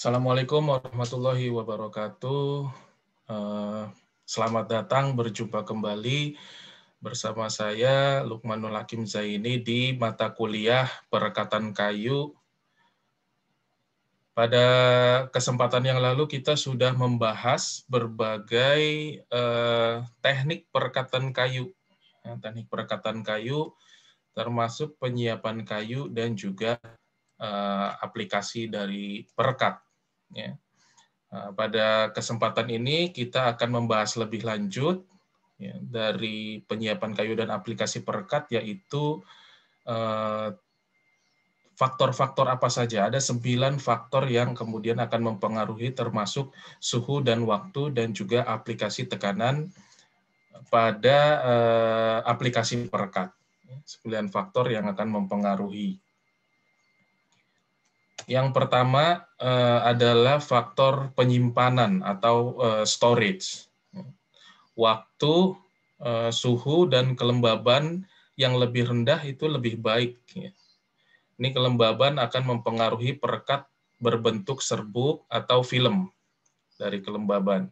Assalamualaikum warahmatullahi wabarakatuh. Eh, selamat datang berjumpa kembali bersama saya Lukmanul Hakim Zaini di mata kuliah Perekatan Kayu. Pada kesempatan yang lalu kita sudah membahas berbagai eh, teknik perekatan kayu. Ya, teknik perekatan kayu termasuk penyiapan kayu dan juga eh, aplikasi dari perekat Ya. Nah, pada kesempatan ini kita akan membahas lebih lanjut ya, dari penyiapan kayu dan aplikasi perekat yaitu eh, faktor-faktor eh, apa saja. Ada sembilan faktor yang kemudian akan mempengaruhi termasuk suhu dan waktu dan juga aplikasi tekanan pada eh, aplikasi perekat. Ya, sembilan faktor yang akan mempengaruhi. Yang pertama eh, adalah faktor penyimpanan atau eh, storage. Waktu, eh, suhu, dan kelembaban yang lebih rendah itu lebih baik. Ini kelembaban akan mempengaruhi perekat berbentuk serbuk atau film dari kelembaban.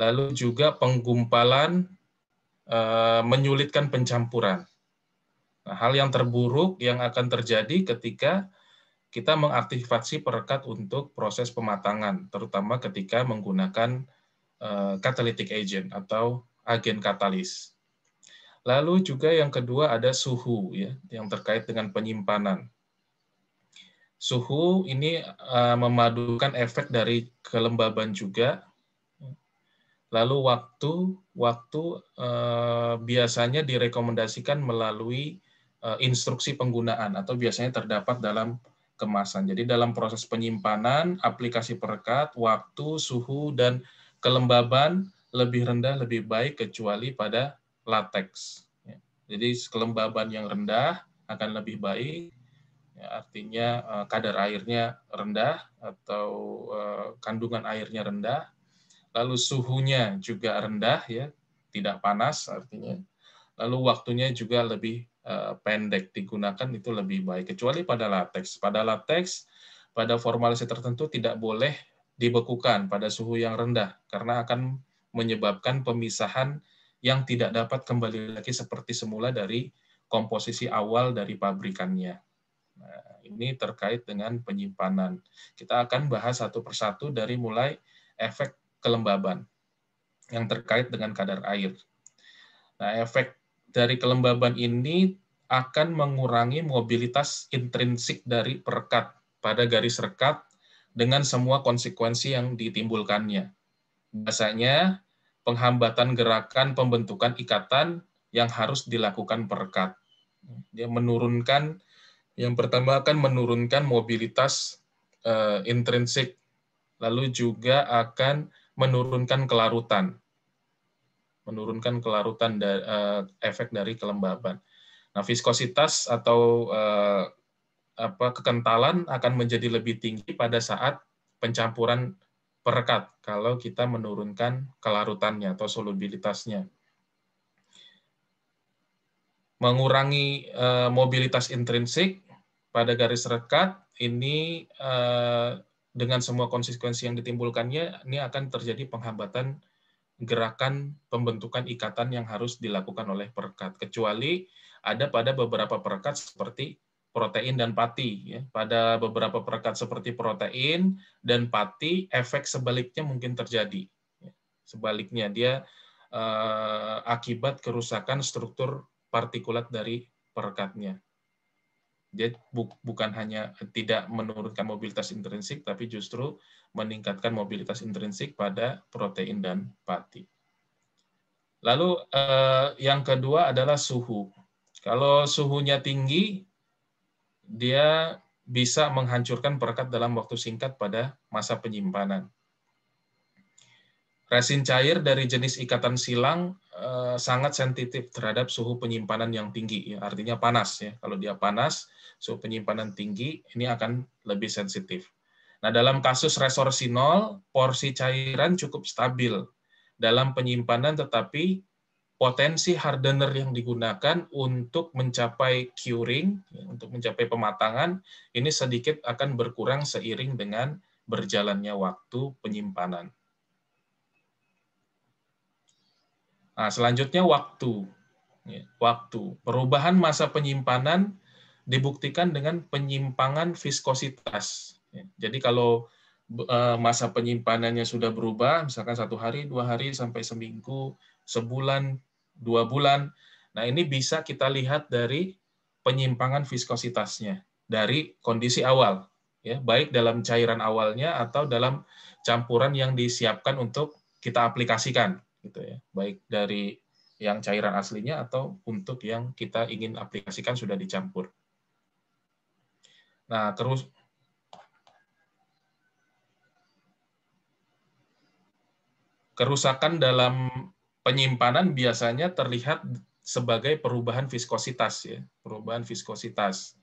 Lalu juga penggumpalan e, menyulitkan pencampuran. Nah, hal yang terburuk yang akan terjadi ketika kita mengaktifasi perekat untuk proses pematangan, terutama ketika menggunakan uh, catalytic agent atau agen katalis. Lalu juga yang kedua ada suhu ya, yang terkait dengan penyimpanan. Suhu ini eh, memadukan efek dari kelembaban juga. Lalu waktu, waktu eh, biasanya direkomendasikan melalui instruksi penggunaan atau biasanya terdapat dalam kemasan. Jadi dalam proses penyimpanan, aplikasi perekat, waktu, suhu, dan kelembaban lebih rendah, lebih baik kecuali pada latex. Ya. Jadi kelembaban yang rendah akan lebih baik, ya, artinya eh, kadar airnya rendah atau eh, kandungan airnya rendah, lalu suhunya juga rendah ya, tidak panas artinya, lalu waktunya juga lebih Eh, pendek digunakan itu lebih baik kecuali pada latex. Pada latex pada formalisasi tertentu tidak boleh dibekukan pada suhu yang rendah karena akan menyebabkan pemisahan yang tidak dapat kembali lagi seperti semula dari komposisi awal dari pabrikannya. Nah, ini terkait dengan penyimpanan. Kita akan bahas satu persatu dari mulai efek kelembaban yang terkait dengan kadar air. Nah, efek dari kelembaban ini akan mengurangi mobilitas intrinsik dari perekat pada garis rekat dengan semua konsekuensi yang ditimbulkannya. Biasanya, penghambatan gerakan pembentukan ikatan yang harus dilakukan perekat. Dia menurunkan, yang pertama akan menurunkan mobilitas uh, intrinsik, lalu juga akan menurunkan kelarutan menurunkan kelarutan da, uh, efek dari kelembaban. Nah, viskositas atau uh, apa kekentalan akan menjadi lebih tinggi pada saat pencampuran perekat kalau kita menurunkan kelarutannya atau solubilitasnya. Mengurangi uh, mobilitas intrinsik pada garis rekat ini uh, dengan semua konsekuensi yang ditimbulkannya ini akan terjadi penghambatan gerakan pembentukan ikatan yang harus dilakukan oleh perekat. Kecuali ada pada beberapa perekat seperti protein dan pati. Ya. Pada beberapa perekat seperti protein dan pati, efek sebaliknya mungkin terjadi. Ya. Sebaliknya, dia eh, akibat kerusakan struktur partikulat dari perekatnya dia bu bukan hanya tidak menurunkan mobilitas intrinsik, tapi justru meningkatkan mobilitas intrinsik pada protein dan pati. Lalu eh, yang kedua adalah suhu. Kalau suhunya tinggi, dia bisa menghancurkan perekat dalam waktu singkat pada masa penyimpanan. Resin cair dari jenis ikatan silang eh, sangat sensitif terhadap suhu penyimpanan yang tinggi, ya, artinya panas. Ya. Kalau dia panas, suhu penyimpanan tinggi, ini akan lebih sensitif. Nah, dalam kasus resorsinol, porsi cairan cukup stabil dalam penyimpanan, tetapi potensi hardener yang digunakan untuk mencapai curing, ya, untuk mencapai pematangan, ini sedikit akan berkurang seiring dengan berjalannya waktu penyimpanan. Nah, selanjutnya waktu. Ya, waktu. Perubahan masa penyimpanan dibuktikan dengan penyimpangan viskositas. Ya, jadi kalau e, masa penyimpanannya sudah berubah, misalkan satu hari, dua hari, sampai seminggu, sebulan, dua bulan. Nah ini bisa kita lihat dari penyimpangan viskositasnya dari kondisi awal, ya baik dalam cairan awalnya atau dalam campuran yang disiapkan untuk kita aplikasikan gitu ya baik dari yang cairan aslinya atau untuk yang kita ingin aplikasikan sudah dicampur nah terus kerusakan dalam penyimpanan biasanya terlihat sebagai perubahan viskositas ya perubahan viskositas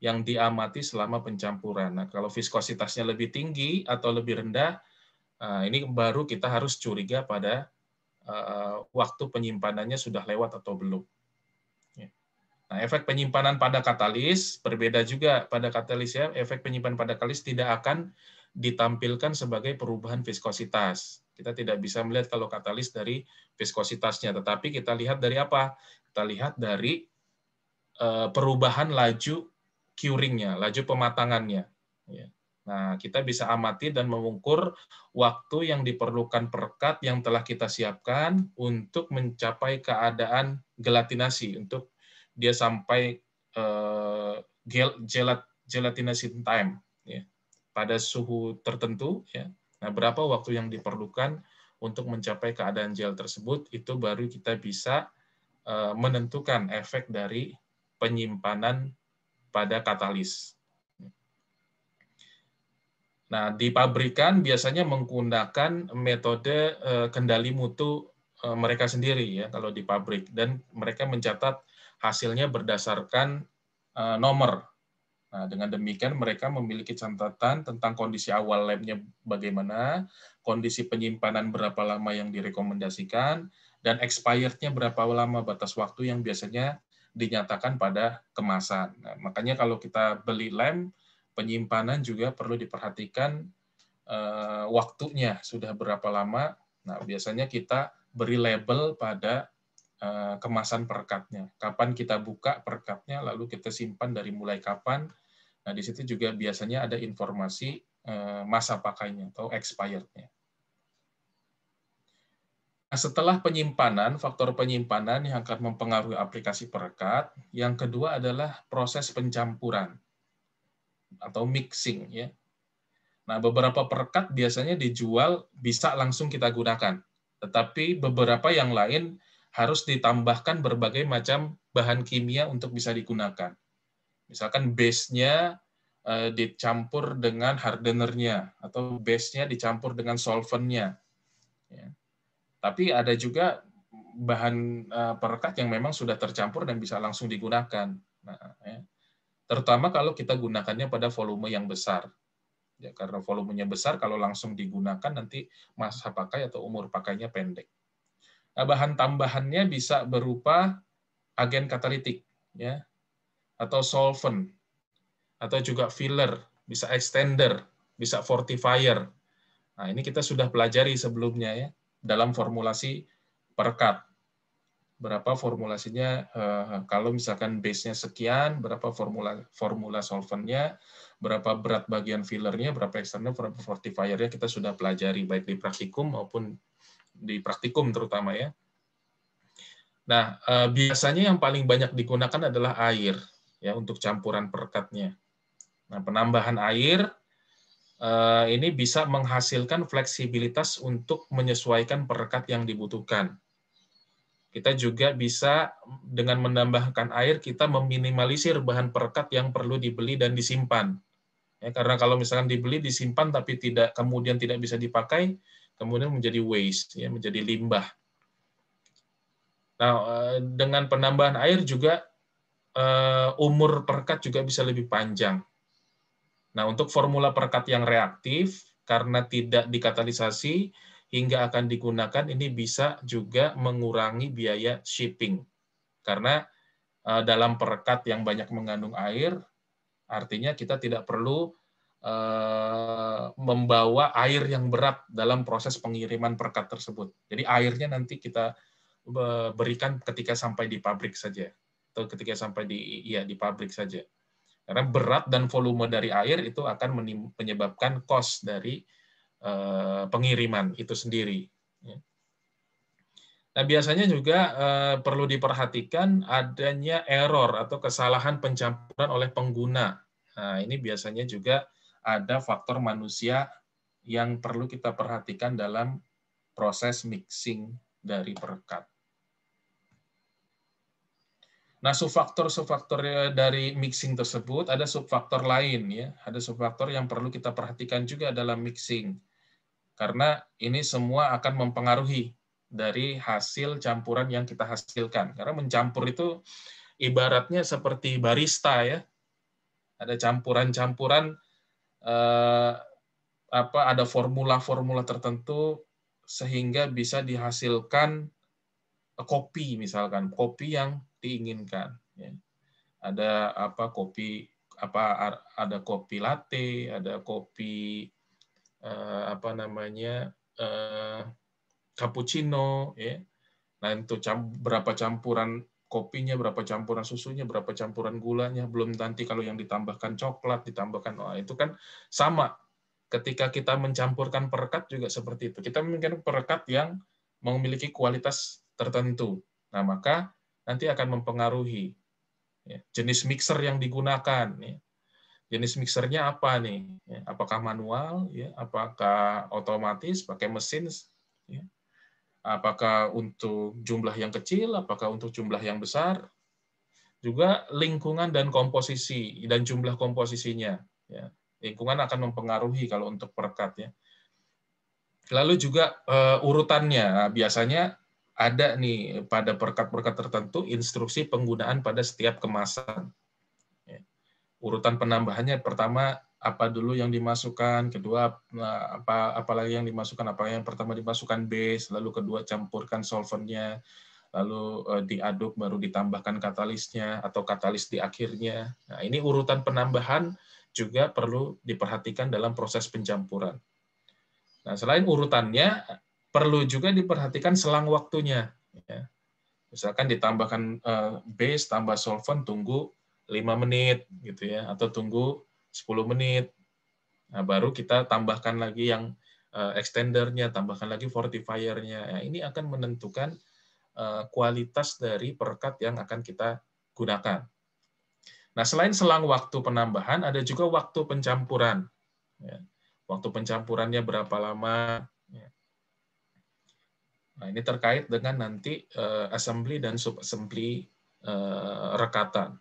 yang diamati selama pencampuran. Nah, kalau viskositasnya lebih tinggi atau lebih rendah, ah, ini baru kita harus curiga pada Eh, waktu penyimpanannya sudah lewat atau belum. Ya. Nah, efek penyimpanan pada katalis berbeda juga pada katalis ya. Efek penyimpanan pada katalis tidak akan ditampilkan sebagai perubahan viskositas. Kita tidak bisa melihat kalau katalis dari viskositasnya, tetapi kita lihat dari apa? Kita lihat dari eh, perubahan laju curingnya, laju pematangannya. Ya. Nah, kita bisa amati dan mengukur waktu yang diperlukan perkat yang telah kita siapkan untuk mencapai keadaan gelatinasi, untuk dia sampai uh, gel, gelat, gelatinasi time ya, pada suhu tertentu. Ya. Nah, berapa waktu yang diperlukan untuk mencapai keadaan gel tersebut, itu baru kita bisa uh, menentukan efek dari penyimpanan pada katalis. Nah, di pabrikan biasanya menggunakan metode eh, kendali mutu eh, mereka sendiri ya kalau di pabrik dan mereka mencatat hasilnya berdasarkan eh, nomor. Nah, dengan demikian mereka memiliki catatan tentang kondisi awal labnya bagaimana, kondisi penyimpanan berapa lama yang direkomendasikan, dan expirednya berapa lama batas waktu yang biasanya dinyatakan pada kemasan. Nah, makanya kalau kita beli lem, penyimpanan juga perlu diperhatikan uh, waktunya sudah berapa lama. Nah, biasanya kita beri label pada uh, kemasan perkatnya. Kapan kita buka perkatnya, lalu kita simpan dari mulai kapan. Nah, di situ juga biasanya ada informasi uh, masa pakainya atau expirednya. Nah, setelah penyimpanan, faktor penyimpanan yang akan mempengaruhi aplikasi perekat. Yang kedua adalah proses pencampuran atau mixing ya. Nah, beberapa perkat biasanya dijual bisa langsung kita gunakan. Tetapi beberapa yang lain harus ditambahkan berbagai macam bahan kimia untuk bisa digunakan. Misalkan base-nya eh, dicampur dengan hardenernya atau base-nya dicampur dengan solvennya. Ya. Tapi ada juga bahan e, eh, perekat yang memang sudah tercampur dan bisa langsung digunakan. Nah, ya terutama kalau kita gunakannya pada volume yang besar. Ya, karena volumenya besar, kalau langsung digunakan nanti masa pakai atau umur pakainya pendek. Nah, bahan tambahannya bisa berupa agen katalitik, ya, atau solvent, atau juga filler, bisa extender, bisa fortifier. Nah, ini kita sudah pelajari sebelumnya ya dalam formulasi perkat berapa formulasinya eh, kalau misalkan base-nya sekian, berapa formula formula solventnya berapa berat bagian fillernya, berapa eksternal, berapa fortifiernya kita sudah pelajari baik di praktikum maupun di praktikum terutama ya. Nah, eh, biasanya yang paling banyak digunakan adalah air ya untuk campuran perekatnya. Nah, penambahan air eh, ini bisa menghasilkan fleksibilitas untuk menyesuaikan perekat yang dibutuhkan kita juga bisa dengan menambahkan air kita meminimalisir bahan perekat yang perlu dibeli dan disimpan. Ya, karena kalau misalkan dibeli disimpan tapi tidak kemudian tidak bisa dipakai, kemudian menjadi waste ya, menjadi limbah. Nah, eh, dengan penambahan air juga eh, umur perekat juga bisa lebih panjang. Nah, untuk formula perekat yang reaktif karena tidak dikatalisasi, hingga akan digunakan ini bisa juga mengurangi biaya shipping. Karena eh, dalam perekat yang banyak mengandung air, artinya kita tidak perlu eh, membawa air yang berat dalam proses pengiriman perekat tersebut. Jadi airnya nanti kita berikan ketika sampai di pabrik saja atau ketika sampai di ya di pabrik saja. Karena berat dan volume dari air itu akan menyebabkan cost dari Eh, pengiriman itu sendiri. Ya. Nah, biasanya juga eh, perlu diperhatikan adanya error atau kesalahan pencampuran oleh pengguna. Nah, ini biasanya juga ada faktor manusia yang perlu kita perhatikan dalam proses mixing dari perekat. Nah, subfaktor-subfaktor eh, dari mixing tersebut ada subfaktor lain ya, ada subfaktor yang perlu kita perhatikan juga dalam mixing karena ini semua akan mempengaruhi dari hasil campuran yang kita hasilkan. Karena mencampur itu ibaratnya seperti barista ya. Ada campuran-campuran eh, apa ada formula-formula tertentu sehingga bisa dihasilkan kopi misalkan, kopi yang diinginkan ya. Ada apa kopi apa ada kopi latte, ada kopi uh, apa namanya uh, cappuccino ya nah itu cam, berapa campuran kopinya berapa campuran susunya berapa campuran gulanya belum nanti kalau yang ditambahkan coklat ditambahkan oh, itu kan sama ketika kita mencampurkan perekat juga seperti itu kita memikirkan perekat yang memiliki kualitas tertentu nah maka nanti akan mempengaruhi ya, jenis mixer yang digunakan ya jenis mixernya apa nih? Ya, apakah manual? Ya, apakah otomatis pakai mesin? Ya, apakah untuk jumlah yang kecil? Apakah untuk jumlah yang besar? Juga lingkungan dan komposisi dan jumlah komposisinya. Ya, lingkungan akan mempengaruhi kalau untuk perkat ya. Lalu juga uh, urutannya nah, biasanya ada nih pada perkat-perkat tertentu instruksi penggunaan pada setiap kemasan urutan penambahannya pertama apa dulu yang dimasukkan, kedua nah, apa apalagi yang dimasukkan, apa yang pertama dimasukkan base, lalu kedua campurkan solventnya lalu eh, diaduk baru ditambahkan katalisnya atau katalis di akhirnya. Nah, ini urutan penambahan juga perlu diperhatikan dalam proses pencampuran. Nah, selain urutannya perlu juga diperhatikan selang waktunya ya. Misalkan ditambahkan eh, base tambah solvent tunggu 5 menit gitu ya atau tunggu 10 menit. Nah, baru kita tambahkan lagi yang uh, extendernya, tambahkan lagi fortifiernya. Ya, ini akan menentukan uh, kualitas dari perkat yang akan kita gunakan. Nah, selain selang waktu penambahan, ada juga waktu pencampuran. Ya. Waktu pencampurannya berapa lama? Ya. Nah, ini terkait dengan nanti uh, assembly dan sub-assembly uh, rekatan.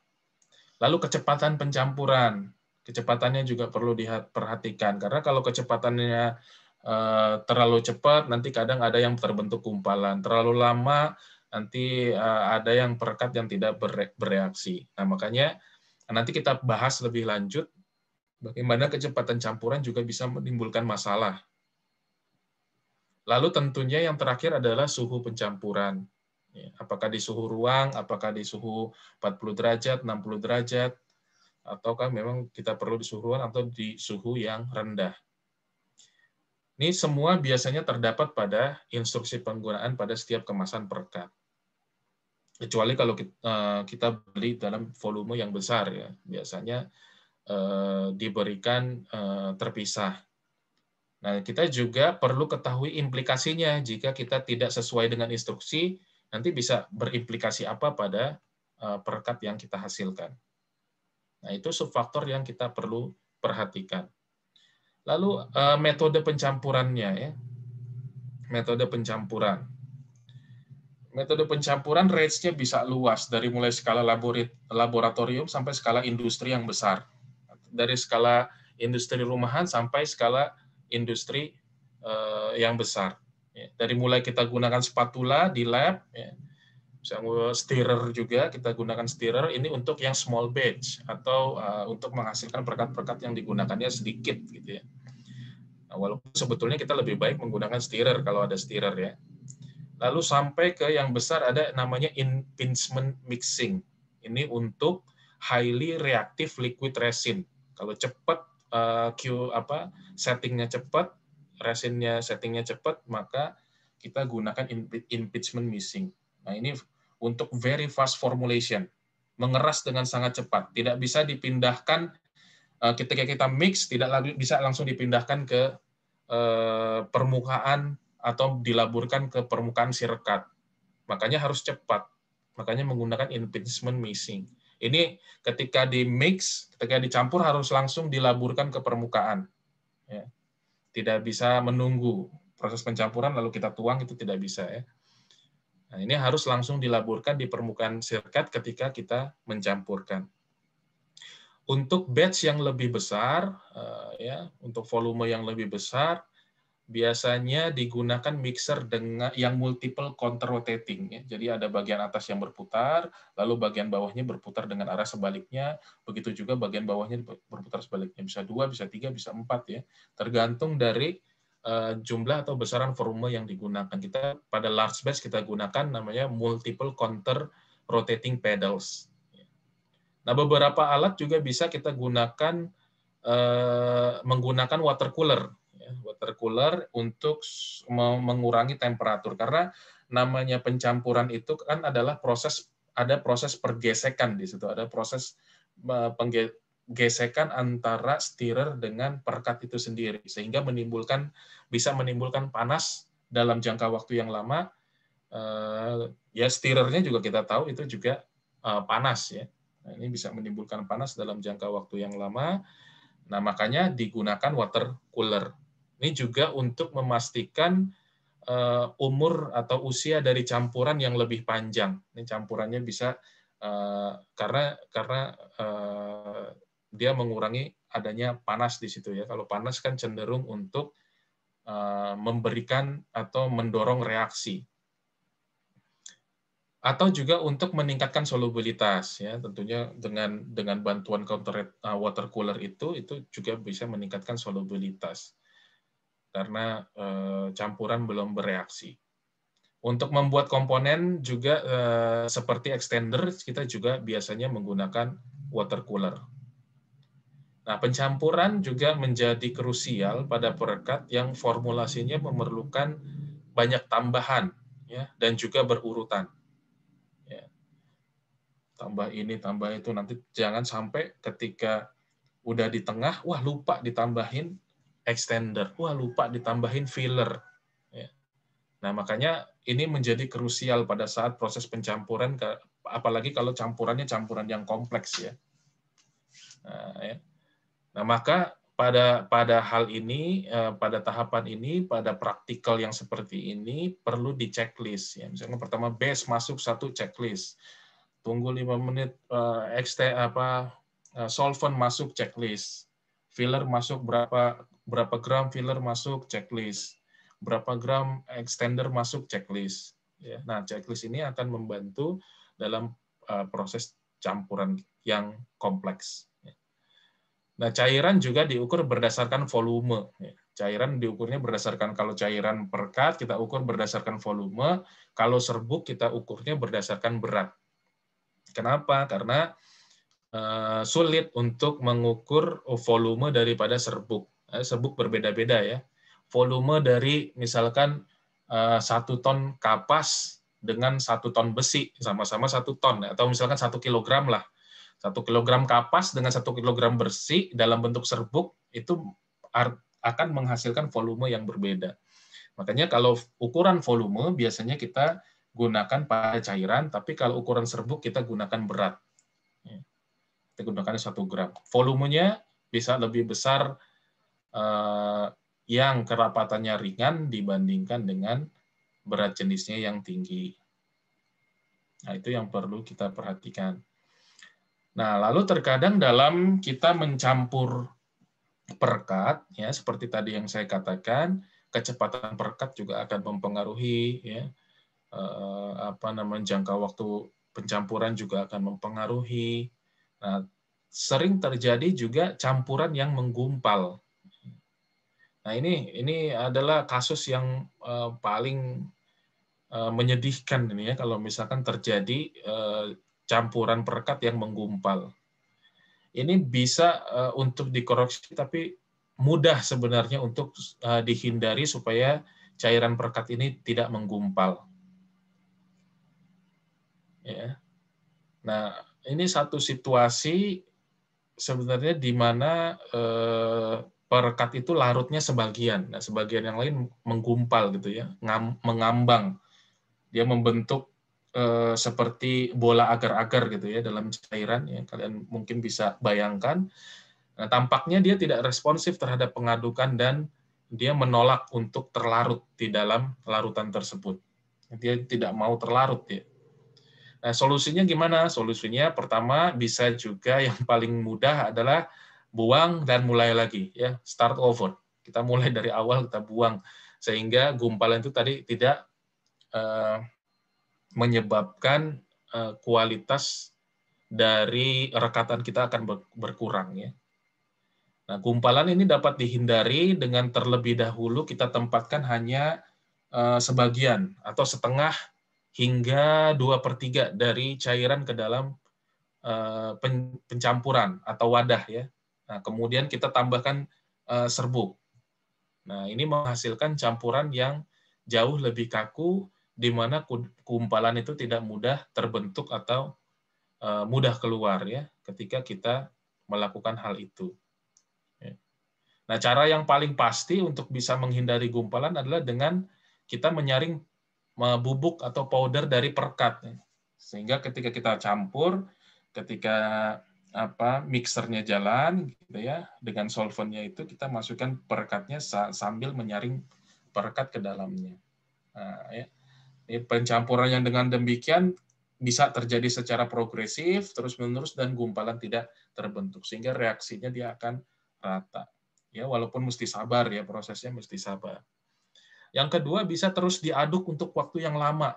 Lalu kecepatan pencampuran, kecepatannya juga perlu diperhatikan karena kalau kecepatannya eh, terlalu cepat nanti kadang ada yang terbentuk kumpalan, terlalu lama nanti eh, ada yang perekat yang tidak bereaksi. Nah, makanya nanti kita bahas lebih lanjut bagaimana kecepatan campuran juga bisa menimbulkan masalah. Lalu tentunya yang terakhir adalah suhu pencampuran. Ya, apakah di suhu ruang, apakah di suhu 40 derajat, 60 derajat, ataukah memang kita perlu di suhu ruang atau di suhu yang rendah. Ini semua biasanya terdapat pada instruksi penggunaan pada setiap kemasan perkat. Kecuali kalau eh, kita, beli dalam volume yang besar ya, biasanya eh, diberikan eh, terpisah. Nah, kita juga perlu ketahui implikasinya jika kita tidak sesuai dengan instruksi nanti bisa berimplikasi apa pada eh, perekat yang kita hasilkan. Nah, itu subfaktor yang kita perlu perhatikan. Lalu eh, metode pencampurannya ya. Metode pencampuran. Metode pencampuran range-nya bisa luas dari mulai skala laboratorium sampai skala industri yang besar. Dari skala industri rumahan sampai skala industri eh, yang besar. Ya, dari mulai kita gunakan spatula di lab, ya, misalnya stirrer juga kita gunakan stirrer ini untuk yang small batch atau uh, untuk menghasilkan perkat-perkat yang digunakannya sedikit gitu ya. Nah, walaupun sebetulnya kita lebih baik menggunakan stirrer kalau ada stirrer ya. Lalu sampai ke yang besar ada namanya impingement mixing. Ini untuk highly reactive liquid resin. Kalau cepat uh, eh, Q apa settingnya cepat resinnya settingnya cepat, maka kita gunakan impeachment missing. Nah ini untuk very fast formulation, mengeras dengan sangat cepat, tidak bisa dipindahkan eh, ketika kita mix, tidak lagi bisa langsung dipindahkan ke eh, permukaan atau dilaburkan ke permukaan sirkat. Makanya harus cepat. Makanya menggunakan impeachment missing. Ini ketika di mix, ketika dicampur harus langsung dilaburkan ke permukaan. Ya tidak bisa menunggu proses pencampuran lalu kita tuang itu tidak bisa ya. Nah, ini harus langsung dilaburkan di permukaan sirkat ketika kita mencampurkan. Untuk batch yang lebih besar, eh, ya, untuk volume yang lebih besar, biasanya digunakan mixer dengan yang multiple counter rotating ya. Jadi ada bagian atas yang berputar, lalu bagian bawahnya berputar dengan arah sebaliknya, begitu juga bagian bawahnya berputar sebaliknya bisa dua, bisa tiga, bisa empat ya. Tergantung dari uh, jumlah atau besaran volume yang digunakan. Kita pada large batch kita gunakan namanya multiple counter rotating pedals. Nah, beberapa alat juga bisa kita gunakan uh, menggunakan water cooler Ya, water cooler untuk mengurangi temperatur karena namanya pencampuran itu kan adalah proses ada proses pergesekan di situ ada proses penggesekan antara stirrer dengan perkat itu sendiri sehingga menimbulkan bisa menimbulkan panas dalam jangka waktu yang lama eh, ya stirrernya juga kita tahu itu juga eh, panas ya nah, ini bisa menimbulkan panas dalam jangka waktu yang lama nah makanya digunakan water cooler ini juga untuk memastikan uh, umur atau usia dari campuran yang lebih panjang. Ini campurannya bisa uh, karena karena uh, dia mengurangi adanya panas di situ ya. Kalau panas kan cenderung untuk uh, memberikan atau mendorong reaksi atau juga untuk meningkatkan solubilitas ya tentunya dengan dengan bantuan counter water cooler itu itu juga bisa meningkatkan solubilitas karena eh, campuran belum bereaksi. Untuk membuat komponen juga eh, seperti extender, kita juga biasanya menggunakan water cooler. Nah, pencampuran juga menjadi krusial pada perekat yang formulasinya memerlukan banyak tambahan ya dan juga berurutan. Ya. Tambah ini, tambah itu nanti jangan sampai ketika udah di tengah, wah lupa ditambahin extender. Wah, lupa ditambahin filler. Ya. Nah, makanya ini menjadi krusial pada saat proses pencampuran, apalagi kalau campurannya campuran yang kompleks ya. Nah, ya. nah maka pada pada hal ini, eh, pada tahapan ini, pada praktikal yang seperti ini perlu di checklist. Ya. Misalnya pertama base masuk satu checklist, tunggu lima menit, uh, eh, XT, apa eh, solvent masuk checklist, filler masuk berapa berapa gram filler masuk checklist, berapa gram extender masuk checklist. Ya, nah checklist ini akan membantu dalam uh, proses campuran yang kompleks. Ya. Nah cairan juga diukur berdasarkan volume. Ya. Cairan diukurnya berdasarkan kalau cairan perkat kita ukur berdasarkan volume, kalau serbuk kita ukurnya berdasarkan berat. Kenapa? Karena eh, sulit untuk mengukur volume daripada serbuk. Eh, sebuk berbeda-beda ya. Volume dari misalkan eh, satu ton kapas dengan satu ton besi sama-sama satu ton atau misalkan satu kilogram lah satu kilogram kapas dengan satu kilogram besi dalam bentuk serbuk itu akan menghasilkan volume yang berbeda. Makanya kalau ukuran volume biasanya kita gunakan pada cairan, tapi kalau ukuran serbuk kita gunakan berat. Kita gunakan satu gram. Volumenya bisa lebih besar Eh, yang kerapatannya ringan dibandingkan dengan berat jenisnya yang tinggi. Nah, itu yang perlu kita perhatikan. Nah, lalu terkadang dalam kita mencampur perkat, ya seperti tadi yang saya katakan, kecepatan perkat juga akan mempengaruhi, ya eh, apa namanya jangka waktu pencampuran juga akan mempengaruhi. Nah, sering terjadi juga campuran yang menggumpal. Nah ini ini adalah kasus yang eh, paling eh, menyedihkan ini ya kalau misalkan terjadi eh, campuran perekat yang menggumpal. Ini bisa untuk dikoreksi tapi mudah sebenarnya untuk dihindari supaya cairan perekat ini tidak menggumpal. Ya. Nah, ini satu situasi sebenarnya di mana eh, perekat itu larutnya sebagian, nah sebagian yang lain menggumpal gitu ya, ngam, mengambang, dia membentuk e, seperti bola agar-agar gitu ya dalam cairan ya kalian mungkin bisa bayangkan. Nah, tampaknya dia tidak responsif terhadap pengadukan dan dia menolak untuk terlarut di dalam larutan tersebut. Dia tidak mau terlarut ya. Nah, solusinya gimana? Solusinya pertama bisa juga yang paling mudah adalah buang dan mulai lagi ya start over kita mulai dari awal kita buang sehingga gumpalan itu tadi tidak uh, menyebabkan uh, kualitas dari rekatan kita akan berkurang ya nah gumpalan ini dapat dihindari dengan terlebih dahulu kita tempatkan hanya uh, sebagian atau setengah hingga dua per tiga dari cairan ke dalam pencampuran atau wadah ya Nah, kemudian kita tambahkan uh, serbuk. Nah, ini menghasilkan campuran yang jauh lebih kaku, di mana kumpalan itu tidak mudah terbentuk atau uh, mudah keluar ya ketika kita melakukan hal itu. Ya. Nah, cara yang paling pasti untuk bisa menghindari gumpalan adalah dengan kita menyaring eh, bubuk atau powder dari perkat. Ya. Sehingga ketika kita campur, ketika apa mixernya jalan gitu ya dengan solventnya itu kita masukkan perekatnya sambil menyaring perekat ke dalamnya nah, ya. pencampuran yang dengan demikian bisa terjadi secara progresif terus menerus dan gumpalan tidak terbentuk sehingga reaksinya dia akan rata ya walaupun mesti sabar ya prosesnya mesti sabar yang kedua bisa terus diaduk untuk waktu yang lama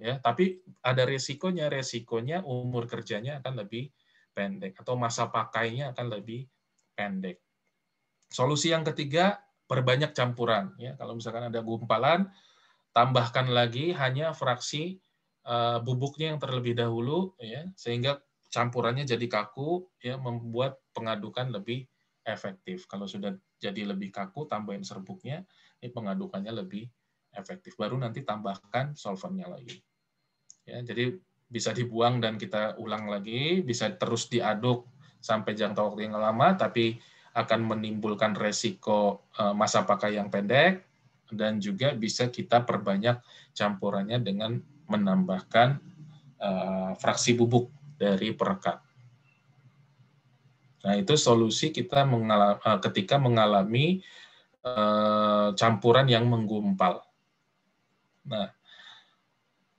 ya tapi ada resikonya resikonya umur kerjanya akan lebih pendek atau masa pakainya akan lebih pendek. Solusi yang ketiga, perbanyak campuran. Ya, kalau misalkan ada gumpalan, tambahkan lagi hanya fraksi uh, bubuknya yang terlebih dahulu, ya, sehingga campurannya jadi kaku, ya, membuat pengadukan lebih efektif. Kalau sudah jadi lebih kaku, tambahin serbuknya, ini pengadukannya lebih efektif. Baru nanti tambahkan solventnya lagi. Ya, jadi bisa dibuang dan kita ulang lagi, bisa terus diaduk sampai jangka waktu yang lama, tapi akan menimbulkan resiko eh, masa pakai yang pendek, dan juga bisa kita perbanyak campurannya dengan menambahkan eh, fraksi bubuk dari perekat. Nah, itu solusi kita mengalami, eh, ketika mengalami campuran yang menggumpal. Nah,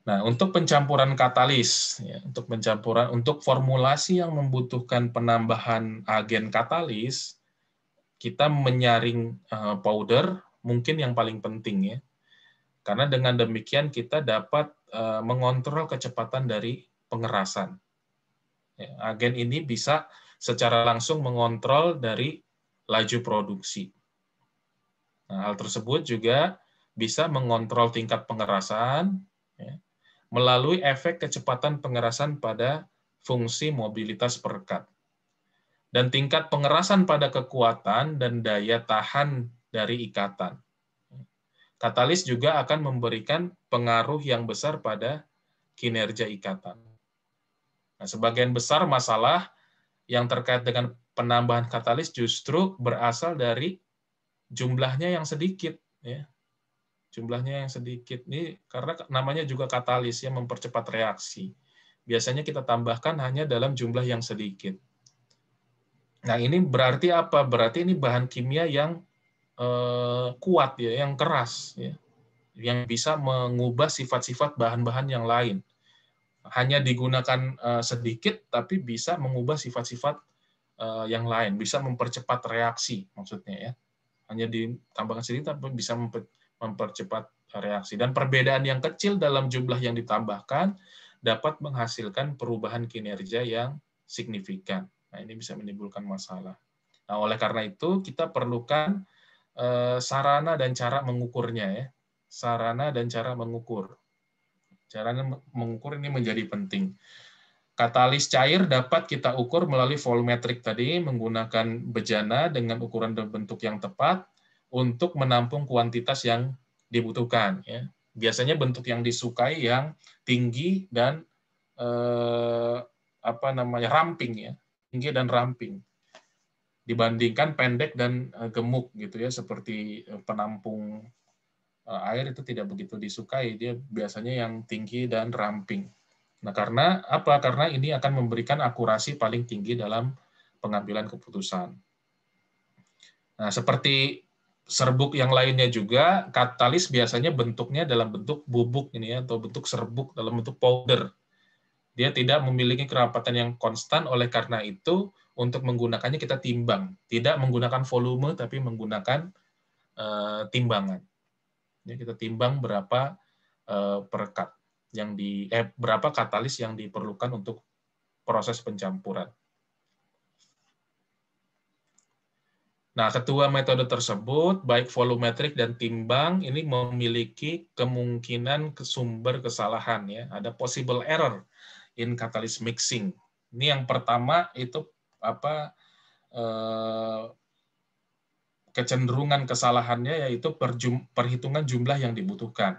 Nah, untuk pencampuran katalis, ya, untuk pencampuran, untuk formulasi yang membutuhkan penambahan agen katalis, kita menyaring uh, powder mungkin yang paling penting ya, karena dengan demikian kita dapat uh, mengontrol kecepatan dari pengerasan. Ya, agen ini bisa secara langsung mengontrol dari laju produksi. Nah, hal tersebut juga bisa mengontrol tingkat pengerasan. Ya melalui efek kecepatan pengerasan pada fungsi mobilitas perekat. Dan tingkat pengerasan pada kekuatan dan daya tahan dari ikatan. Katalis juga akan memberikan pengaruh yang besar pada kinerja ikatan. Nah, sebagian besar masalah yang terkait dengan penambahan katalis justru berasal dari jumlahnya yang sedikit. Ya jumlahnya yang sedikit ini karena namanya juga katalis yang mempercepat reaksi. Biasanya kita tambahkan hanya dalam jumlah yang sedikit. Nah, ini berarti apa? Berarti ini bahan kimia yang eh, kuat ya, yang keras ya. Yang bisa mengubah sifat-sifat bahan-bahan yang lain. Hanya digunakan eh, sedikit tapi bisa mengubah sifat-sifat eh, yang lain, bisa mempercepat reaksi maksudnya ya. Hanya ditambahkan sedikit tapi bisa mempercepat mempercepat reaksi. Dan perbedaan yang kecil dalam jumlah yang ditambahkan dapat menghasilkan perubahan kinerja yang signifikan. Nah, ini bisa menimbulkan masalah. Nah, oleh karena itu kita perlukan eh, sarana dan cara mengukurnya ya. Sarana dan cara mengukur. Cara mengukur ini menjadi penting. Katalis cair dapat kita ukur melalui volumetrik tadi menggunakan bejana dengan ukuran dan bentuk yang tepat untuk menampung kuantitas yang dibutuhkan. Ya. Biasanya bentuk yang disukai yang tinggi dan eh, apa namanya ramping ya, tinggi dan ramping dibandingkan pendek dan eh, gemuk gitu ya, seperti eh, penampung eh, air itu tidak begitu disukai, dia biasanya yang tinggi dan ramping. Nah, karena apa? Karena ini akan memberikan akurasi paling tinggi dalam pengambilan keputusan. Nah, seperti serbuk yang lainnya juga katalis biasanya bentuknya dalam bentuk bubuk ini ya atau bentuk serbuk dalam bentuk powder. Dia tidak memiliki kerapatan yang konstan oleh karena itu untuk menggunakannya kita timbang, tidak menggunakan volume tapi menggunakan uh, timbangan. Ya, kita timbang berapa uh, eh, perekat yang di eh, berapa katalis yang diperlukan untuk proses pencampuran. Nah, ketua metode tersebut, baik volumetrik dan timbang, ini memiliki kemungkinan sumber kesalahan. ya Ada possible error in catalyst mixing. Ini yang pertama itu apa eh, kecenderungan kesalahannya yaitu perjum, perhitungan jumlah yang dibutuhkan.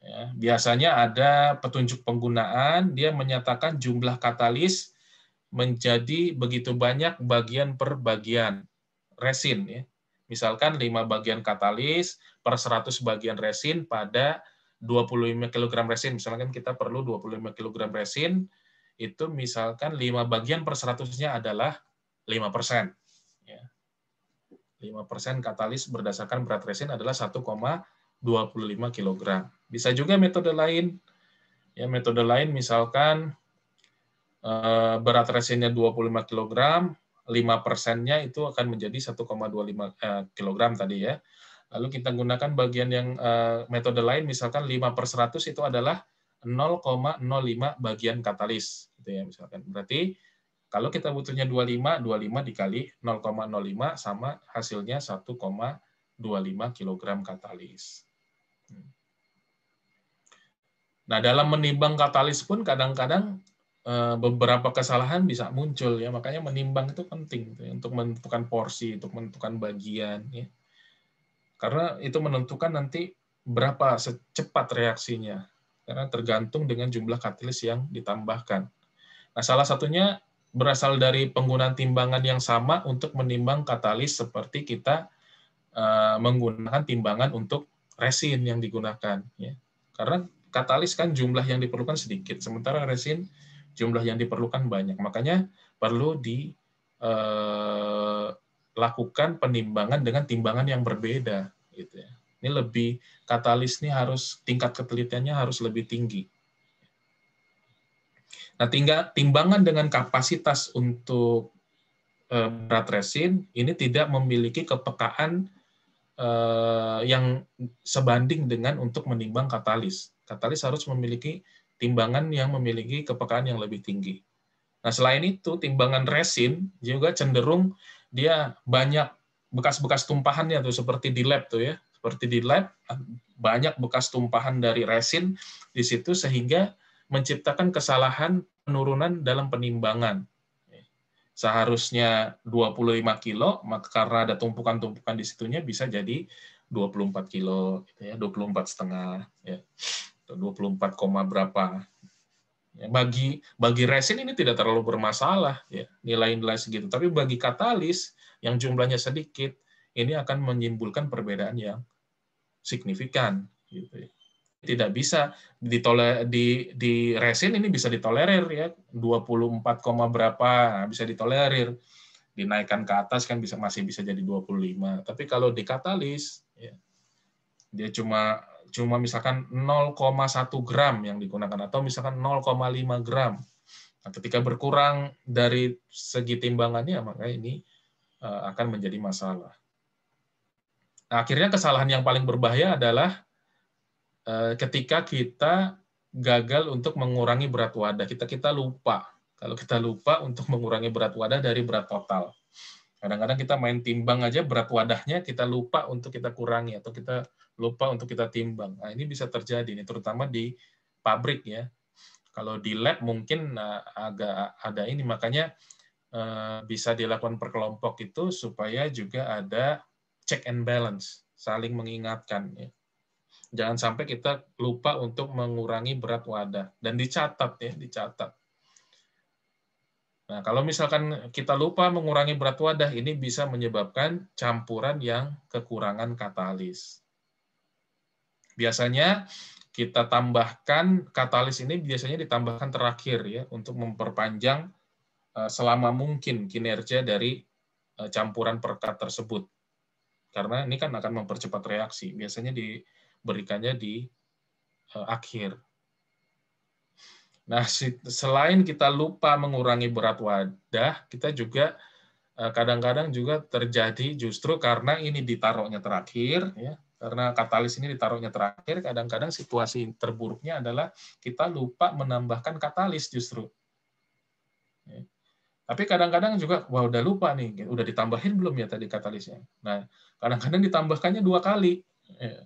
Ya, biasanya ada petunjuk penggunaan, dia menyatakan jumlah katalis menjadi begitu banyak bagian per bagian resin. Ya. Misalkan 5 bagian katalis per 100 bagian resin pada 25 kg resin. Misalkan kita perlu 25 kg resin, itu misalkan 5 bagian per 100-nya adalah 5 persen. 5 ya. persen katalis berdasarkan berat resin adalah 1,25 kg. Bisa juga metode lain. Ya, metode lain misalkan Eh, berat resinnya 25 kg, 5 persennya itu akan menjadi 1,25 kg eh, tadi ya. Lalu kita gunakan bagian yang eh, metode lain, misalkan 5 per 100 itu adalah 0,05 bagian katalis. Gitu ya, misalkan. Berarti kalau kita butuhnya 25, 25 dikali 0,05 sama hasilnya 1,25 kg katalis. Hmm. Nah, dalam menimbang katalis pun kadang-kadang Eh, beberapa kesalahan bisa muncul ya makanya menimbang itu penting gitu ya, untuk menentukan porsi untuk menentukan bagian ya karena itu menentukan nanti berapa secepat reaksinya karena tergantung dengan jumlah katalis yang ditambahkan nah salah satunya berasal dari penggunaan timbangan yang sama untuk menimbang katalis seperti kita eh, menggunakan timbangan untuk resin yang digunakan ya karena katalis kan jumlah yang diperlukan sedikit sementara resin jumlah yang diperlukan banyak. Makanya perlu dilakukan eh, penimbangan dengan timbangan yang berbeda. Gitu ya. Ini lebih katalis ini harus tingkat ketelitiannya harus lebih tinggi. Nah, tinggal timbangan dengan kapasitas untuk eh, berat resin ini tidak memiliki kepekaan eh, yang sebanding dengan untuk menimbang katalis. Katalis harus memiliki timbangan yang memiliki kepekaan yang lebih tinggi. Nah, selain itu, timbangan resin juga cenderung dia banyak bekas-bekas tumpahannya tuh seperti di lab tuh ya, seperti di lab banyak bekas tumpahan dari resin di situ sehingga menciptakan kesalahan penurunan dalam penimbangan. Seharusnya 25 kilo, maka karena ada tumpukan-tumpukan di situnya bisa jadi 24 kilo, 24 gitu ya, setengah. Ya. 24, gitu, berapa. Ya, bagi bagi resin ini tidak terlalu bermasalah ya nilai-nilai segitu. Tapi bagi katalis yang jumlahnya sedikit ini akan menyimpulkan perbedaan yang signifikan. Gitu ya. Tidak bisa ditole, di, di resin ini bisa ditolerir ya 24, berapa nah, bisa ditolerir dinaikkan ke atas kan bisa masih bisa jadi 25. Tapi kalau di katalis ya, dia cuma cuma misalkan 0,1 gram yang digunakan atau misalkan 0,5 gram. Nah, ketika berkurang dari segi timbangannya maka ini eh, akan menjadi masalah. Nah, akhirnya kesalahan yang paling berbahaya adalah eh, ketika kita gagal untuk mengurangi berat wadah. Kita kita lupa. Kalau kita lupa untuk mengurangi berat wadah dari berat total. Kadang-kadang kita main timbang aja berat wadahnya kita lupa untuk kita kurangi atau kita lupa untuk kita timbang. Nah, ini bisa terjadi ini terutama di pabrik ya. Kalau di lab mungkin nah, agak ada ini makanya eh, bisa dilakukan perkelompok itu supaya juga ada check and balance, saling mengingatkan ya. Jangan sampai kita lupa untuk mengurangi berat wadah dan dicatat ya, dicatat. Nah, kalau misalkan kita lupa mengurangi berat wadah, ini bisa menyebabkan campuran yang kekurangan katalis. Biasanya kita tambahkan katalis ini biasanya ditambahkan terakhir ya untuk memperpanjang eh, selama mungkin kinerja dari eh, campuran perkat tersebut. Karena ini kan akan mempercepat reaksi. Biasanya diberikannya di eh, akhir. Nah, selain kita lupa mengurangi berat wadah, kita juga kadang-kadang juga terjadi justru karena ini ditaruhnya terakhir, ya, karena katalis ini ditaruhnya terakhir, kadang-kadang situasi terburuknya adalah kita lupa menambahkan katalis justru. Ya. Tapi kadang-kadang juga, wah udah lupa nih, gitu. udah ditambahin belum ya tadi katalisnya. Nah, kadang-kadang ditambahkannya dua kali. Ya.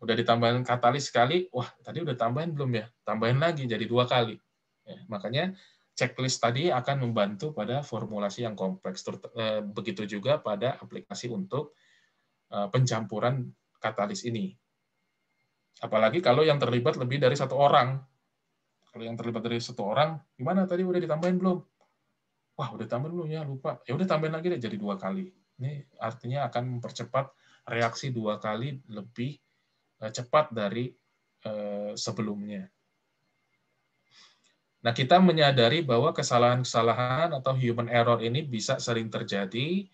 Udah ditambahin katalis sekali, wah tadi udah tambahin belum ya? Tambahin lagi, jadi dua kali. Ya, makanya checklist tadi akan membantu pada formulasi yang kompleks. Eh, begitu juga pada aplikasi untuk Eh, pencampuran katalis ini. Apalagi kalau yang terlibat lebih dari satu orang. Kalau yang terlibat dari satu orang, gimana tadi udah ditambahin belum? Wah, udah tambahin belum ya, lupa. Ya udah tambahin lagi deh jadi dua kali. Ini artinya akan mempercepat reaksi dua kali lebih eh, cepat dari eh, sebelumnya. Nah, kita menyadari bahwa kesalahan-kesalahan atau human error ini bisa sering terjadi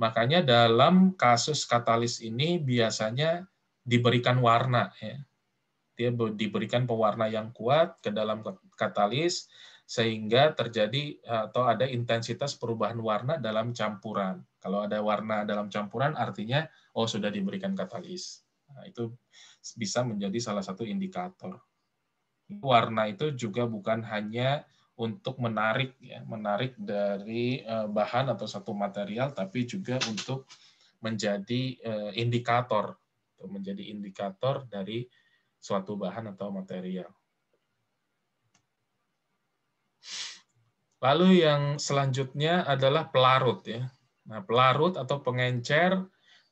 Makanya dalam kasus katalis ini biasanya diberikan warna. Ya. Dia diberikan pewarna yang kuat ke dalam katalis sehingga terjadi atau ada intensitas perubahan warna dalam campuran. Kalau ada warna dalam campuran artinya oh sudah diberikan katalis. Nah, itu bisa menjadi salah satu indikator. Warna itu juga bukan hanya untuk menarik ya menarik dari eh, bahan atau satu material tapi juga untuk menjadi eh, indikator menjadi indikator dari suatu bahan atau material. Lalu yang selanjutnya adalah pelarut ya. Nah, pelarut atau pengencer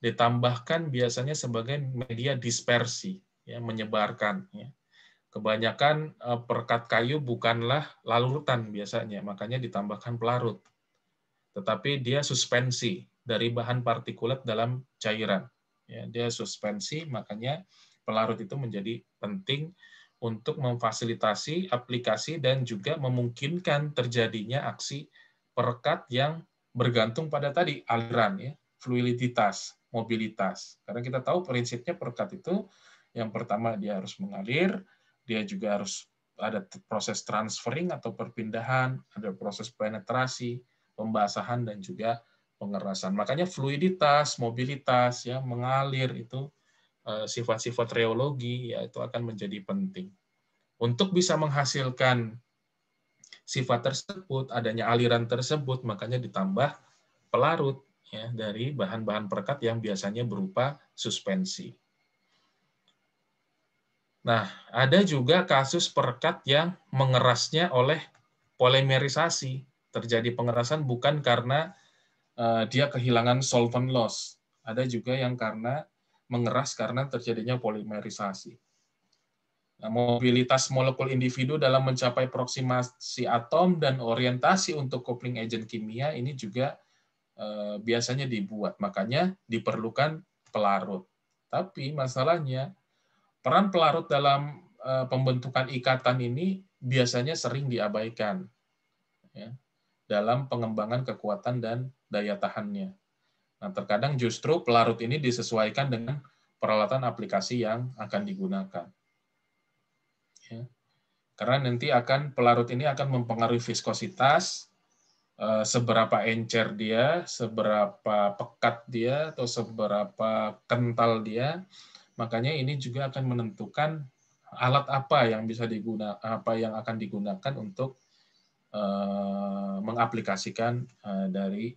ditambahkan biasanya sebagai media dispersi ya, menyebarkan ya. Kebanyakan eh, perkat kayu bukanlah larutan biasanya, makanya ditambahkan pelarut. Tetapi dia suspensi dari bahan partikulat dalam cairan. Ya, dia suspensi, makanya pelarut itu menjadi penting untuk memfasilitasi aplikasi dan juga memungkinkan terjadinya aksi perekat yang bergantung pada tadi aliran ya, fluiditas, mobilitas. Karena kita tahu prinsipnya perekat itu yang pertama dia harus mengalir, dia juga harus ada proses transferring atau perpindahan, ada proses penetrasi, pembasahan dan juga pengerasan. Makanya fluiditas, mobilitas ya mengalir itu eh, sifat-sifat reologi ya itu akan menjadi penting. Untuk bisa menghasilkan sifat tersebut, adanya aliran tersebut, makanya ditambah pelarut ya dari bahan-bahan perkat yang biasanya berupa suspensi. Nah, ada juga kasus perekat yang mengerasnya oleh polimerisasi. Terjadi pengerasan bukan karena uh, dia kehilangan solvent loss. Ada juga yang karena mengeras karena terjadinya polimerisasi. Nah, mobilitas molekul individu dalam mencapai proksimasi atom dan orientasi untuk kopling agent kimia ini juga uh, biasanya dibuat. Makanya diperlukan pelarut. Tapi masalahnya Peran pelarut dalam eh, pembentukan ikatan ini biasanya sering diabaikan ya, dalam pengembangan kekuatan dan daya tahannya. Nah, terkadang justru pelarut ini disesuaikan dengan peralatan aplikasi yang akan digunakan. Ya. Karena nanti akan pelarut ini akan mempengaruhi viskositas, eh, seberapa encer dia, seberapa pekat dia, atau seberapa kental dia, Makanya ini juga akan menentukan alat apa yang bisa digunakan, apa yang akan digunakan untuk uh, mengaplikasikan uh, dari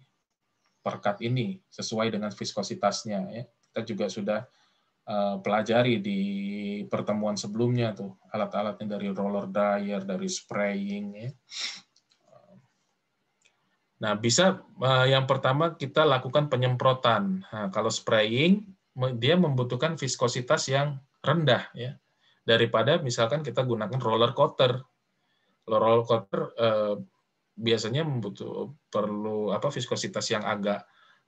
perkat ini sesuai dengan viskositasnya. Ya. Kita juga sudah uh, pelajari di pertemuan sebelumnya tuh alat-alatnya dari roller dryer, dari spraying. Ya. Nah, bisa yang pertama kita lakukan penyemprotan. Nah, kalau spraying dia membutuhkan viskositas yang rendah ya daripada misalkan kita gunakan roller coater. Roller coater eh, biasanya membutuh perlu apa viskositas yang agak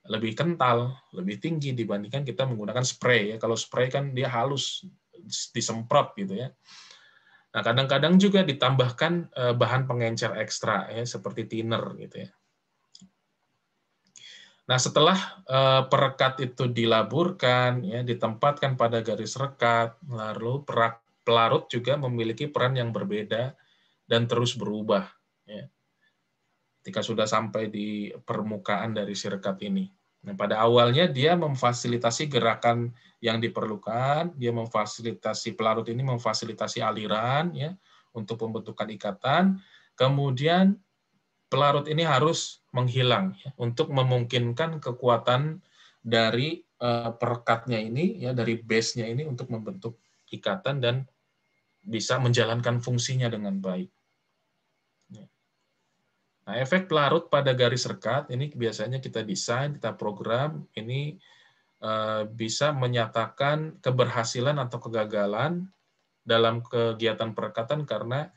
lebih kental, lebih tinggi dibandingkan kita menggunakan spray ya. Kalau spray kan dia halus disemprot gitu ya. Nah, kadang-kadang juga ditambahkan eh, bahan pengencer ekstra ya seperti thinner gitu ya. Nah, setelah uh, perekat itu dilaburkan, ya, ditempatkan pada garis rekat, lalu perak, pelarut juga memiliki peran yang berbeda dan terus berubah. Ya. Ketika sudah sampai di permukaan dari si rekat ini. Nah, pada awalnya dia memfasilitasi gerakan yang diperlukan, dia memfasilitasi pelarut ini memfasilitasi aliran ya untuk pembentukan ikatan. Kemudian pelarut ini harus menghilang ya, untuk memungkinkan kekuatan dari uh, perekatnya ini ya dari base-nya ini untuk membentuk ikatan dan bisa menjalankan fungsinya dengan baik. Ya. Nah, efek pelarut pada garis rekat ini biasanya kita desain, kita program ini eh, bisa menyatakan keberhasilan atau kegagalan dalam kegiatan perekatan karena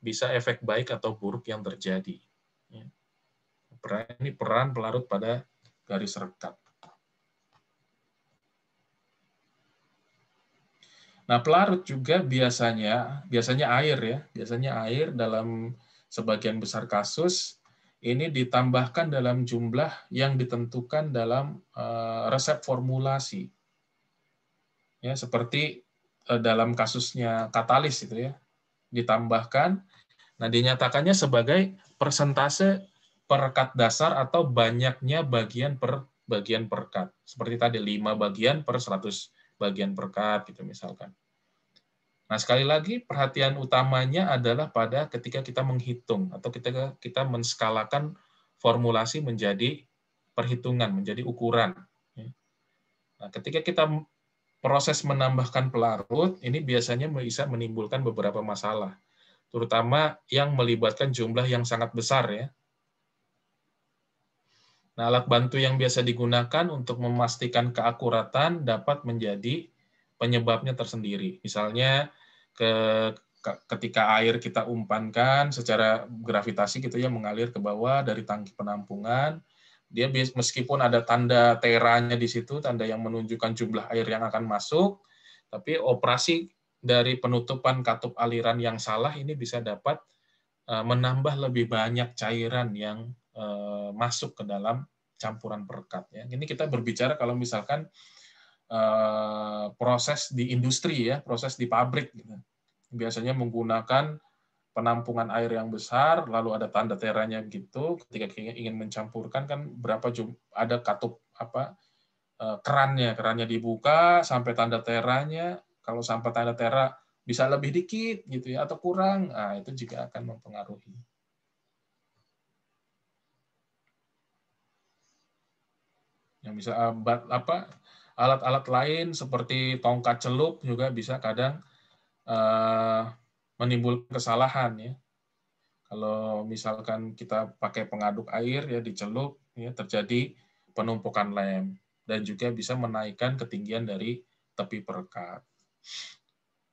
bisa efek baik atau buruk yang terjadi. Ya. ini peran pelarut pada garis rekat. Nah, pelarut juga biasanya biasanya air ya, biasanya air dalam sebagian besar kasus ini ditambahkan dalam jumlah yang ditentukan dalam eh, resep formulasi. Ya, seperti eh, dalam kasusnya katalis itu ya, ditambahkan Nah, dinyatakannya sebagai persentase perkat dasar atau banyaknya bagian per bagian perkat. Seperti tadi 5 bagian per 100 bagian perkat gitu misalkan. Nah, sekali lagi perhatian utamanya adalah pada ketika kita menghitung atau ketika kita menskalakan formulasi menjadi perhitungan, menjadi ukuran. Nah, ketika kita proses menambahkan pelarut, ini biasanya bisa menimbulkan beberapa masalah terutama yang melibatkan jumlah yang sangat besar ya. Nah, alat bantu yang biasa digunakan untuk memastikan keakuratan dapat menjadi penyebabnya tersendiri. Misalnya ke, ke ketika air kita umpankan secara gravitasi gitu ya mengalir ke bawah dari tangki penampungan, dia meskipun ada tanda teranya di situ, tanda yang menunjukkan jumlah air yang akan masuk, tapi operasi dari penutupan katup aliran yang salah ini bisa dapat eh, menambah lebih banyak cairan yang eh, masuk ke dalam campuran perekat. Ya. Ini kita berbicara kalau misalkan eh, proses di industri ya, proses di pabrik. Gitu. Biasanya menggunakan penampungan air yang besar, lalu ada tanda teranya gitu. Ketika ingin mencampurkan kan berapa ada katup apa kerannya, kerannya dibuka sampai tanda teranya kalau sampah tanda tera bisa lebih dikit gitu ya atau kurang, nah, itu juga akan mempengaruhi. Yang bisa alat ah, apa alat-alat lain seperti tongkat celup juga bisa kadang uh, menimbulkan kesalahan ya. Kalau misalkan kita pakai pengaduk air ya dicelup ya terjadi penumpukan lem dan juga bisa menaikkan ketinggian dari tepi perekat.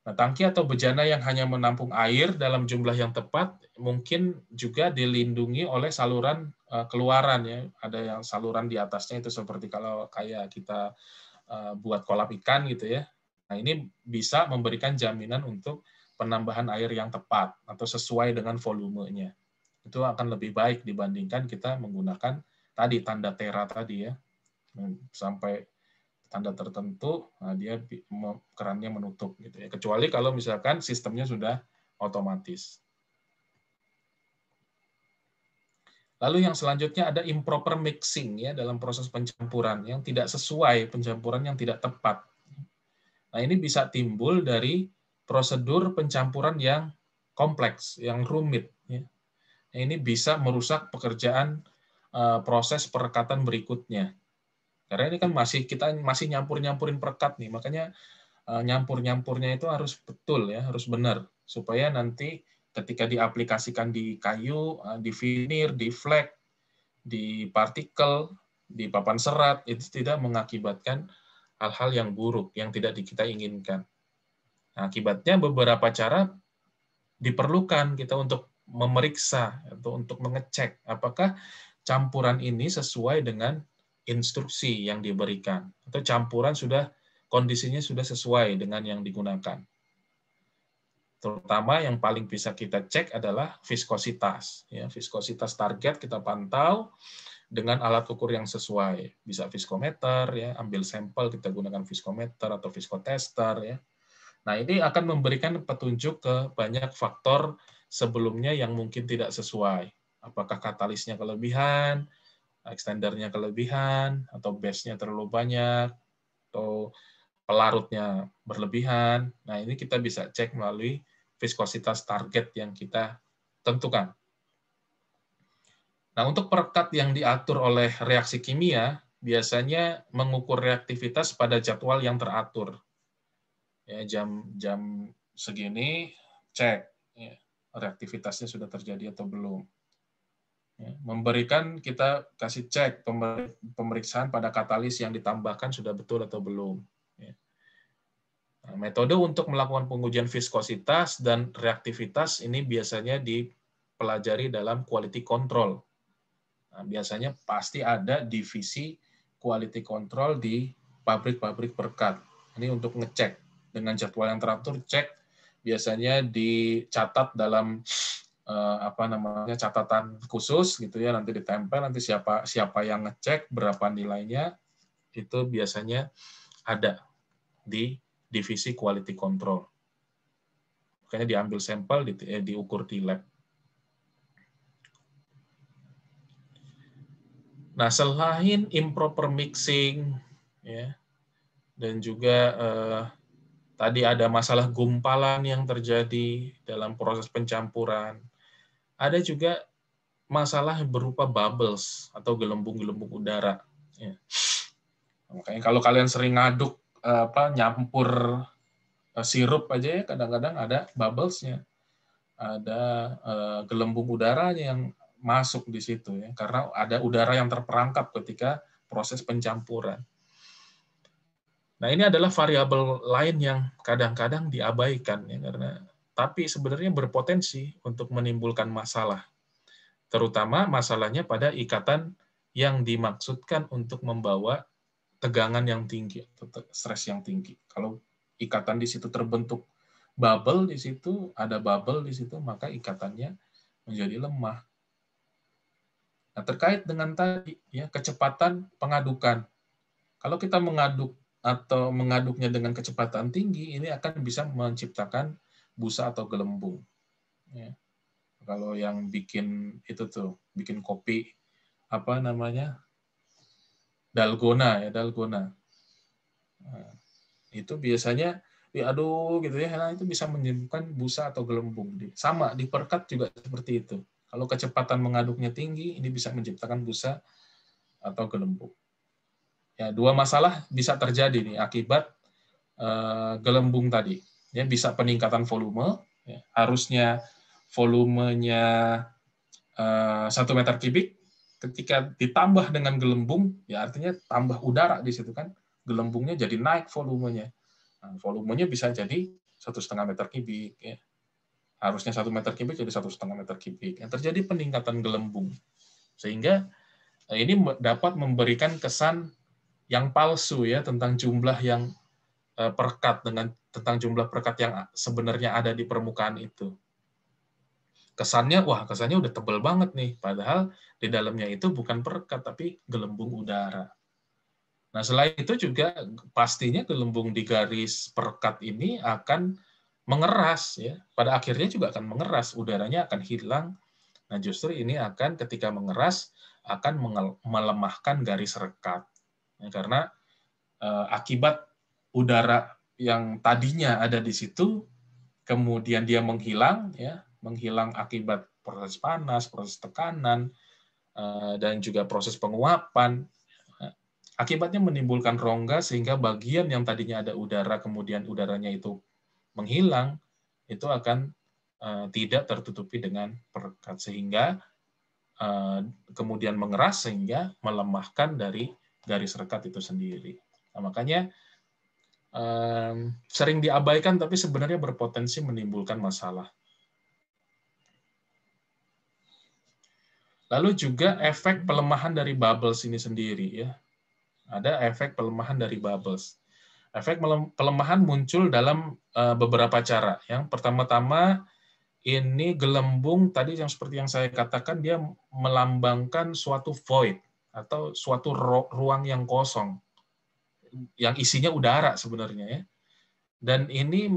Nah, tangki atau bejana yang hanya menampung air dalam jumlah yang tepat mungkin juga dilindungi oleh saluran eh, keluaran ya. Ada yang saluran di atasnya itu seperti kalau kayak kita eh, buat kolam ikan gitu ya. Nah, ini bisa memberikan jaminan untuk penambahan air yang tepat atau sesuai dengan volumenya. Itu akan lebih baik dibandingkan kita menggunakan tadi tanda tera tadi ya. Sampai Tanda tertentu nah dia kerannya menutup gitu ya kecuali kalau misalkan sistemnya sudah otomatis Lalu yang selanjutnya ada improper mixing ya dalam proses pencampuran yang tidak sesuai, pencampuran yang tidak tepat. Nah, ini bisa timbul dari prosedur pencampuran yang kompleks, yang rumit ya. Nah, ini bisa merusak pekerjaan eh, proses perekatan berikutnya. Karena ini kan masih kita masih nyampur-nyampurin perkat nih, makanya eh, nyampur-nyampurnya itu harus betul ya, harus benar supaya nanti ketika diaplikasikan di kayu, eh, di veneer, di flek, di partikel, di papan serat itu tidak mengakibatkan hal-hal yang buruk yang tidak kita inginkan. Nah, akibatnya beberapa cara diperlukan kita untuk memeriksa atau untuk mengecek apakah campuran ini sesuai dengan instruksi yang diberikan atau campuran sudah kondisinya sudah sesuai dengan yang digunakan. Terutama yang paling bisa kita cek adalah viskositas. Ya, viskositas target kita pantau dengan alat ukur yang sesuai. Bisa viskometer, ya, ambil sampel kita gunakan viskometer atau viskotester. Ya. Nah ini akan memberikan petunjuk ke banyak faktor sebelumnya yang mungkin tidak sesuai. Apakah katalisnya kelebihan, extendernya kelebihan atau base-nya terlalu banyak atau pelarutnya berlebihan. Nah, ini kita bisa cek melalui viskositas target yang kita tentukan. Nah, untuk perekat yang diatur oleh reaksi kimia, biasanya mengukur reaktivitas pada jadwal yang teratur. Ya, jam jam segini cek ya, reaktivitasnya sudah terjadi atau belum. Ya, memberikan kita kasih cek pemeriksaan pada katalis yang ditambahkan sudah betul atau belum. Ya. Nah, metode untuk melakukan pengujian viskositas dan reaktivitas ini biasanya dipelajari dalam quality control. Nah, biasanya pasti ada divisi quality control di pabrik-pabrik berkat. Ini untuk ngecek dengan jadwal yang teratur, cek biasanya dicatat dalam uh, apa namanya catatan khusus gitu ya nanti ditempel nanti siapa siapa yang ngecek berapa nilainya itu biasanya ada di divisi quality control. Makanya diambil sampel di, eh, diukur di lab. Nah, selain improper mixing ya dan juga eh, tadi ada masalah gumpalan yang terjadi dalam proses pencampuran ada juga masalah berupa bubbles atau gelembung-gelembung udara. Ya. Makanya kalau kalian sering ngaduk eh, apa nyampur eh, sirup aja ya kadang-kadang ada bubblesnya, ada eh, gelembung udara yang masuk di situ ya karena ada udara yang terperangkap ketika proses pencampuran. Nah ini adalah variabel lain yang kadang-kadang diabaikan ya karena tapi sebenarnya berpotensi untuk menimbulkan masalah. Terutama masalahnya pada ikatan yang dimaksudkan untuk membawa tegangan yang tinggi, stres yang tinggi. Kalau ikatan di situ terbentuk bubble di situ, ada bubble di situ, maka ikatannya menjadi lemah. Nah, terkait dengan tadi ya kecepatan pengadukan. Kalau kita mengaduk atau mengaduknya dengan kecepatan tinggi, ini akan bisa menciptakan busa atau gelembung. Ya. Kalau yang bikin itu tuh, bikin kopi apa namanya dalgona ya dalgona. Nah, itu biasanya diaduk ya gitu ya, nah, itu bisa menyimpan busa atau gelembung. Sama di perkat juga seperti itu. Kalau kecepatan mengaduknya tinggi, ini bisa menciptakan busa atau gelembung. Ya, dua masalah bisa terjadi nih akibat uh, gelembung tadi ya bisa peningkatan volume ya. harusnya volumenya eh, satu uh, meter kubik ketika ditambah dengan gelembung ya artinya tambah udara di situ kan gelembungnya jadi naik volumenya nah, volumenya bisa jadi satu setengah meter kubik ya harusnya satu meter kubik jadi satu setengah meter kubik yang terjadi peningkatan gelembung sehingga eh, ini dapat memberikan kesan yang palsu ya tentang jumlah yang eh, perkat dengan tentang jumlah perkat yang sebenarnya ada di permukaan itu. Kesannya, wah kesannya udah tebel banget nih, padahal di dalamnya itu bukan perkat, tapi gelembung udara. Nah, selain itu juga pastinya gelembung di garis perkat ini akan mengeras ya. Pada akhirnya juga akan mengeras, udaranya akan hilang. Nah, justru ini akan ketika mengeras akan melemahkan garis rekat. Ya, karena eh, akibat udara yang tadinya ada di situ kemudian dia menghilang ya menghilang akibat proses panas proses tekanan eh, dan juga proses penguapan akibatnya menimbulkan rongga sehingga bagian yang tadinya ada udara kemudian udaranya itu menghilang itu akan eh, tidak tertutupi dengan perekat sehingga eh, kemudian mengeras sehingga melemahkan dari garis rekat itu sendiri. Nah, makanya um, sering diabaikan tapi sebenarnya berpotensi menimbulkan masalah. Lalu juga efek pelemahan dari bubbles ini sendiri ya. Ada efek pelemahan dari bubbles. Efek pelemahan muncul dalam eh, beberapa cara. Yang pertama-tama ini gelembung tadi yang seperti yang saya katakan dia melambangkan suatu void atau suatu ruang yang kosong yang isinya udara sebenarnya ya. Dan ini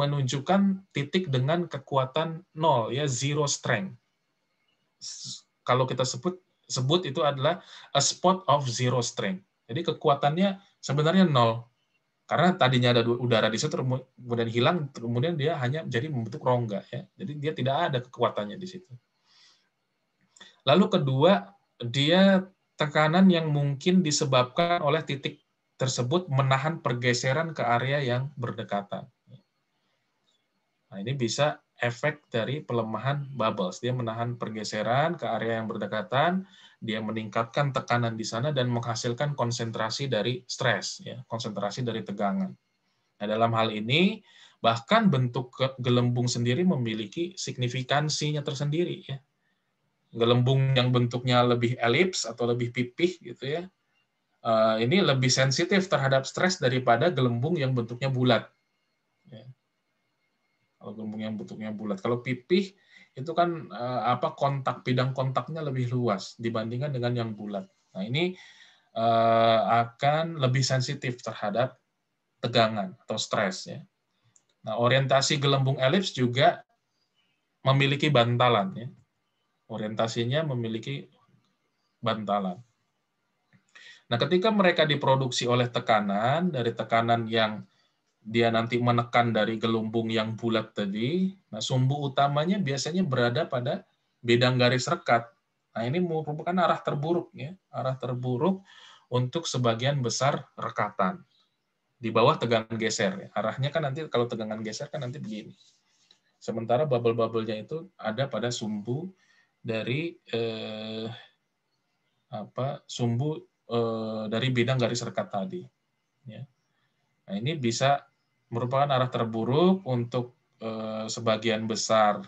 menunjukkan titik dengan kekuatan nol ya zero strength. Kalau kita sebut sebut itu adalah a spot of zero strength. Jadi kekuatannya sebenarnya nol karena tadinya ada udara di situ kemudian hilang kemudian dia hanya jadi membentuk rongga ya. Jadi dia tidak ada kekuatannya di situ. Lalu kedua dia tekanan yang mungkin disebabkan oleh titik tersebut menahan pergeseran ke area yang berdekatan. Nah, ini bisa efek dari pelemahan bubbles. Dia menahan pergeseran ke area yang berdekatan, dia meningkatkan tekanan di sana dan menghasilkan konsentrasi dari stres, ya, konsentrasi dari tegangan. Nah, dalam hal ini, bahkan bentuk gelembung sendiri memiliki signifikansinya tersendiri. Ya. Gelembung yang bentuknya lebih elips atau lebih pipih gitu ya, Eh, ini lebih sensitif terhadap stres daripada gelembung yang bentuknya bulat. Ya. Kalau gelembung yang bentuknya bulat, kalau pipih itu kan eh, apa kontak bidang kontaknya lebih luas dibandingkan dengan yang bulat. Nah ini eh, akan lebih sensitif terhadap tegangan atau stres ya. Nah orientasi gelembung elips juga memiliki bantalan ya. Orientasinya memiliki bantalan. Nah, ketika mereka diproduksi oleh tekanan, dari tekanan yang dia nanti menekan dari gelombung yang bulat tadi, nah sumbu utamanya biasanya berada pada bidang garis rekat. Nah, ini merupakan arah terburuk ya, arah terburuk untuk sebagian besar rekatan. Di bawah tegangan geser. Ya. Arahnya kan nanti kalau tegangan geser kan nanti begini. Sementara bubble-bubblenya itu ada pada sumbu dari eh, apa sumbu Eh, dari bidang garis rekat tadi. Ya. Nah, ini bisa merupakan arah terburuk untuk eh, sebagian besar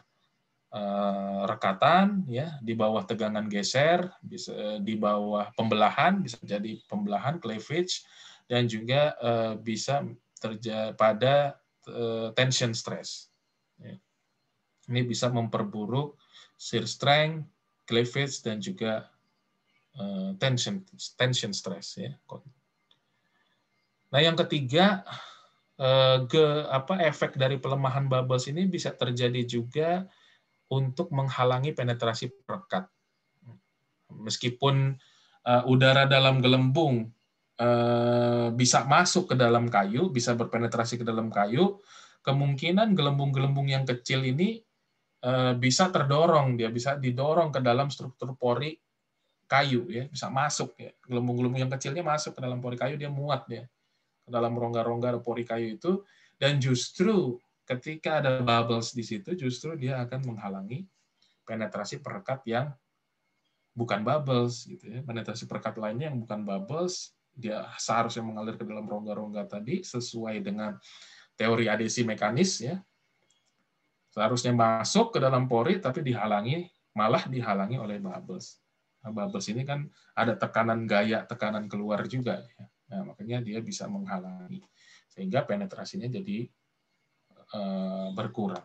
eh, rekatan ya di bawah tegangan geser, bisa di bawah pembelahan, bisa jadi pembelahan cleavage dan juga bisa terjadi pada tension stress. Ya. Ini bisa memperburuk shear strength, cleavage dan juga Eh, tension tension stress ya. Nah, yang ketiga ke eh, apa efek dari pelemahan bubbles ini bisa terjadi juga untuk menghalangi penetrasi perekat. Meskipun eh, udara dalam gelembung bisa masuk ke dalam kayu, bisa berpenetrasi ke dalam kayu, kemungkinan gelembung-gelembung yang kecil ini bisa terdorong, dia bisa didorong ke dalam struktur pori kayu ya bisa masuk ya gelembung-gelembung yang kecilnya masuk ke dalam pori kayu dia muat ya ke dalam rongga-rongga pori kayu itu dan justru ketika ada bubbles di situ justru dia akan menghalangi penetrasi perekat yang bukan bubbles gitu ya penetrasi perekat lainnya yang bukan bubbles dia seharusnya mengalir ke dalam rongga-rongga tadi sesuai dengan teori adesi mekanis ya seharusnya masuk ke dalam pori tapi dihalangi malah dihalangi oleh bubbles. Bubbles ini kan ada tekanan gaya, tekanan keluar juga. Ya. Nah, makanya dia bisa menghalangi. Sehingga penetrasinya jadi eh, berkurang.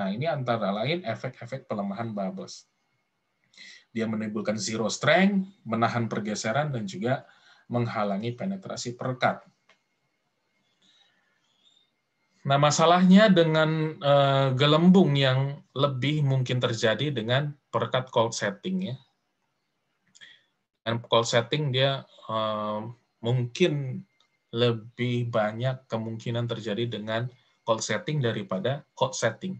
Nah, ini antara lain efek-efek pelemahan Bubbles. Dia menimbulkan zero strength, menahan pergeseran, dan juga menghalangi penetrasi perekat. Nah, masalahnya dengan eh, gelembung yang lebih mungkin terjadi dengan perekat cold setting ya dengan call setting dia uh, mungkin lebih banyak kemungkinan terjadi dengan cold setting daripada hot setting.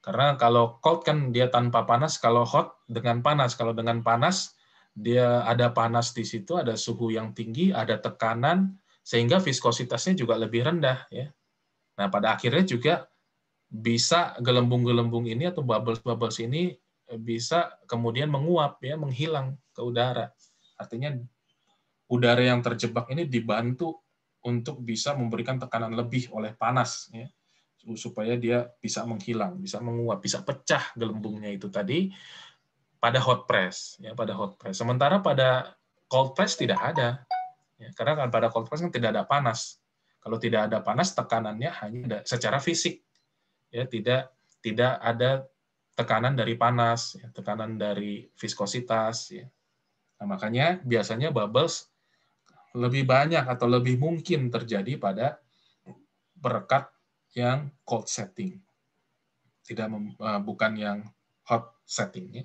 Karena kalau cold kan dia tanpa panas, kalau hot dengan panas. Kalau dengan panas, dia ada panas di situ, ada suhu yang tinggi, ada tekanan, sehingga viskositasnya juga lebih rendah. ya. Nah, pada akhirnya juga bisa gelembung-gelembung ini atau bubbles-bubbles ini bisa kemudian menguap ya, menghilang ke udara. Artinya udara yang terjebak ini dibantu untuk bisa memberikan tekanan lebih oleh panas ya supaya dia bisa menghilang, bisa menguap, bisa pecah gelembungnya itu tadi pada hot press ya pada hot press. Sementara pada cold press tidak ada. Ya, karena kan pada cold press kan tidak ada panas. Kalau tidak ada panas tekanannya hanya secara fisik. Ya, tidak tidak ada tekanan dari panas, ya, tekanan dari viskositas. Ya. Nah, makanya biasanya bubbles lebih banyak atau lebih mungkin terjadi pada perekat yang cold setting, tidak eh, bukan yang hot setting. Ya.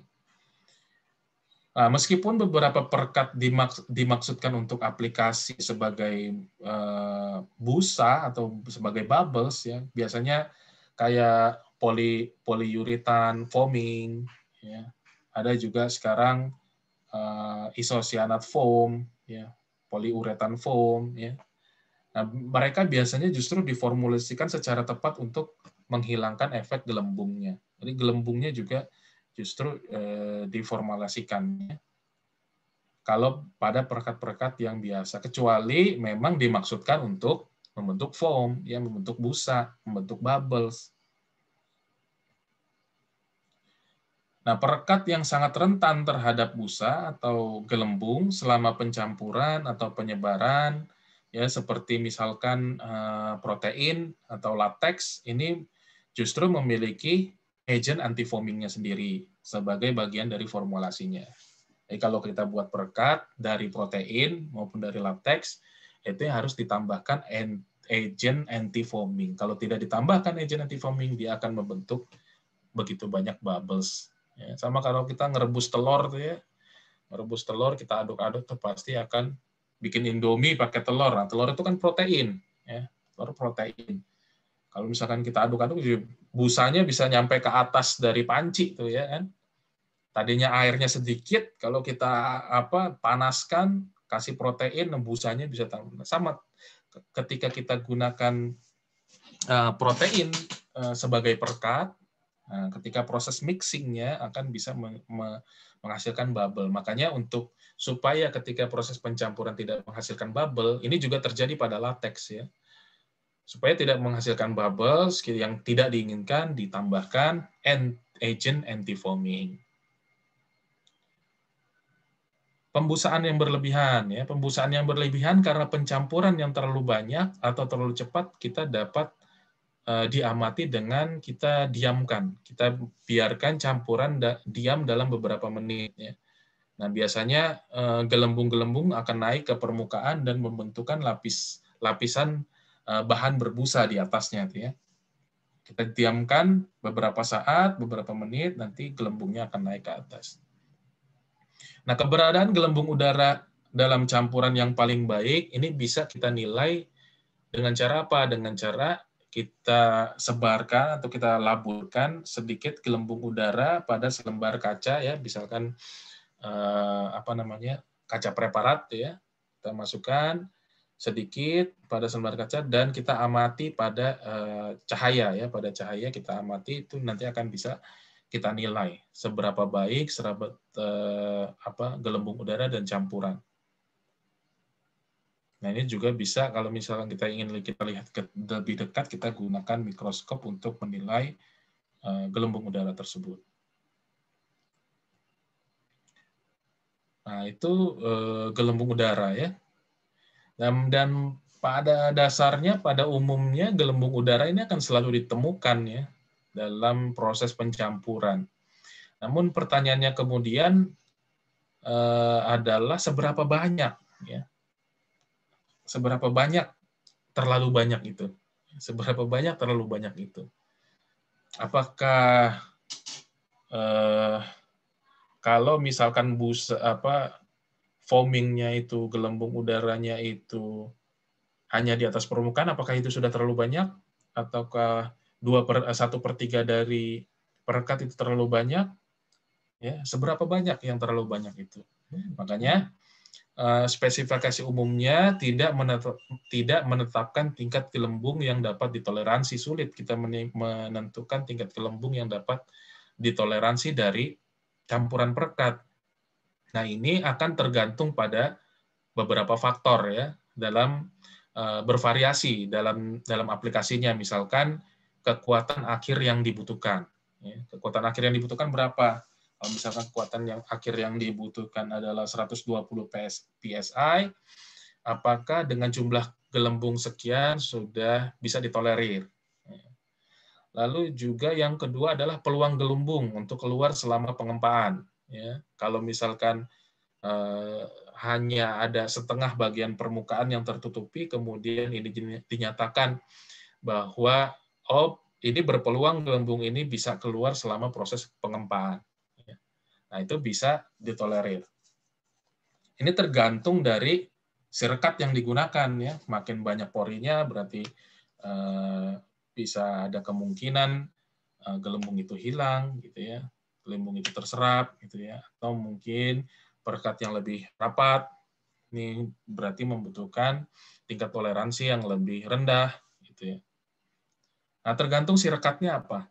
Nah, meskipun beberapa perkat dimaks dimaksudkan untuk aplikasi sebagai uh, busa atau sebagai bubbles ya, biasanya kayak poli poliuretan foaming, ya. ada juga sekarang uh, foam, ya, poliuretan foam. Ya. Nah, mereka biasanya justru diformulasikan secara tepat untuk menghilangkan efek gelembungnya. Jadi gelembungnya juga justru eh, diformulasikan diformulasikannya kalau pada perkat-perkat yang biasa kecuali memang dimaksudkan untuk membentuk foam ya membentuk busa membentuk bubbles Nah, perekat yang sangat rentan terhadap busa atau gelembung selama pencampuran atau penyebaran ya seperti misalkan eh, protein atau lateks ini justru memiliki agent anti foamingnya sendiri sebagai bagian dari formulasinya. Jadi kalau kita buat perekat dari protein maupun dari lateks itu harus ditambahkan agent anti foaming. Kalau tidak ditambahkan agent anti foaming dia akan membentuk begitu banyak bubbles Ya, sama kalau kita ngerebus telur tuh ya, ngerebus telur kita aduk-aduk tuh pasti akan bikin indomie pakai telur. Nah, telur itu kan protein, ya, telur protein. Kalau misalkan kita aduk-aduk, ya, busanya bisa nyampe ke atas dari panci tuh ya kan. Tadinya airnya sedikit, kalau kita apa panaskan, kasih protein, busanya bisa tambah. Nah, sama ketika kita gunakan eh, protein eh, sebagai perkat, Nah, ketika proses mixingnya akan bisa menghasilkan bubble. Makanya untuk supaya ketika proses pencampuran tidak menghasilkan bubble, ini juga terjadi pada latex ya. Supaya tidak menghasilkan bubble yang tidak diinginkan ditambahkan agent anti foaming. Pembusaan yang berlebihan ya, pembusaan yang berlebihan karena pencampuran yang terlalu banyak atau terlalu cepat kita dapat Eh, diamati dengan kita diamkan, kita biarkan campuran da diam dalam beberapa menit. Ya. Nah biasanya eh, gelembung-gelembung uh, akan naik ke permukaan dan membentukkan lapis lapisan uh, bahan berbusa di atasnya, gitu ya. Kita diamkan beberapa saat, beberapa menit, nanti gelembungnya akan naik ke atas. Nah keberadaan gelembung udara dalam campuran yang paling baik ini bisa kita nilai dengan cara apa? Dengan cara kita sebarkan atau kita laburkan sedikit gelembung udara pada selembar kaca ya misalkan eh, apa namanya kaca preparat ya kita masukkan sedikit pada selembar kaca dan kita amati pada eh, cahaya ya pada cahaya kita amati itu nanti akan bisa kita nilai seberapa baik serabat eh, apa gelembung udara dan campuran Nah ini juga bisa kalau misalkan kita ingin kita lihat lebih dekat, kita gunakan mikroskop untuk menilai eh, gelembung udara tersebut. Nah itu eh, gelembung udara ya. Dan, dan pada dasarnya, pada umumnya gelembung udara ini akan selalu ditemukan ya dalam proses pencampuran. Namun pertanyaannya kemudian eh, adalah seberapa banyak ya seberapa banyak terlalu banyak itu. Seberapa banyak terlalu banyak itu. Apakah eh, kalau misalkan bus apa foamingnya itu gelembung udaranya itu hanya di atas permukaan, apakah itu sudah terlalu banyak? Ataukah dua per, eh, satu per tiga dari perekat itu terlalu banyak? Ya, seberapa banyak yang terlalu banyak itu? Hmm. Makanya Eh, spesifikasi umumnya tidak tidak menetapkan tingkat gelembung yang dapat ditoleransi sulit kita menentukan tingkat gelembung yang dapat ditoleransi dari campuran perkat. Nah, ini akan tergantung pada beberapa faktor ya dalam eh, bervariasi dalam dalam aplikasinya misalkan kekuatan akhir yang dibutuhkan ya. kekuatan akhir yang dibutuhkan berapa misalkan kekuatan yang akhir yang dibutuhkan adalah 120 PS, PSI, apakah dengan jumlah gelembung sekian sudah bisa ditolerir? Lalu juga yang kedua adalah peluang gelembung untuk keluar selama pengempaan. Ya, kalau misalkan eh, hanya ada setengah bagian permukaan yang tertutupi, kemudian ini dinyatakan bahwa oh ini berpeluang gelembung ini bisa keluar selama proses pengempaan. Nah, itu bisa ditolerir. Ini tergantung dari sirkat yang digunakan ya. Makin banyak porinya berarti eh, bisa ada kemungkinan eh, gelembung itu hilang gitu ya. Gelembung itu terserap gitu ya. Atau mungkin perekat yang lebih rapat. Ini berarti membutuhkan tingkat toleransi yang lebih rendah gitu ya. Nah, tergantung sirkatnya apa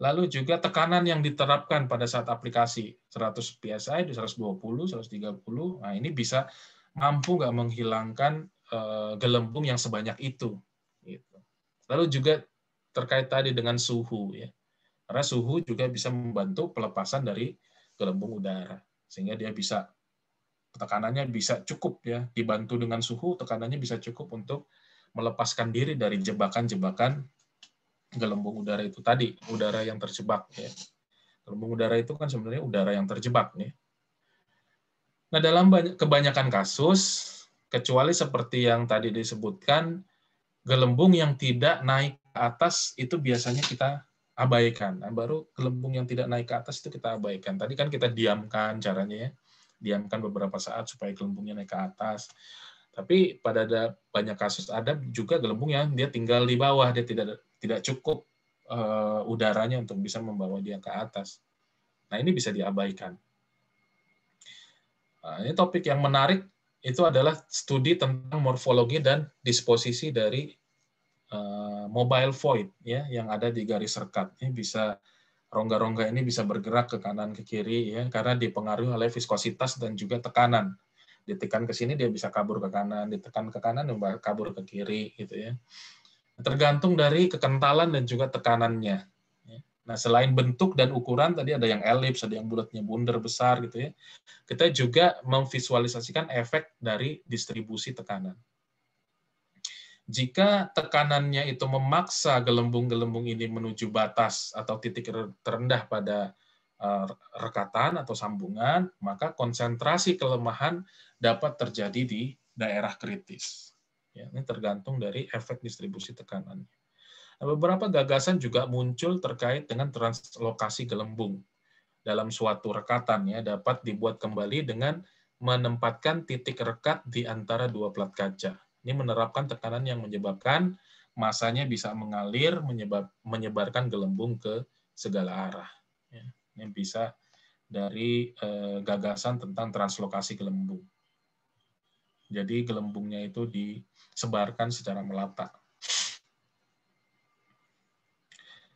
lalu juga tekanan yang diterapkan pada saat aplikasi 100 psi 120 130 nah ini bisa mampu nggak menghilangkan eh, gelembung yang sebanyak itu gitu. lalu juga terkait tadi dengan suhu ya karena suhu juga bisa membantu pelepasan dari gelembung udara sehingga dia bisa tekanannya bisa cukup ya dibantu dengan suhu tekanannya bisa cukup untuk melepaskan diri dari jebakan-jebakan gelembung udara itu tadi, udara yang terjebak. Ya. Gelembung udara itu kan sebenarnya udara yang terjebak. nih. Ya. Nah, dalam kebanyakan kasus, kecuali seperti yang tadi disebutkan, gelembung yang tidak naik ke atas itu biasanya kita abaikan. Nah, baru gelembung yang tidak naik ke atas itu kita abaikan. Tadi kan kita diamkan caranya ya. Diamkan beberapa saat supaya gelembungnya naik ke atas. Tapi pada ada banyak kasus ada juga gelembung yang dia tinggal di bawah, dia tidak tidak cukup uh, udaranya untuk bisa membawa dia ke atas. Nah, ini bisa diabaikan. Nah, ini topik yang menarik itu adalah studi tentang morfologi dan disposisi dari uh, mobile void ya yang ada di garis rekat. Ini bisa rongga-rongga ini bisa bergerak ke kanan ke kiri ya karena dipengaruhi oleh viskositas dan juga tekanan ditekan ke sini dia bisa kabur ke kanan, ditekan ke kanan dia kabur ke kiri gitu ya. Tergantung dari kekentalan dan juga tekanannya. Ya. Nah, selain bentuk dan ukuran tadi ada yang elips, ada yang bulatnya bundar besar gitu ya. Kita juga memvisualisasikan efek dari distribusi tekanan. Jika tekanannya itu memaksa gelembung-gelembung ini menuju batas atau titik terendah pada Eh, rekatan atau sambungan, maka konsentrasi kelemahan dapat terjadi di daerah kritis. Ya, ini tergantung dari efek distribusi tekanannya. Nah, beberapa gagasan juga muncul terkait dengan translokasi gelembung dalam suatu rekatan ya dapat dibuat kembali dengan menempatkan titik rekat di antara dua plat kaca. Ini menerapkan tekanan yang menyebabkan masanya bisa mengalir, menyebab, menyebarkan gelembung ke segala arah yang bisa dari eh, gagasan tentang translokasi gelembung. Jadi gelembungnya itu disebarkan secara melata.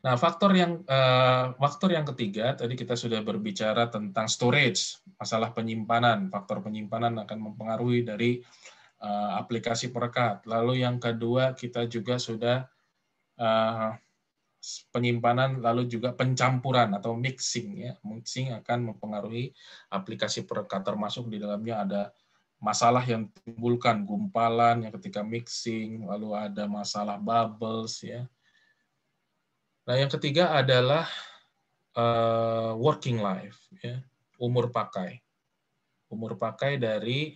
Nah, faktor yang eh, faktor yang ketiga tadi kita sudah berbicara tentang storage, masalah penyimpanan. Faktor penyimpanan akan mempengaruhi dari eh, aplikasi perekat. Lalu yang kedua kita juga sudah eh, penyimpanan lalu juga pencampuran atau mixing ya. Mixing akan mempengaruhi aplikasi perekat termasuk di dalamnya ada masalah yang timbulkan gumpalan yang ketika mixing, lalu ada masalah bubbles ya. Nah, yang ketiga adalah uh, working life ya, umur pakai. Umur pakai dari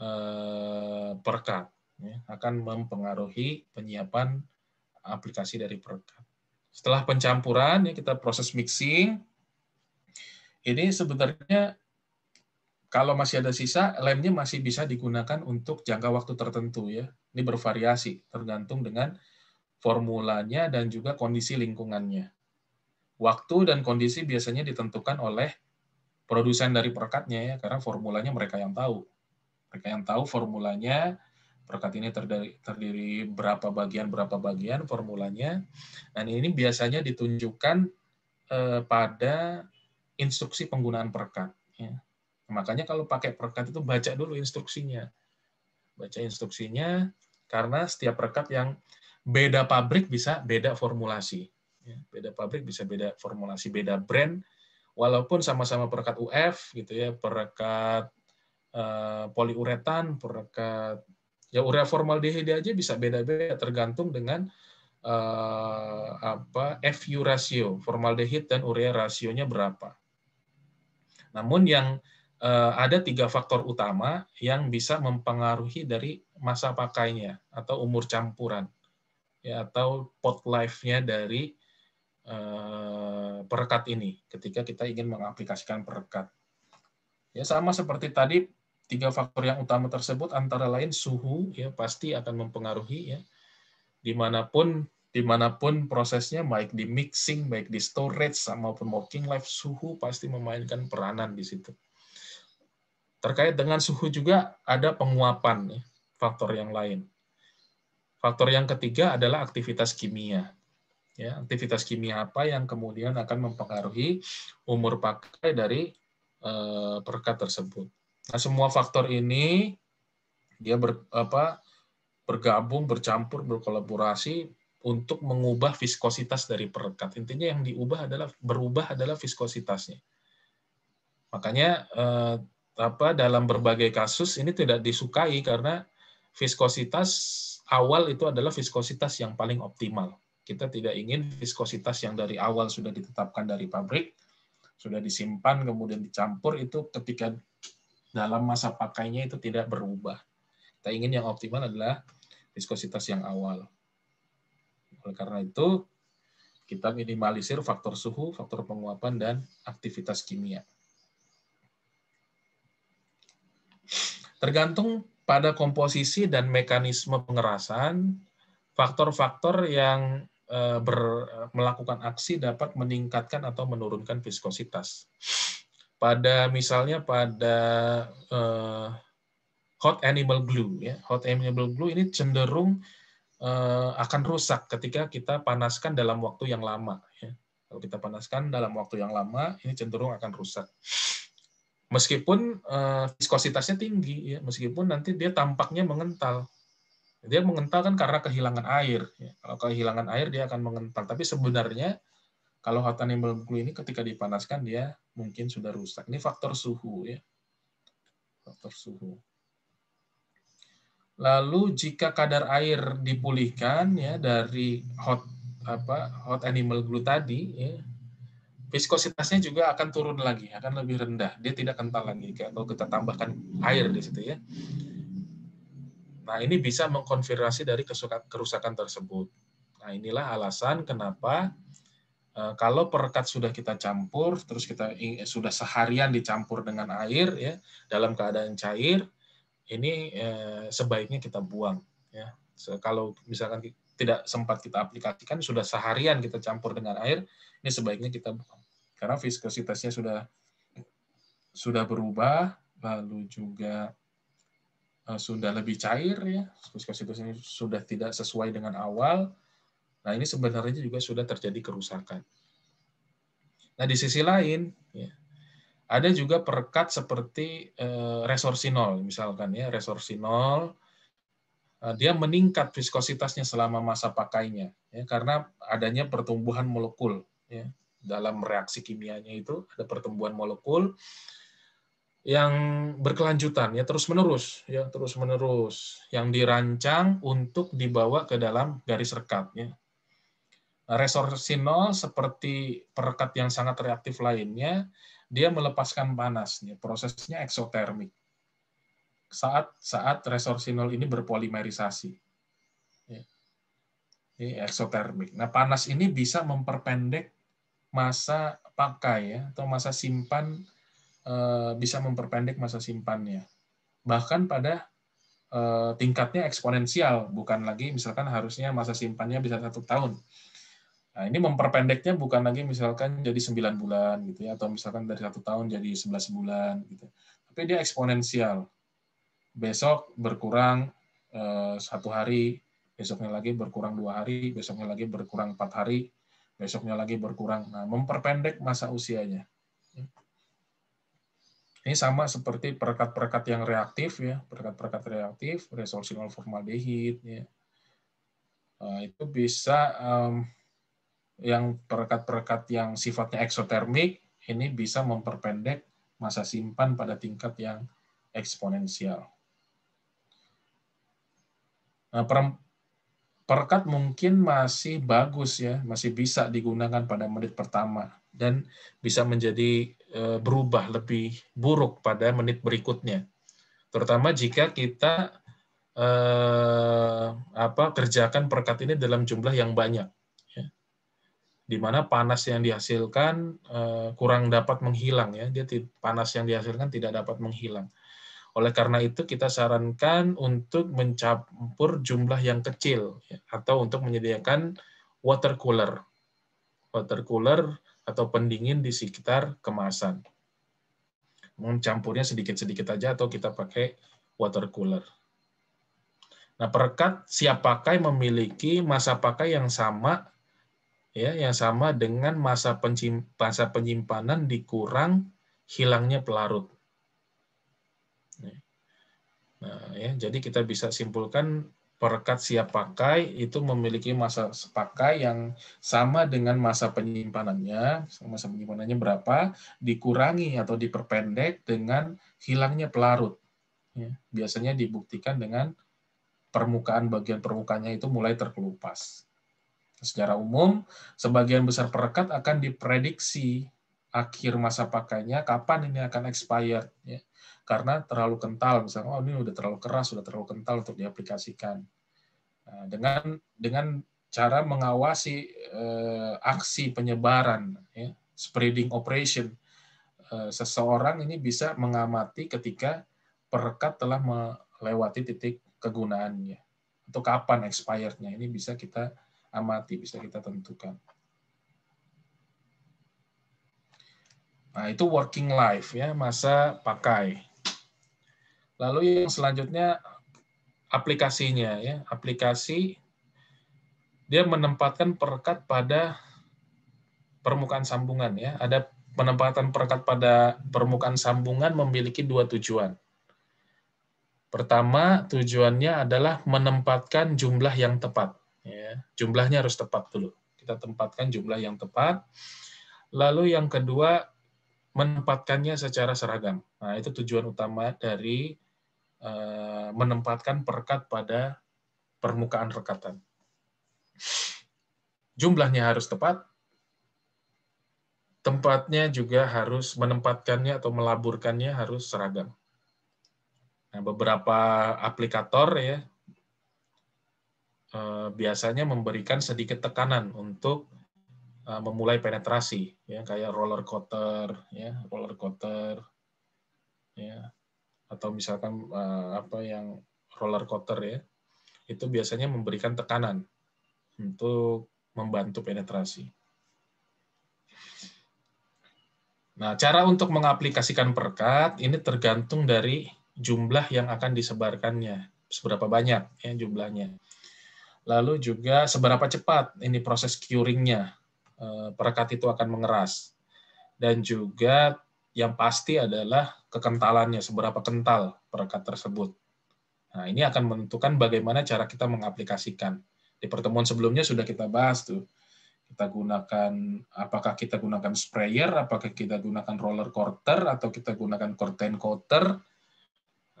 uh, eh, perkat ya, akan mempengaruhi penyiapan aplikasi dari perekat setelah pencampuran, ya kita proses mixing. Ini sebenarnya kalau masih ada sisa, lemnya masih bisa digunakan untuk jangka waktu tertentu ya. Ini bervariasi tergantung dengan formulanya dan juga kondisi lingkungannya. Waktu dan kondisi biasanya ditentukan oleh produsen dari perekatnya ya, karena formulanya mereka yang tahu. Mereka yang tahu formulanya, Perkat ini terdiri, terdiri berapa bagian, berapa bagian formulanya. Dan ini biasanya ditunjukkan eh, pada instruksi penggunaan perkat. Ya. Makanya kalau pakai perkat itu baca dulu instruksinya. Baca instruksinya, karena setiap perkat yang beda pabrik bisa beda formulasi. Ya. Beda pabrik bisa beda formulasi, beda brand, walaupun sama-sama perkat UF, gitu ya, perkat eh, poliuretan, perekat Ya urea formaldehid aja bisa beda-beda tergantung dengan uh, apa FU rasio, formaldehid dan urea rasionya berapa. Namun yang uh, ada tiga faktor utama yang bisa mempengaruhi dari masa pakainya atau umur campuran ya atau pot life-nya dari uh, perekat ini ketika kita ingin mengaplikasikan perekat. Ya sama seperti tadi Tiga faktor yang utama tersebut antara lain suhu ya pasti akan mempengaruhi ya. Dimanapun dimanapun prosesnya baik di mixing, baik di storage maupun working life suhu pasti memainkan peranan di situ. Terkait dengan suhu juga ada penguapan ya, faktor yang lain. Faktor yang ketiga adalah aktivitas kimia. Ya, aktivitas kimia apa yang kemudian akan mempengaruhi umur pakai dari eh, perkat tersebut. Nah, semua faktor ini dia ber, apa, bergabung, bercampur, berkolaborasi untuk mengubah viskositas dari perekat. Intinya yang diubah adalah berubah adalah viskositasnya. Makanya eh, apa dalam berbagai kasus ini tidak disukai karena viskositas awal itu adalah viskositas yang paling optimal. Kita tidak ingin viskositas yang dari awal sudah ditetapkan dari pabrik, sudah disimpan kemudian dicampur itu ketika dalam masa pakainya itu tidak berubah. Kita ingin yang optimal adalah viskositas yang awal. Oleh karena itu, kita minimalisir faktor suhu, faktor penguapan, dan aktivitas kimia. Tergantung pada komposisi dan mekanisme pengerasan, faktor-faktor yang eh, ber, eh, melakukan aksi dapat meningkatkan atau menurunkan viskositas pada misalnya pada uh, hot animal glue ya hot animal glue ini cenderung uh, akan rusak ketika kita panaskan dalam waktu yang lama ya. kalau kita panaskan dalam waktu yang lama ini cenderung akan rusak meskipun uh, viskositasnya tinggi ya meskipun nanti dia tampaknya mengental dia mengental kan karena kehilangan air ya. kalau kehilangan air dia akan mengental tapi sebenarnya kalau hot animal glue ini ketika dipanaskan dia mungkin sudah rusak. Ini faktor suhu ya. Faktor suhu. Lalu jika kadar air dipulihkan ya dari hot apa hot animal glue tadi ya, viskositasnya juga akan turun lagi, akan lebih rendah. Dia tidak kental lagi kalau kita tambahkan air di situ ya. Nah, ini bisa mengkonfirmasi dari kerusakan tersebut. Nah, inilah alasan kenapa Eh, kalau perekat sudah kita campur, terus kita eh, sudah seharian dicampur dengan air ya dalam keadaan cair, ini eh, sebaiknya kita buang ya. So, kalau misalkan tidak sempat kita aplikasikan, sudah seharian kita campur dengan air, ini sebaiknya kita buang karena viskositasnya sudah sudah berubah, lalu juga eh, sudah lebih cair ya, viskositasnya sudah tidak sesuai dengan awal Nah, ini sebenarnya juga sudah terjadi kerusakan. Nah, di sisi lain, ya, ada juga perekat seperti eh, resorsinol, misalkan ya, resorsinol, eh, dia meningkat viskositasnya selama masa pakainya, ya, karena adanya pertumbuhan molekul. Ya. Dalam reaksi kimianya itu ada pertumbuhan molekul yang berkelanjutan, ya terus menerus, ya terus menerus, yang dirancang untuk dibawa ke dalam garis rekatnya resorsinol seperti perekat yang sangat reaktif lainnya, dia melepaskan panas. Prosesnya eksotermik. Saat saat resorsinol ini berpolimerisasi. Ya. Ini eksotermik. Nah, panas ini bisa memperpendek masa pakai ya, atau masa simpan eh, bisa memperpendek masa simpannya. Bahkan pada eh, tingkatnya eksponensial, bukan lagi misalkan harusnya masa simpannya bisa satu tahun Nah, ini memperpendeknya bukan lagi misalkan jadi 9 bulan gitu ya atau misalkan dari satu tahun jadi 11 bulan gitu. Tapi dia eksponensial. Besok berkurang eh, satu hari, besoknya lagi berkurang dua hari, besoknya lagi berkurang empat hari, besoknya lagi berkurang. Nah, memperpendek masa usianya. Ini sama seperti perekat-perekat yang reaktif ya, perekat-perekat reaktif, resorptional formaldehid ya. Nah, itu bisa yang perekat-perekat yang sifatnya eksotermik ini bisa memperpendek masa simpan pada tingkat yang eksponensial. Nah, perekat mungkin masih bagus ya, masih bisa digunakan pada menit pertama dan bisa menjadi e, berubah lebih buruk pada menit berikutnya. Terutama jika kita eh, apa kerjakan perekat ini dalam jumlah yang banyak di mana panas yang dihasilkan eh, kurang dapat menghilang ya dia panas yang dihasilkan tidak dapat menghilang oleh karena itu kita sarankan untuk mencampur jumlah yang kecil ya, atau untuk menyediakan water cooler water cooler atau pendingin di sekitar kemasan mencampurnya sedikit-sedikit aja atau kita pakai water cooler nah perekat siap pakai memiliki masa pakai yang sama ya yang sama dengan masa masa penyimpanan dikurang hilangnya pelarut. Ya. Nah, ya, jadi kita bisa simpulkan perekat siap pakai itu memiliki masa pakai yang sama dengan masa penyimpanannya, masa penyimpanannya berapa, dikurangi atau diperpendek dengan hilangnya pelarut. Ya, biasanya dibuktikan dengan permukaan bagian permukaannya itu mulai terkelupas. Secara umum, sebagian besar perekat akan diprediksi akhir masa pakainya, kapan ini akan expired. Ya. Karena terlalu kental, misalnya, oh ini udah terlalu keras, sudah terlalu kental untuk diaplikasikan. Nah, dengan dengan cara mengawasi eh, aksi penyebaran, ya, spreading operation, eh, seseorang ini bisa mengamati ketika perekat telah melewati titik kegunaannya. Atau kapan expirednya, ini bisa kita amati, bisa kita tentukan. Nah, itu working life ya, masa pakai. Lalu yang selanjutnya aplikasinya ya, aplikasi dia menempatkan perekat pada permukaan sambungan ya. Ada penempatan perekat pada permukaan sambungan memiliki dua tujuan. Pertama, tujuannya adalah menempatkan jumlah yang tepat. Ya, jumlahnya harus tepat dulu. Kita tempatkan jumlah yang tepat. Lalu yang kedua, menempatkannya secara seragam. Nah, itu tujuan utama dari uh, menempatkan perkat pada permukaan rekatan. Jumlahnya harus tepat, tempatnya juga harus menempatkannya atau melaburkannya harus seragam. Nah, beberapa aplikator ya Eh, biasanya memberikan sedikit tekanan untuk eh, memulai penetrasi ya kayak roller coaster, ya roller coaster, ya atau misalkan eh, apa yang roller coaster ya itu biasanya memberikan tekanan untuk membantu penetrasi. Nah, cara untuk mengaplikasikan perkat ini tergantung dari jumlah yang akan disebarkannya, seberapa banyak ya jumlahnya. Lalu juga seberapa cepat ini proses curingnya, eh, perekat itu akan mengeras. Dan juga yang pasti adalah kekentalannya, seberapa kental perekat tersebut. Nah, ini akan menentukan bagaimana cara kita mengaplikasikan. Di pertemuan sebelumnya sudah kita bahas tuh. Kita gunakan, apakah kita gunakan sprayer, apakah kita gunakan roller quarter, atau kita gunakan curtain quarter.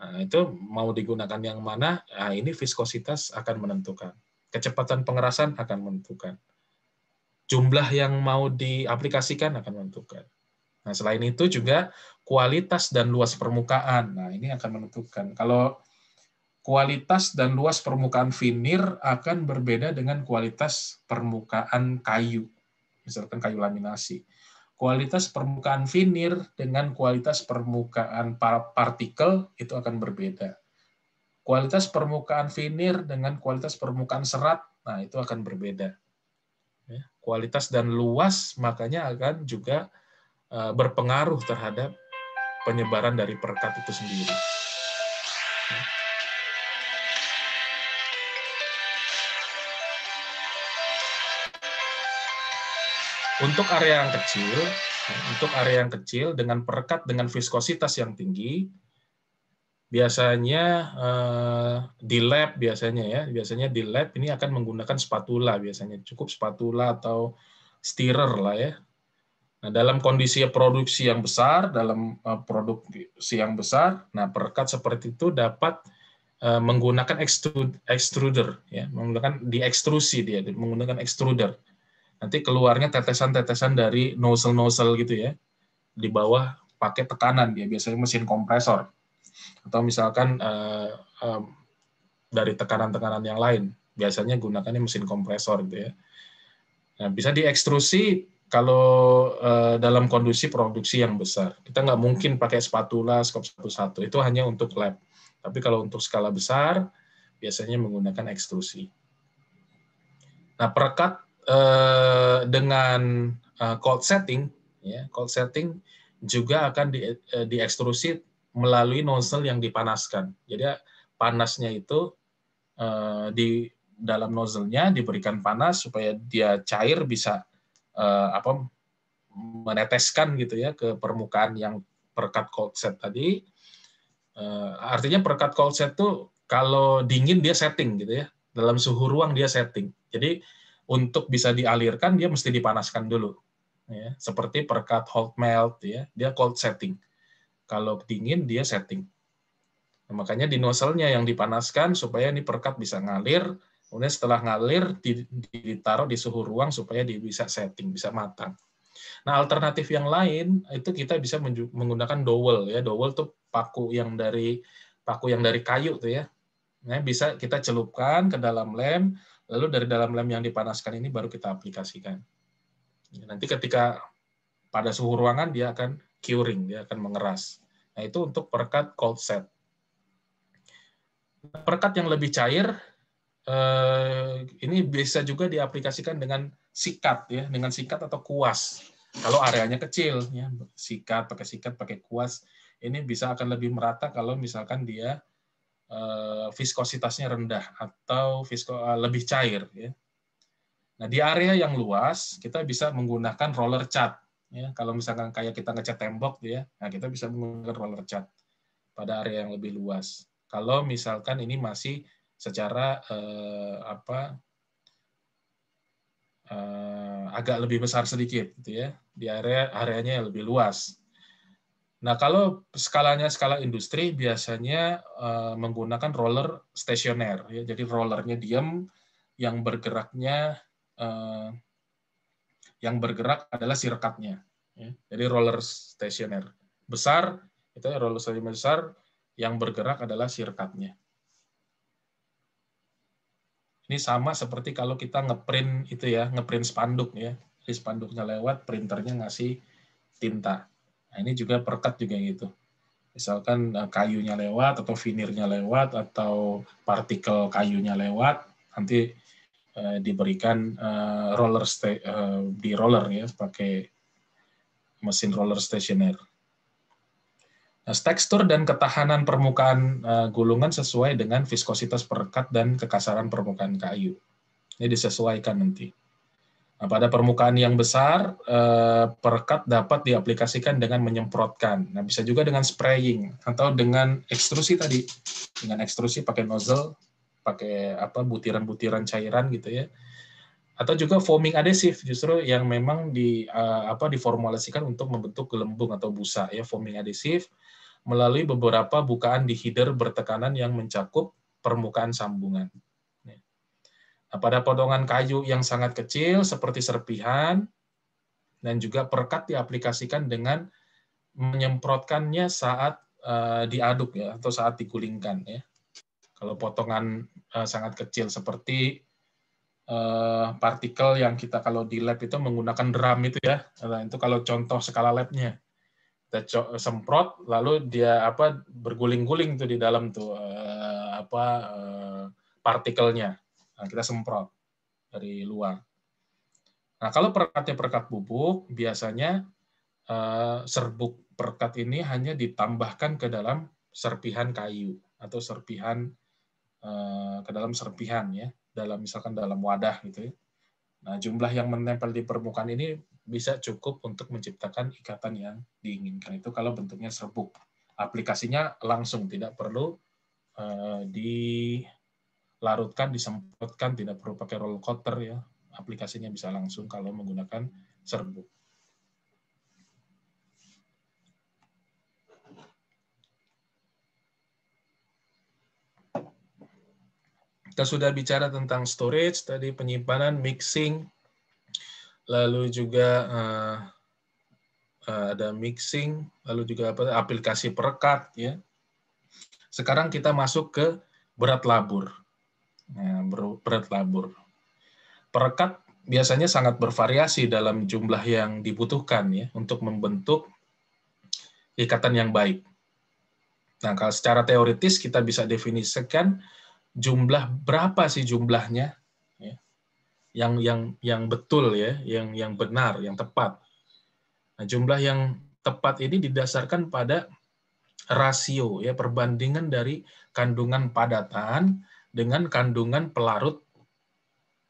Nah, itu mau digunakan yang mana, nah, ini viskositas akan menentukan kecepatan pengerasan akan menentukan. Jumlah yang mau diaplikasikan akan menentukan. Nah, selain itu juga kualitas dan luas permukaan. Nah, ini akan menentukan. Kalau kualitas dan luas permukaan vinir akan berbeda dengan kualitas permukaan kayu, misalkan kayu laminasi. Kualitas permukaan vinir dengan kualitas permukaan partikel itu akan berbeda kualitas permukaan vinir dengan kualitas permukaan serat, nah itu akan berbeda. Ya, kualitas dan luas makanya akan juga eh, berpengaruh terhadap penyebaran dari perkat itu sendiri. Untuk area yang kecil, ya, untuk area yang kecil dengan perekat dengan viskositas yang tinggi, biasanya uh, di lab biasanya ya biasanya di lab ini akan menggunakan spatula biasanya cukup spatula atau stirrer lah ya nah dalam kondisi produksi yang besar dalam uh, produksi yang besar nah perekat seperti itu dapat uh, menggunakan extrude, extruder ya menggunakan di ekstrusi dia menggunakan extruder nanti keluarnya tetesan-tetesan dari nozzle-nozzle gitu ya di bawah pakai tekanan dia biasanya mesin kompresor atau misalkan uh, uh, dari tekanan-tekanan yang lain. Biasanya gunakannya mesin kompresor gitu ya. Nah, bisa diekstrusi kalau uh, dalam kondisi produksi yang besar. Kita nggak mungkin pakai spatula skop satu-satu. Itu hanya untuk lab. Tapi kalau untuk skala besar, biasanya menggunakan ekstrusi. Nah, perekat uh, dengan uh, cold setting, ya, cold setting juga akan di, uh, diekstrusi melalui nozzle yang dipanaskan. Jadi panasnya itu uh, di dalam nozzle-nya diberikan panas supaya dia cair bisa uh, apa meneteskan gitu ya ke permukaan yang perkat cold set tadi. Uh, artinya perkat cold set tuh kalau dingin dia setting gitu ya. Dalam suhu ruang dia setting. Jadi untuk bisa dialirkan dia mesti dipanaskan dulu ya seperti perkat hot melt ya dia cold setting kalau dingin dia setting. Nah, makanya di nozzle-nya yang dipanaskan supaya ini perkat bisa ngalir. Kemudian setelah ngalir ditaruh di suhu ruang supaya dia bisa setting, bisa matang. Nah, alternatif yang lain itu kita bisa menggunakan dowel ya. Dowel tuh paku yang dari paku yang dari kayu tuh ya. Nah, bisa kita celupkan ke dalam lem, lalu dari dalam lem yang dipanaskan ini baru kita aplikasikan. Nanti ketika pada suhu ruangan dia akan curing, dia akan mengeras. Nah, itu untuk perekat cold set. Perekat yang lebih cair eh, ini bisa juga diaplikasikan dengan sikat ya, dengan sikat atau kuas. Kalau areanya kecil ya, sikat pakai sikat pakai kuas ini bisa akan lebih merata kalau misalkan dia eh, viskositasnya rendah atau visko, eh, lebih cair ya. Nah, di area yang luas kita bisa menggunakan roller cat ya kalau misalkan kayak kita ngecat tembok gitu ya nah kita bisa menggunakan roller cat pada area yang lebih luas kalau misalkan ini masih secara eh, apa eh, agak lebih besar sedikit gitu ya di area areanya yang lebih luas nah kalau skalanya skala industri biasanya eh, menggunakan roller stasioner ya jadi rollernya diam yang bergeraknya eh, yang bergerak adalah sirkatnya. Ya. Jadi roller stationer besar, itu ya, roller stationer besar, yang bergerak adalah sirkatnya. Ini sama seperti kalau kita ngeprint itu ya, ngeprint spanduk ya. Jadi spanduknya lewat, printernya ngasih tinta. Nah, ini juga perkat juga gitu. Misalkan eh, kayunya lewat atau finirnya lewat atau partikel kayunya lewat, nanti Eh, diberikan uh, roller sta- uh, di roller ya pakai mesin roller stasioner. Nah, tekstur dan ketahanan permukaan uh, gulungan sesuai dengan viskositas perekat dan kekasaran permukaan kayu. Ini disesuaikan nanti. Nah, pada permukaan yang besar, uh, perekat dapat diaplikasikan dengan menyemprotkan. Nah, bisa juga dengan spraying atau dengan ekstrusi tadi. Dengan ekstrusi pakai nozzle pakai apa butiran-butiran cairan gitu ya atau juga foaming adhesive justru yang memang di uh, apa diformulasikan untuk membentuk gelembung atau busa ya foaming adhesive melalui beberapa bukaan di header bertekanan yang mencakup permukaan sambungan. Nah, pada potongan kayu yang sangat kecil seperti serpihan dan juga perkat diaplikasikan dengan menyemprotkannya saat uh, diaduk ya atau saat digulingkan ya. Kalau potongan eh, sangat kecil seperti eh, partikel yang kita kalau di lab itu menggunakan drum itu ya. Nah, itu kalau contoh skala labnya. Kita semprot lalu dia apa berguling-guling tuh di dalam tuh eh, apa partikelnya. Nah, kita semprot dari luar. Nah, kalau perkatnya perkat bubuk, biasanya serbuk perkat ini hanya ditambahkan ke dalam serpihan kayu atau serpihan Eh, ke dalam serpihan ya, dalam misalkan dalam wadah gitu ya. Nah, jumlah yang menempel di permukaan ini bisa cukup untuk menciptakan ikatan yang diinginkan. Itu kalau bentuknya serbuk. Aplikasinya langsung, tidak perlu uh, dilarutkan, disemprotkan, tidak perlu pakai roller cutter ya. Aplikasinya bisa langsung kalau menggunakan serbuk. Kita sudah bicara tentang storage, tadi penyimpanan, mixing, lalu juga uh, ada mixing, lalu juga apa aplikasi perekat ya. Sekarang kita masuk ke berat labur. Nah, berat labur. Perekat biasanya sangat bervariasi dalam jumlah yang dibutuhkan ya untuk membentuk ikatan yang baik. Nah, kalau secara teoritis kita bisa definisikan jumlah berapa sih jumlahnya ya, yang yang yang betul ya yang yang benar yang tepat nah, jumlah yang tepat ini didasarkan pada rasio ya perbandingan dari kandungan padatan dengan kandungan pelarut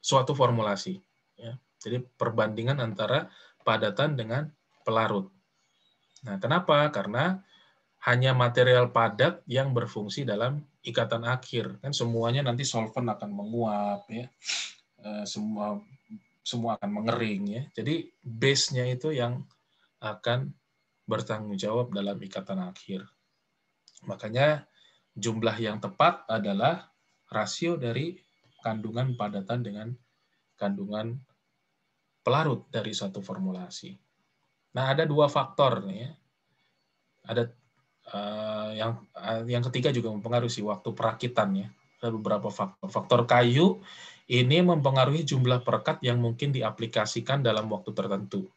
suatu formulasi ya jadi perbandingan antara padatan dengan pelarut nah kenapa karena hanya material padat yang berfungsi dalam ikatan akhir. Kan semuanya nanti solvent akan menguap ya. Eh, semua semua akan mengering ya. Jadi base-nya itu yang akan bertanggung jawab dalam ikatan akhir. Makanya jumlah yang tepat adalah rasio dari kandungan padatan dengan kandungan pelarut dari satu formulasi. Nah, ada dua faktor nih ya. Ada Eh, yang eh, yang ketiga juga mempengaruhi waktu perakitan ya Ada beberapa faktor. Faktor kayu ini mempengaruhi jumlah perekat yang mungkin diaplikasikan dalam waktu tertentu.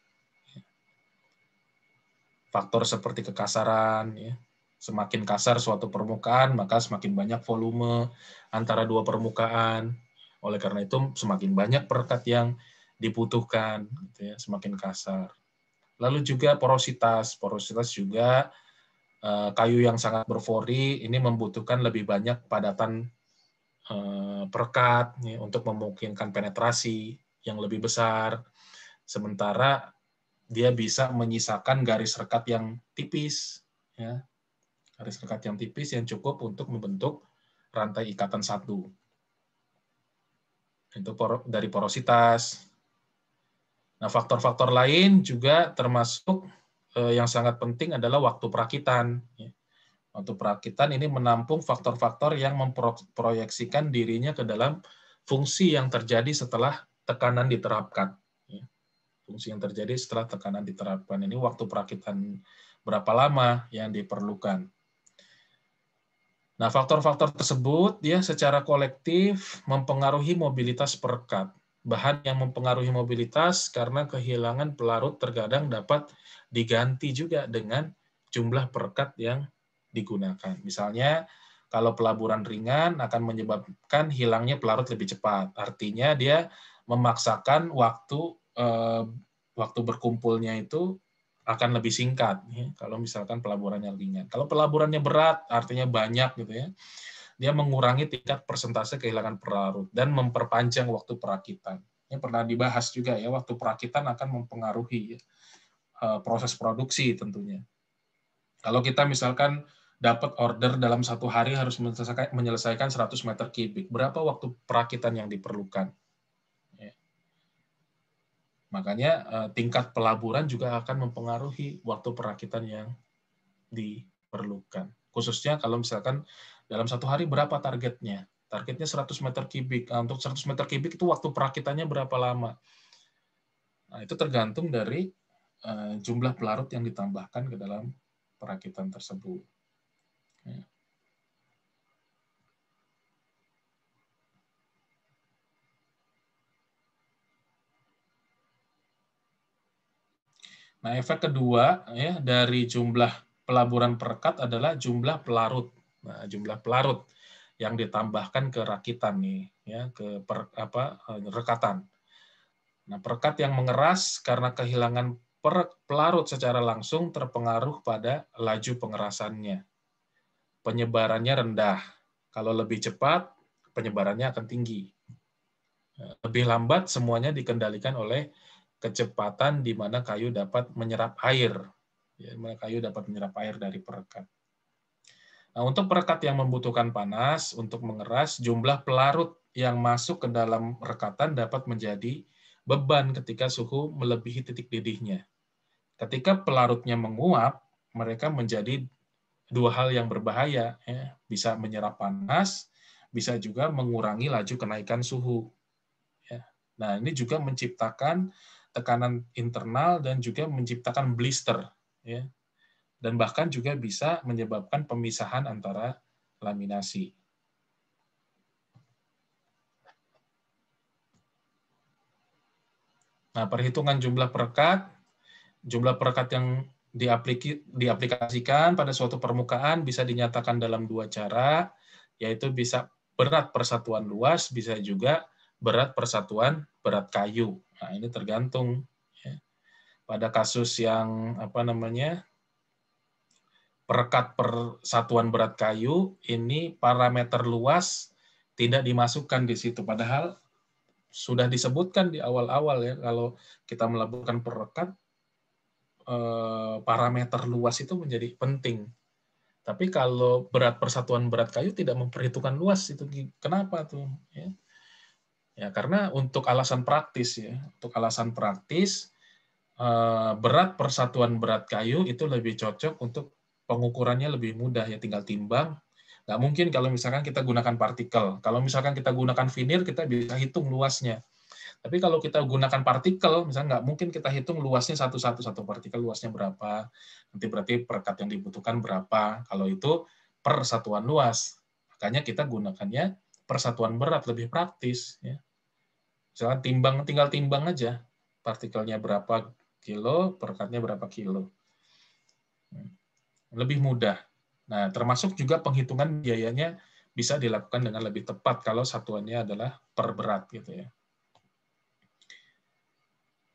Faktor seperti kekasaran, ya. semakin kasar suatu permukaan, maka semakin banyak volume antara dua permukaan. Oleh karena itu, semakin banyak perekat yang dibutuhkan, gitu ya, semakin kasar. Lalu juga porositas, porositas juga Eh, kayu yang sangat berfori ini membutuhkan lebih banyak padatan eh, perekat ya, untuk memungkinkan penetrasi yang lebih besar. Sementara dia bisa menyisakan garis rekat yang tipis, ya. garis rekat yang tipis yang cukup untuk membentuk rantai ikatan satu. Itu dari porositas. Nah, faktor-faktor lain juga termasuk Eh, yang sangat penting adalah waktu perakitan. Ya. Waktu perakitan ini menampung faktor-faktor yang memproyeksikan dirinya ke dalam fungsi yang terjadi setelah tekanan diterapkan. Ya. Fungsi yang terjadi setelah tekanan diterapkan ini waktu perakitan berapa lama yang diperlukan. Nah, faktor-faktor tersebut ya secara kolektif mempengaruhi mobilitas perekat bahan yang mempengaruhi mobilitas karena kehilangan pelarut terkadang dapat diganti juga dengan jumlah perekat yang digunakan. Misalnya, kalau pelaburan ringan akan menyebabkan hilangnya pelarut lebih cepat. Artinya dia memaksakan waktu eh, waktu berkumpulnya itu akan lebih singkat. Ya, kalau misalkan pelaburannya ringan. Kalau pelaburannya berat, artinya banyak gitu ya dia mengurangi tingkat persentase kehilangan perlarut dan memperpanjang waktu perakitan. Ini pernah dibahas juga ya, waktu perakitan akan mempengaruhi ya, eh, proses produksi tentunya. Kalau kita misalkan dapat order dalam satu hari harus menyelesaikan 100 meter kubik, berapa waktu perakitan yang diperlukan? Ya. Makanya eh, tingkat pelaburan juga akan mempengaruhi waktu perakitan yang diperlukan. Khususnya kalau misalkan dalam satu hari berapa targetnya? Targetnya 100 meter kubik. Nah, untuk 100 meter kubik itu waktu perakitannya berapa lama? Nah, itu tergantung dari uh, jumlah pelarut yang ditambahkan ke dalam perakitan tersebut. Ya. Nah, efek kedua ya dari jumlah pelaburan perekat adalah jumlah pelarut nah, jumlah pelarut yang ditambahkan ke rakitan nih ya ke per, apa eh, rekatan. Nah, perekat yang mengeras karena kehilangan per, pelarut secara langsung terpengaruh pada laju pengerasannya. Penyebarannya rendah. Kalau lebih cepat, penyebarannya akan tinggi. Eh, lebih lambat semuanya dikendalikan oleh kecepatan di mana kayu dapat menyerap air. Ya, kayu dapat menyerap air dari perekat. Nah, untuk perekat yang membutuhkan panas untuk mengeras, jumlah pelarut yang masuk ke dalam rekatan dapat menjadi beban ketika suhu melebihi titik didihnya. Ketika pelarutnya menguap, mereka menjadi dua hal yang berbahaya, ya. bisa menyerap panas, bisa juga mengurangi laju kenaikan suhu. Ya. Nah, ini juga menciptakan tekanan internal dan juga menciptakan blister. Ya dan bahkan juga bisa menyebabkan pemisahan antara laminasi. Nah, perhitungan jumlah perekat, jumlah perekat yang diaplikasikan pada suatu permukaan bisa dinyatakan dalam dua cara, yaitu bisa berat persatuan luas, bisa juga berat persatuan berat kayu. Nah, ini tergantung. Ya. Pada kasus yang apa namanya perekat persatuan berat kayu ini parameter luas tidak dimasukkan di situ padahal sudah disebutkan di awal-awal ya kalau kita melakukan perekat eh, parameter luas itu menjadi penting. Tapi kalau berat persatuan berat kayu tidak memperhitungkan luas itu kenapa tuh? Ya, ya karena untuk alasan praktis ya, untuk alasan praktis eh, berat persatuan berat kayu itu lebih cocok untuk pengukurannya lebih mudah ya tinggal timbang. Nggak mungkin kalau misalkan kita gunakan partikel. Kalau misalkan kita gunakan vinil, kita bisa hitung luasnya. Tapi kalau kita gunakan partikel, misalnya nggak mungkin kita hitung luasnya satu-satu, satu partikel luasnya berapa, nanti berarti perkat yang dibutuhkan berapa. Kalau itu per satuan luas. Makanya kita gunakannya per satuan berat, lebih praktis. Ya. Misalnya timbang, tinggal timbang aja. Partikelnya berapa kilo, perkatnya berapa kilo. Hmm lebih mudah. Nah, termasuk juga penghitungan biayanya bisa dilakukan dengan lebih tepat kalau satuannya adalah per berat gitu ya.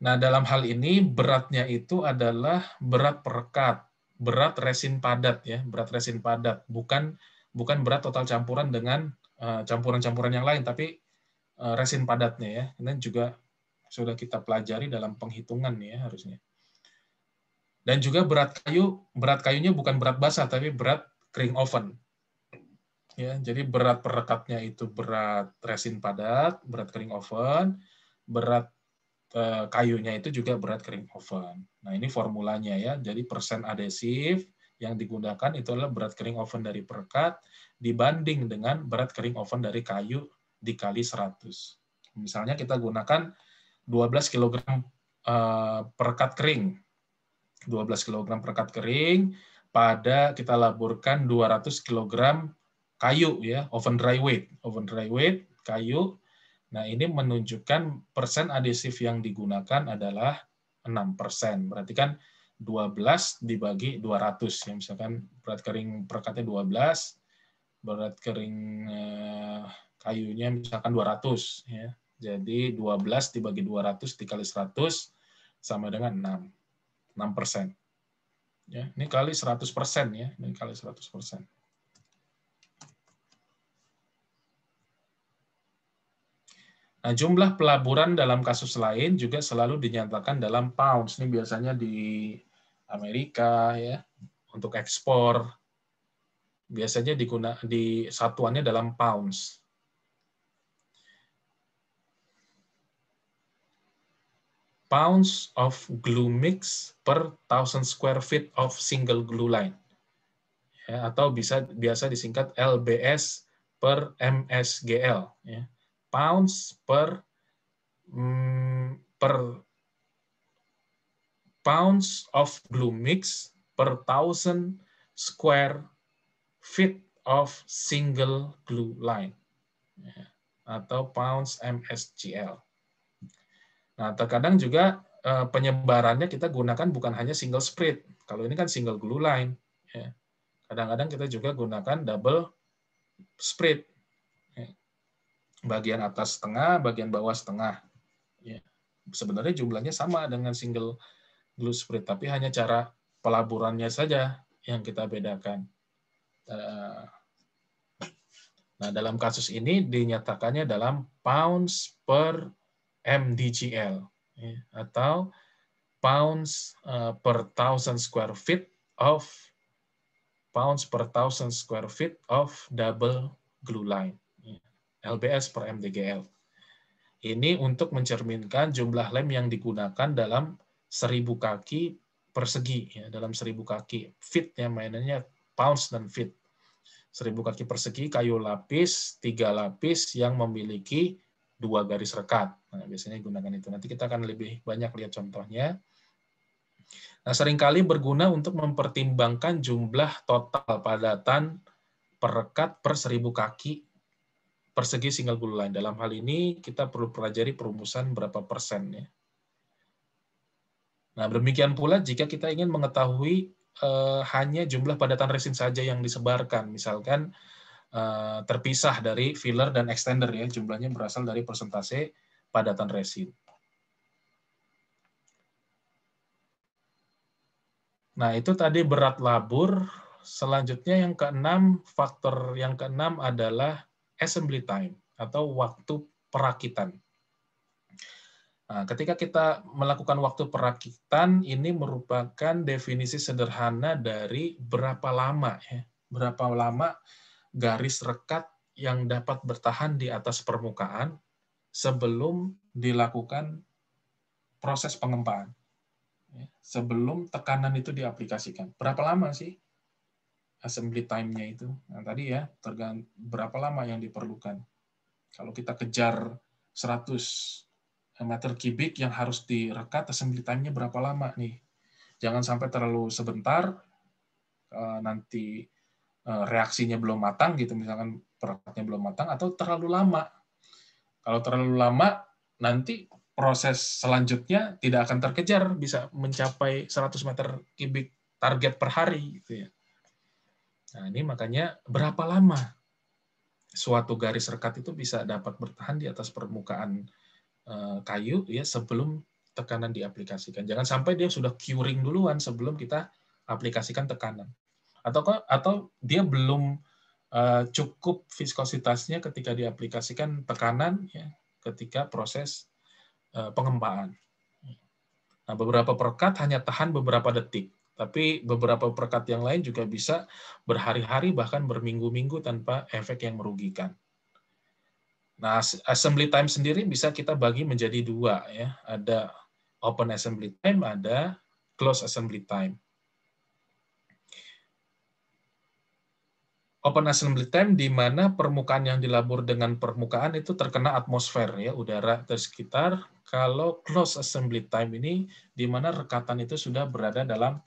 Nah, dalam hal ini beratnya itu adalah berat perekat, berat resin padat ya, berat resin padat, bukan bukan berat total campuran dengan eh, campuran-campuran yang lain tapi eh, resin padatnya ya. Ini juga sudah kita pelajari dalam penghitungan ya harusnya. Dan juga berat kayu, berat kayunya bukan berat basah, tapi berat kering oven. Ya, jadi berat perekatnya itu berat resin padat, berat kering oven, berat eh, kayunya itu juga berat kering oven. Nah, ini formulanya ya. Jadi persen adhesif yang digunakan itu adalah berat kering oven dari perekat dibanding dengan berat kering oven dari kayu dikali 100. Misalnya kita gunakan 12 kg eh, perekat kering 12 kg perkat kering pada kita laburkan 200 kg kayu ya, oven dry weight, oven dry weight kayu. Nah, ini menunjukkan persen adhesif yang digunakan adalah 6%. persen. Berarti kan 12 dibagi 200 ya misalkan berat kering perkatnya 12 berat kering eh, kayunya misalkan 200 ya jadi 12 dibagi 200 dikali 100 sama dengan 6 6%. Ya, ini kali 100% ya, ini kali 100%. Nah, jumlah pelaburan dalam kasus lain juga selalu dinyatakan dalam pounds. Ini biasanya di Amerika ya, untuk ekspor. Biasanya diguna di satuannya dalam pounds. pounds of glue mix per thousand square feet of single glue line. Ya, atau bisa biasa disingkat LBS per MSGL. Ya. Pounds per mm, per pounds of glue mix per thousand square feet of single glue line. Ya. Atau pounds MSGL. Nah, terkadang juga eh, penyebarannya kita gunakan bukan hanya single spread. Kalau ini kan single glue line. Ya. Kadang-kadang kita juga gunakan double spread. Ya. Bagian atas setengah, bagian bawah setengah. Ya. Sebenarnya jumlahnya sama dengan single glue spread, tapi hanya cara pelaburannya saja yang kita bedakan. Eh, nah, dalam kasus ini dinyatakannya dalam pounds per MDGL ya, atau pounds eh, per thousand square feet of pounds per thousand square feet of double glue line ya, LBS per MDGL. Ini untuk mencerminkan jumlah lem yang digunakan dalam seribu kaki persegi ya, dalam seribu kaki. fitnya mainannya pounds dan feet. seribu kaki persegi kayu lapis, tiga lapis yang memiliki dua garis rekat. Nah, biasanya gunakan itu. Nanti kita akan lebih banyak lihat contohnya. Nah, seringkali berguna untuk mempertimbangkan jumlah total padatan per rekat per seribu kaki persegi single bulu line. Dalam hal ini kita perlu pelajari perumusan berapa persen ya. Nah, demikian pula jika kita ingin mengetahui eh, hanya jumlah padatan resin saja yang disebarkan. Misalkan Eh, terpisah dari filler dan extender ya. Jumlahnya berasal dari persentase padatan resin. Nah, itu tadi berat labur. Selanjutnya yang keenam, faktor yang keenam adalah assembly time atau waktu perakitan. Nah, ketika kita melakukan waktu perakitan, ini merupakan definisi sederhana dari berapa lama ya, berapa lama garis rekat yang dapat bertahan di atas permukaan sebelum dilakukan proses pengembangan ya, Sebelum tekanan itu diaplikasikan. Berapa lama sih assembly time-nya itu? Nah, tadi ya, tergant berapa lama yang diperlukan. Kalau kita kejar 100 meter kubik yang harus direkat, assembly time-nya berapa lama nih? Jangan sampai terlalu sebentar, eh, nanti Eh, reaksinya belum matang gitu misalkan produknya belum matang atau terlalu lama. Kalau terlalu lama nanti proses selanjutnya tidak akan terkejar bisa mencapai 100 meter kubik target per hari gitu ya. Nah, ini makanya berapa lama suatu garis rekat itu bisa dapat bertahan di atas permukaan eh, kayu ya sebelum tekanan diaplikasikan. Jangan sampai dia sudah curing duluan sebelum kita aplikasikan tekanan atau atau dia belum eh, cukup viskositasnya ketika diaplikasikan tekanan ya ketika proses uh, Nah, beberapa perkat hanya tahan beberapa detik, tapi beberapa perkat yang lain juga bisa berhari-hari bahkan berminggu-minggu tanpa efek yang merugikan. Nah, assembly time sendiri bisa kita bagi menjadi dua ya. Ada open assembly time, ada close assembly time. open assembly time di mana permukaan yang dilabur dengan permukaan itu terkena atmosfer ya udara dari sekitar. Kalau close assembly time ini di mana rekatan itu sudah berada dalam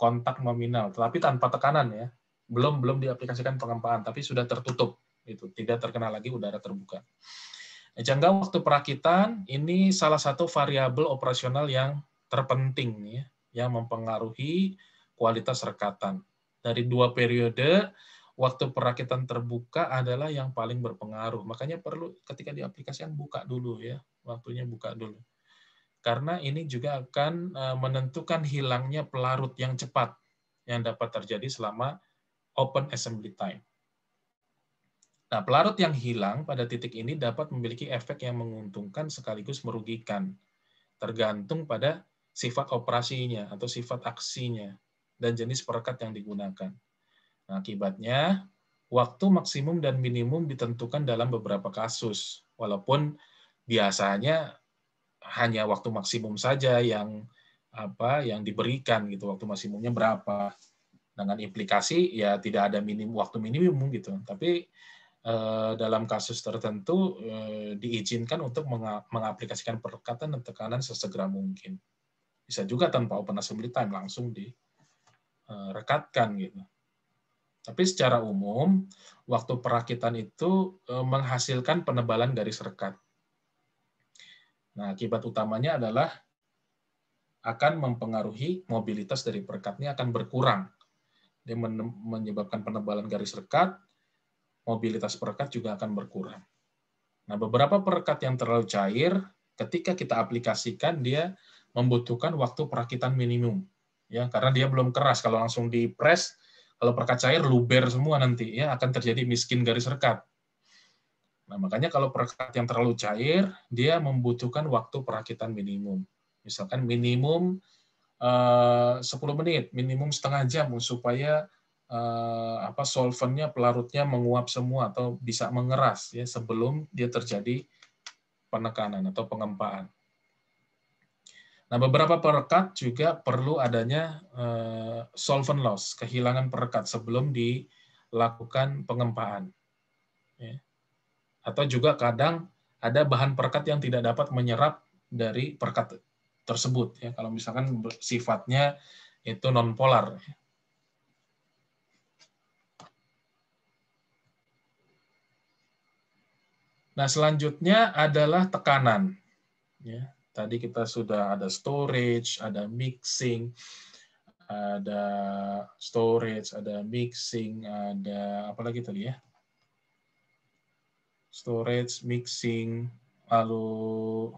kontak nominal, tetapi tanpa tekanan ya. Belum belum diaplikasikan pengempaan, tapi sudah tertutup itu tidak terkena lagi udara terbuka. Jangka waktu perakitan ini salah satu variabel operasional yang terpenting ya, yang mempengaruhi kualitas rekatan. Dari dua periode waktu perakitan terbuka adalah yang paling berpengaruh. Makanya perlu ketika diaplikasikan buka dulu ya, waktunya buka dulu. Karena ini juga akan e, menentukan hilangnya pelarut yang cepat yang dapat terjadi selama open assembly time. Nah, pelarut yang hilang pada titik ini dapat memiliki efek yang menguntungkan sekaligus merugikan, tergantung pada sifat operasinya atau sifat aksinya dan jenis perekat yang digunakan. Nah, akibatnya waktu maksimum dan minimum ditentukan dalam beberapa kasus, walaupun biasanya hanya waktu maksimum saja yang apa yang diberikan gitu waktu maksimumnya berapa dengan implikasi ya tidak ada minim waktu minimum gitu tapi eh, dalam kasus tertentu eh, diizinkan untuk mengaplikasikan perkataan dan tekanan sesegera mungkin bisa juga tanpa open assembly time langsung direkatkan eh, gitu tapi secara umum, waktu perakitan itu eh, menghasilkan penebalan garis rekat. Nah, akibat utamanya adalah akan mempengaruhi mobilitas dari ini akan berkurang. Dia menyebabkan penebalan garis rekat, mobilitas perekat juga akan berkurang. Nah, beberapa perekat yang terlalu cair, ketika kita aplikasikan, dia membutuhkan waktu perakitan minimum. ya Karena dia belum keras. Kalau langsung di press, kalau perkat cair luber semua nanti ya akan terjadi miskin garis rekat. Nah, makanya kalau perkat yang terlalu cair, dia membutuhkan waktu perakitan minimum. Misalkan minimum eh, 10 menit, minimum setengah jam supaya eh, apa solvenya pelarutnya menguap semua atau bisa mengeras ya sebelum dia terjadi penekanan atau pengempaan. Nah, beberapa perekat juga perlu adanya eh, solvent loss, kehilangan perekat sebelum dilakukan pengempaan. Ya. Atau juga kadang ada bahan perekat yang tidak dapat menyerap dari perekat tersebut. Ya. Kalau misalkan sifatnya itu nonpolar. polar ya. Nah, selanjutnya adalah tekanan. Ya. Tadi kita sudah ada storage, ada mixing, ada storage, ada mixing, ada apa lagi tadi ya? Storage, mixing, lalu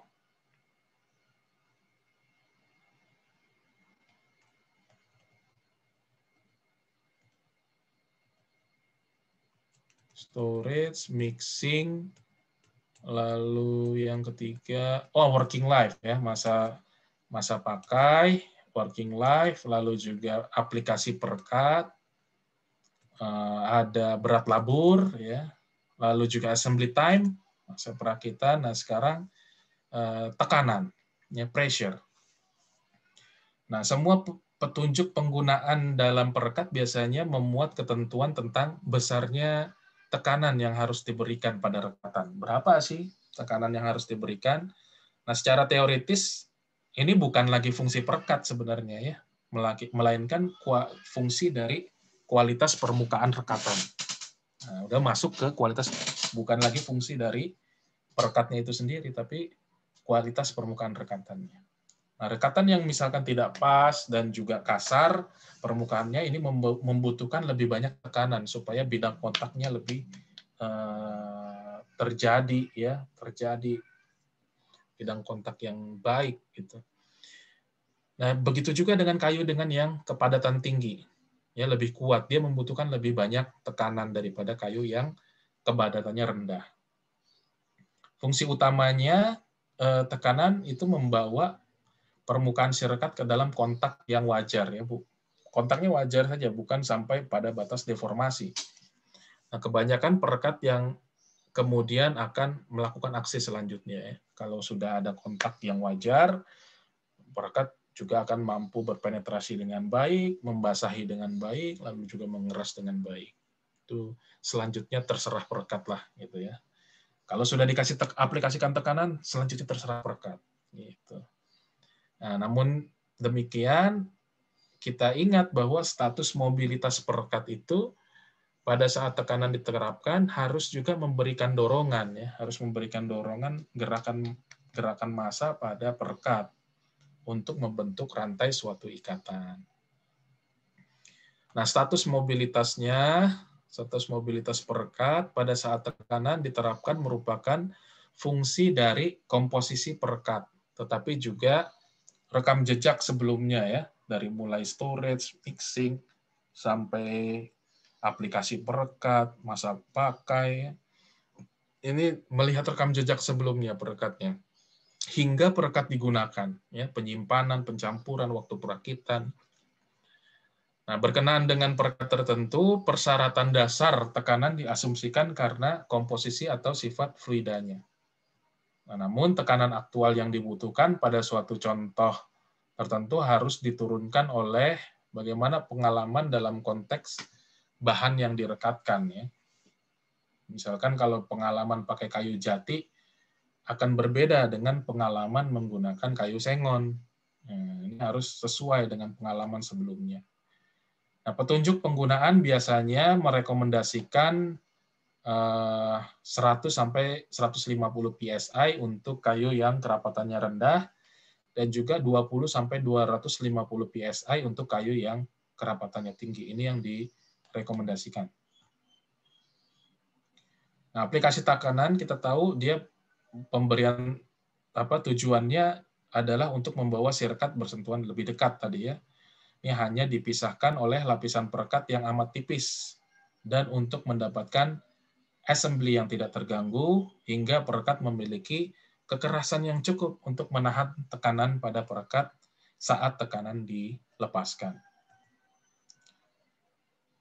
storage, mixing, Lalu yang ketiga, oh working life ya, masa masa pakai, working life, lalu juga aplikasi perkat, eh, ada berat labur ya, lalu juga assembly time, masa perakitan. Nah, sekarang eh, tekanan, ya pressure. Nah, semua petunjuk penggunaan dalam perekat biasanya memuat ketentuan tentang besarnya tekanan yang harus diberikan pada rekatan. Berapa sih tekanan yang harus diberikan? Nah, secara teoritis ini bukan lagi fungsi perkat sebenarnya ya, melainkan fungsi dari kualitas permukaan rekatan. Nah, udah masuk ke kualitas bukan lagi fungsi dari perkatnya itu sendiri, tapi kualitas permukaan rekatannya. Nah, rekatan yang misalkan tidak pas dan juga kasar permukaannya ini membutuhkan lebih banyak tekanan supaya bidang kontaknya lebih eh, terjadi ya, terjadi bidang kontak yang baik gitu. Nah, begitu juga dengan kayu dengan yang kepadatan tinggi. Ya, lebih kuat, dia membutuhkan lebih banyak tekanan daripada kayu yang kepadatannya rendah. Fungsi utamanya eh, tekanan itu membawa permukaan sirekat ke dalam kontak yang wajar ya Bu. Kontaknya wajar saja bukan sampai pada batas deformasi. Nah, kebanyakan perekat yang kemudian akan melakukan aksi selanjutnya ya. Kalau sudah ada kontak yang wajar, perekat juga akan mampu berpenetrasi dengan baik, membasahi dengan baik, lalu juga mengeras dengan baik. Itu selanjutnya terserah perekat lah gitu ya. Kalau sudah dikasih te aplikasikan tekanan, selanjutnya terserah perekat gitu. Nah, namun demikian kita ingat bahwa status mobilitas perekat itu pada saat tekanan diterapkan harus juga memberikan dorongan ya, harus memberikan dorongan gerakan gerakan massa pada perekat untuk membentuk rantai suatu ikatan. Nah, status mobilitasnya, status mobilitas perekat pada saat tekanan diterapkan merupakan fungsi dari komposisi perekat, tetapi juga rekam jejak sebelumnya ya, dari mulai storage, mixing, sampai aplikasi perekat, masa pakai. Ini melihat rekam jejak sebelumnya perekatnya. Hingga perekat digunakan, ya penyimpanan, pencampuran, waktu perakitan. Nah, berkenaan dengan perekat tertentu, persyaratan dasar tekanan diasumsikan karena komposisi atau sifat fluidanya. Nah, namun tekanan aktual yang dibutuhkan pada suatu contoh tertentu harus diturunkan oleh bagaimana pengalaman dalam konteks bahan yang direkatkan ya. Misalkan kalau pengalaman pakai kayu jati akan berbeda dengan pengalaman menggunakan kayu sengon. Ya, ini harus sesuai dengan pengalaman sebelumnya. Nah, petunjuk penggunaan biasanya merekomendasikan 100 eh, sampai 150 psi untuk kayu yang kerapatannya rendah dan juga 20 sampai 250 psi untuk kayu yang kerapatannya tinggi. Ini yang direkomendasikan. Nah, aplikasi takanan kita tahu dia pemberian apa tujuannya adalah untuk membawa sirkat bersentuhan lebih dekat tadi ya. Ini hanya dipisahkan oleh lapisan perekat yang amat tipis dan untuk mendapatkan assembly yang tidak terganggu hingga perekat memiliki kekerasan yang cukup untuk menahan tekanan pada perekat saat tekanan dilepaskan.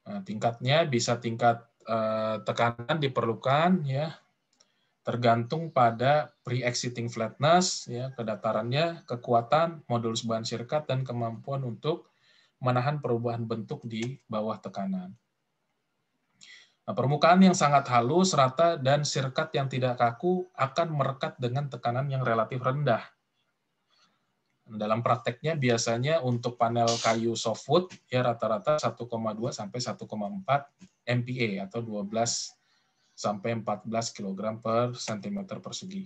Nah, tingkatnya bisa tingkat eh, tekanan diperlukan ya tergantung pada pre-exiting flatness ya kedatarannya, kekuatan, modulus bahan sirkat dan kemampuan untuk menahan perubahan bentuk di bawah tekanan. Nah, permukaan yang sangat halus, rata, dan sirkat yang tidak kaku akan merekat dengan tekanan yang relatif rendah. Dalam prakteknya biasanya untuk panel kayu softwood ya rata-rata 1,2 sampai 1,4 MPa atau 12 sampai 14 kg per cm persegi.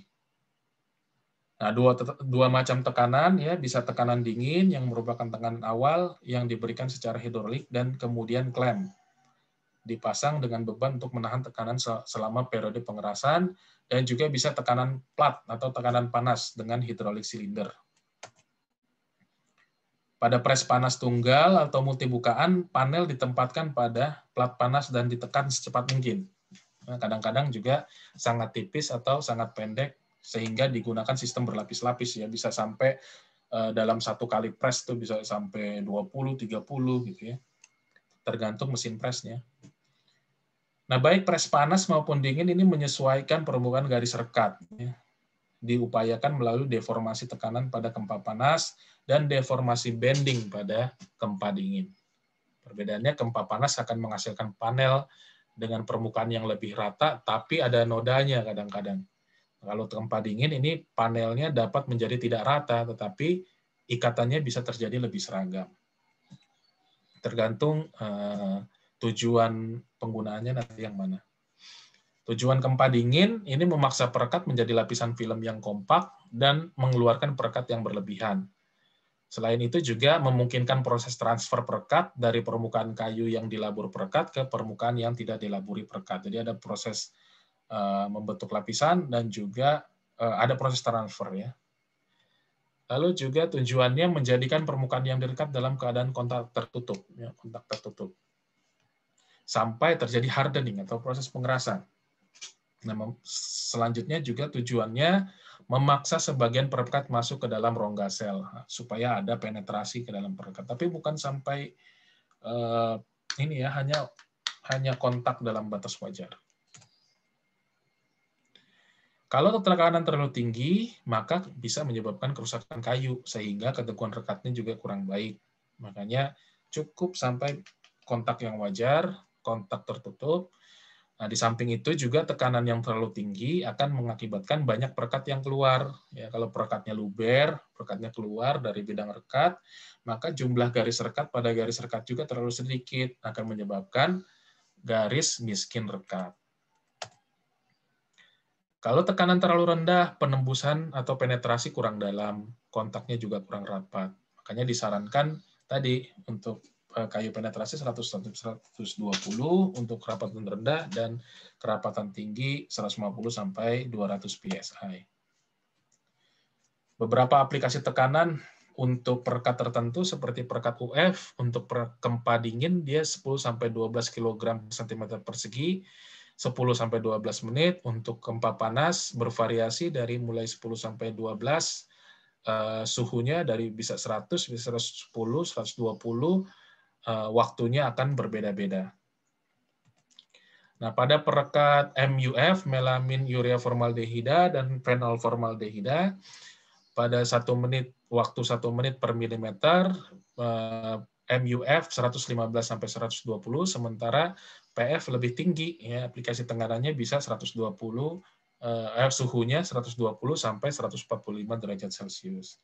Nah, dua, dua macam tekanan ya bisa tekanan dingin yang merupakan tekanan awal yang diberikan secara hidrolik dan kemudian klem dipasang dengan beban untuk menahan tekanan selama periode pengerasan dan juga bisa tekanan plat atau tekanan panas dengan hidrolik silinder. Pada pres panas tunggal atau multi bukaan, panel ditempatkan pada plat panas dan ditekan secepat mungkin. Nah, kadang-kadang juga sangat tipis atau sangat pendek sehingga digunakan sistem berlapis-lapis ya bisa sampai eh, dalam satu kali press tuh bisa sampai 20, 30 gitu ya. Tergantung mesin presnya. Nah, baik pres panas maupun dingin ini menyesuaikan permukaan garis rekat. Ya. Diupayakan melalui deformasi tekanan pada gempa panas dan deformasi bending pada gempa dingin. Perbedaannya gempa panas akan menghasilkan panel dengan permukaan yang lebih rata, tapi ada nodanya kadang-kadang. Kalau gempa dingin ini panelnya dapat menjadi tidak rata, tetapi ikatannya bisa terjadi lebih seragam. Tergantung eh, tujuan penggunaannya nanti yang mana. Tujuan keempat dingin ini memaksa perekat menjadi lapisan film yang kompak dan mengeluarkan perekat yang berlebihan. Selain itu juga memungkinkan proses transfer perekat dari permukaan kayu yang dilabur perekat ke permukaan yang tidak dilaburi perekat. Jadi ada proses uh, membentuk lapisan dan juga uh, ada proses transfer ya. Lalu juga tujuannya menjadikan permukaan yang dekat dalam keadaan kontak tertutup, ya, kontak tertutup sampai terjadi hardening atau proses pengerasan. Nah, selanjutnya juga tujuannya memaksa sebagian perekat masuk ke dalam rongga sel supaya ada penetrasi ke dalam perekat. Tapi bukan sampai eh, ini ya hanya hanya kontak dalam batas wajar. Kalau keterekanan terlalu tinggi, maka bisa menyebabkan kerusakan kayu sehingga keteguhan rekatnya juga kurang baik. Makanya cukup sampai kontak yang wajar, kontak tertutup. Nah, di samping itu juga tekanan yang terlalu tinggi akan mengakibatkan banyak perekat yang keluar. Ya, kalau perekatnya luber, perekatnya keluar dari bidang rekat, maka jumlah garis rekat pada garis rekat juga terlalu sedikit, akan menyebabkan garis miskin rekat. Kalau tekanan terlalu rendah, penembusan atau penetrasi kurang dalam, kontaknya juga kurang rapat. Makanya disarankan tadi untuk Eh, kayu penetrasi 100 120 untuk kerapatan rendah dan kerapatan tinggi 150 sampai 200 psi. Beberapa aplikasi tekanan untuk perkat tertentu seperti perkat UF untuk gempa dingin dia 10 sampai 12 kg cm persegi 10 sampai 12 menit untuk gempa panas bervariasi dari mulai 10 sampai 12 uh, eh, suhunya dari bisa 100 bisa 110 120 Eh, waktunya akan berbeda-beda. Nah, pada perekat MUF, melamin urea formaldehida dan phenol formaldehida, pada satu menit waktu satu menit per milimeter, eh, MUF 115 sampai 120, sementara PF lebih tinggi, ya aplikasi tenggarannya bisa 120, eh, eh, suhunya 120 sampai 145 derajat Celcius.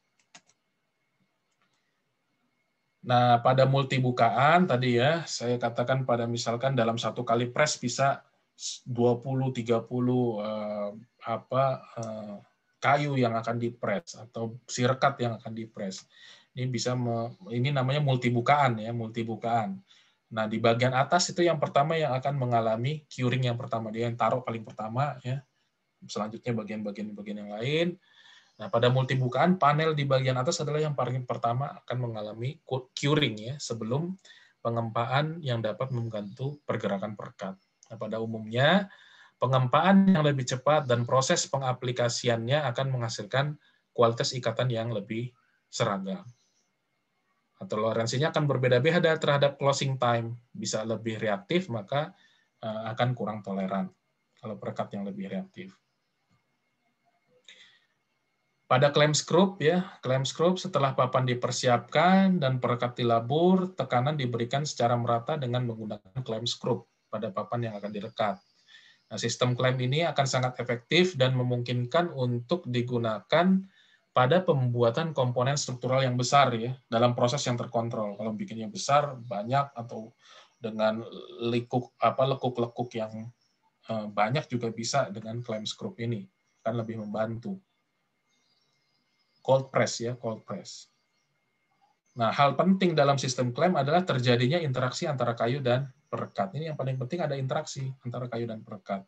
Nah, pada multi bukaan tadi ya, saya katakan pada misalkan dalam satu kali press bisa 20 30 eh, apa eh, kayu yang akan dipres atau sirkat yang akan dipres. Ini bisa me, ini namanya multi bukaan ya, multi bukaan. Nah, di bagian atas itu yang pertama yang akan mengalami curing yang pertama dia yang taruh paling pertama ya. Selanjutnya bagian-bagian bagian yang lain. Nah, pada multi bukaan, panel di bagian atas adalah yang paling pertama akan mengalami curing ya, sebelum pengempaan yang dapat membantu pergerakan perkat. Nah, pada umumnya, pengempaan yang lebih cepat dan proses pengaplikasiannya akan menghasilkan kualitas ikatan yang lebih seragam. Nah, toleransinya akan berbeda-beda terhadap closing time. Bisa lebih reaktif, maka eh, akan kurang toleran kalau perekat yang lebih reaktif. Pada klaim skrup, ya, klaim skrup setelah papan dipersiapkan dan perekat dilabur, tekanan diberikan secara merata dengan menggunakan klaim skrup pada papan yang akan direkat. Nah, sistem klaim ini akan sangat efektif dan memungkinkan untuk digunakan pada pembuatan komponen struktural yang besar ya dalam proses yang terkontrol. Kalau bikinnya besar, banyak atau dengan lekuk apa lekuk-lekuk yang eh, banyak juga bisa dengan klaim skrup ini kan lebih membantu cold press ya, cold press. Nah, hal penting dalam sistem klaim adalah terjadinya interaksi antara kayu dan perekat. Ini yang paling penting ada interaksi antara kayu dan perekat.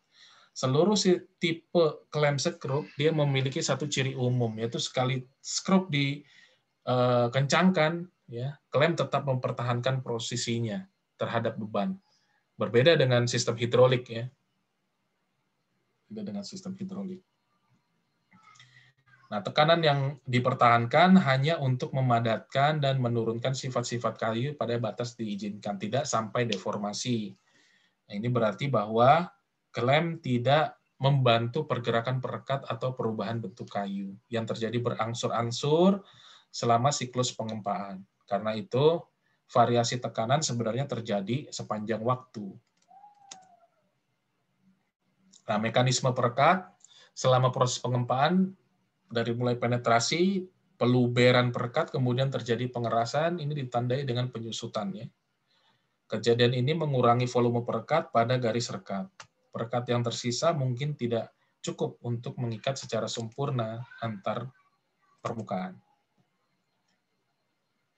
Seluruh si tipe klaim sekrup dia memiliki satu ciri umum yaitu sekali sekrup dikencangkan eh, ya, klaim tetap mempertahankan posisinya terhadap beban. Berbeda dengan sistem hidrolik ya. Beda dengan sistem hidrolik. Nah, tekanan yang dipertahankan hanya untuk memadatkan dan menurunkan sifat-sifat kayu pada batas diizinkan, tidak sampai deformasi. Nah, ini berarti bahwa klem tidak membantu pergerakan perekat atau perubahan bentuk kayu yang terjadi berangsur-angsur selama siklus pengempaan. Karena itu, variasi tekanan sebenarnya terjadi sepanjang waktu. Nah, mekanisme perekat selama proses pengempaan dari mulai penetrasi, peluberan perkat, kemudian terjadi pengerasan, ini ditandai dengan penyusutannya. Kejadian ini mengurangi volume perekat pada garis rekat. Perekat yang tersisa mungkin tidak cukup untuk mengikat secara sempurna antar permukaan.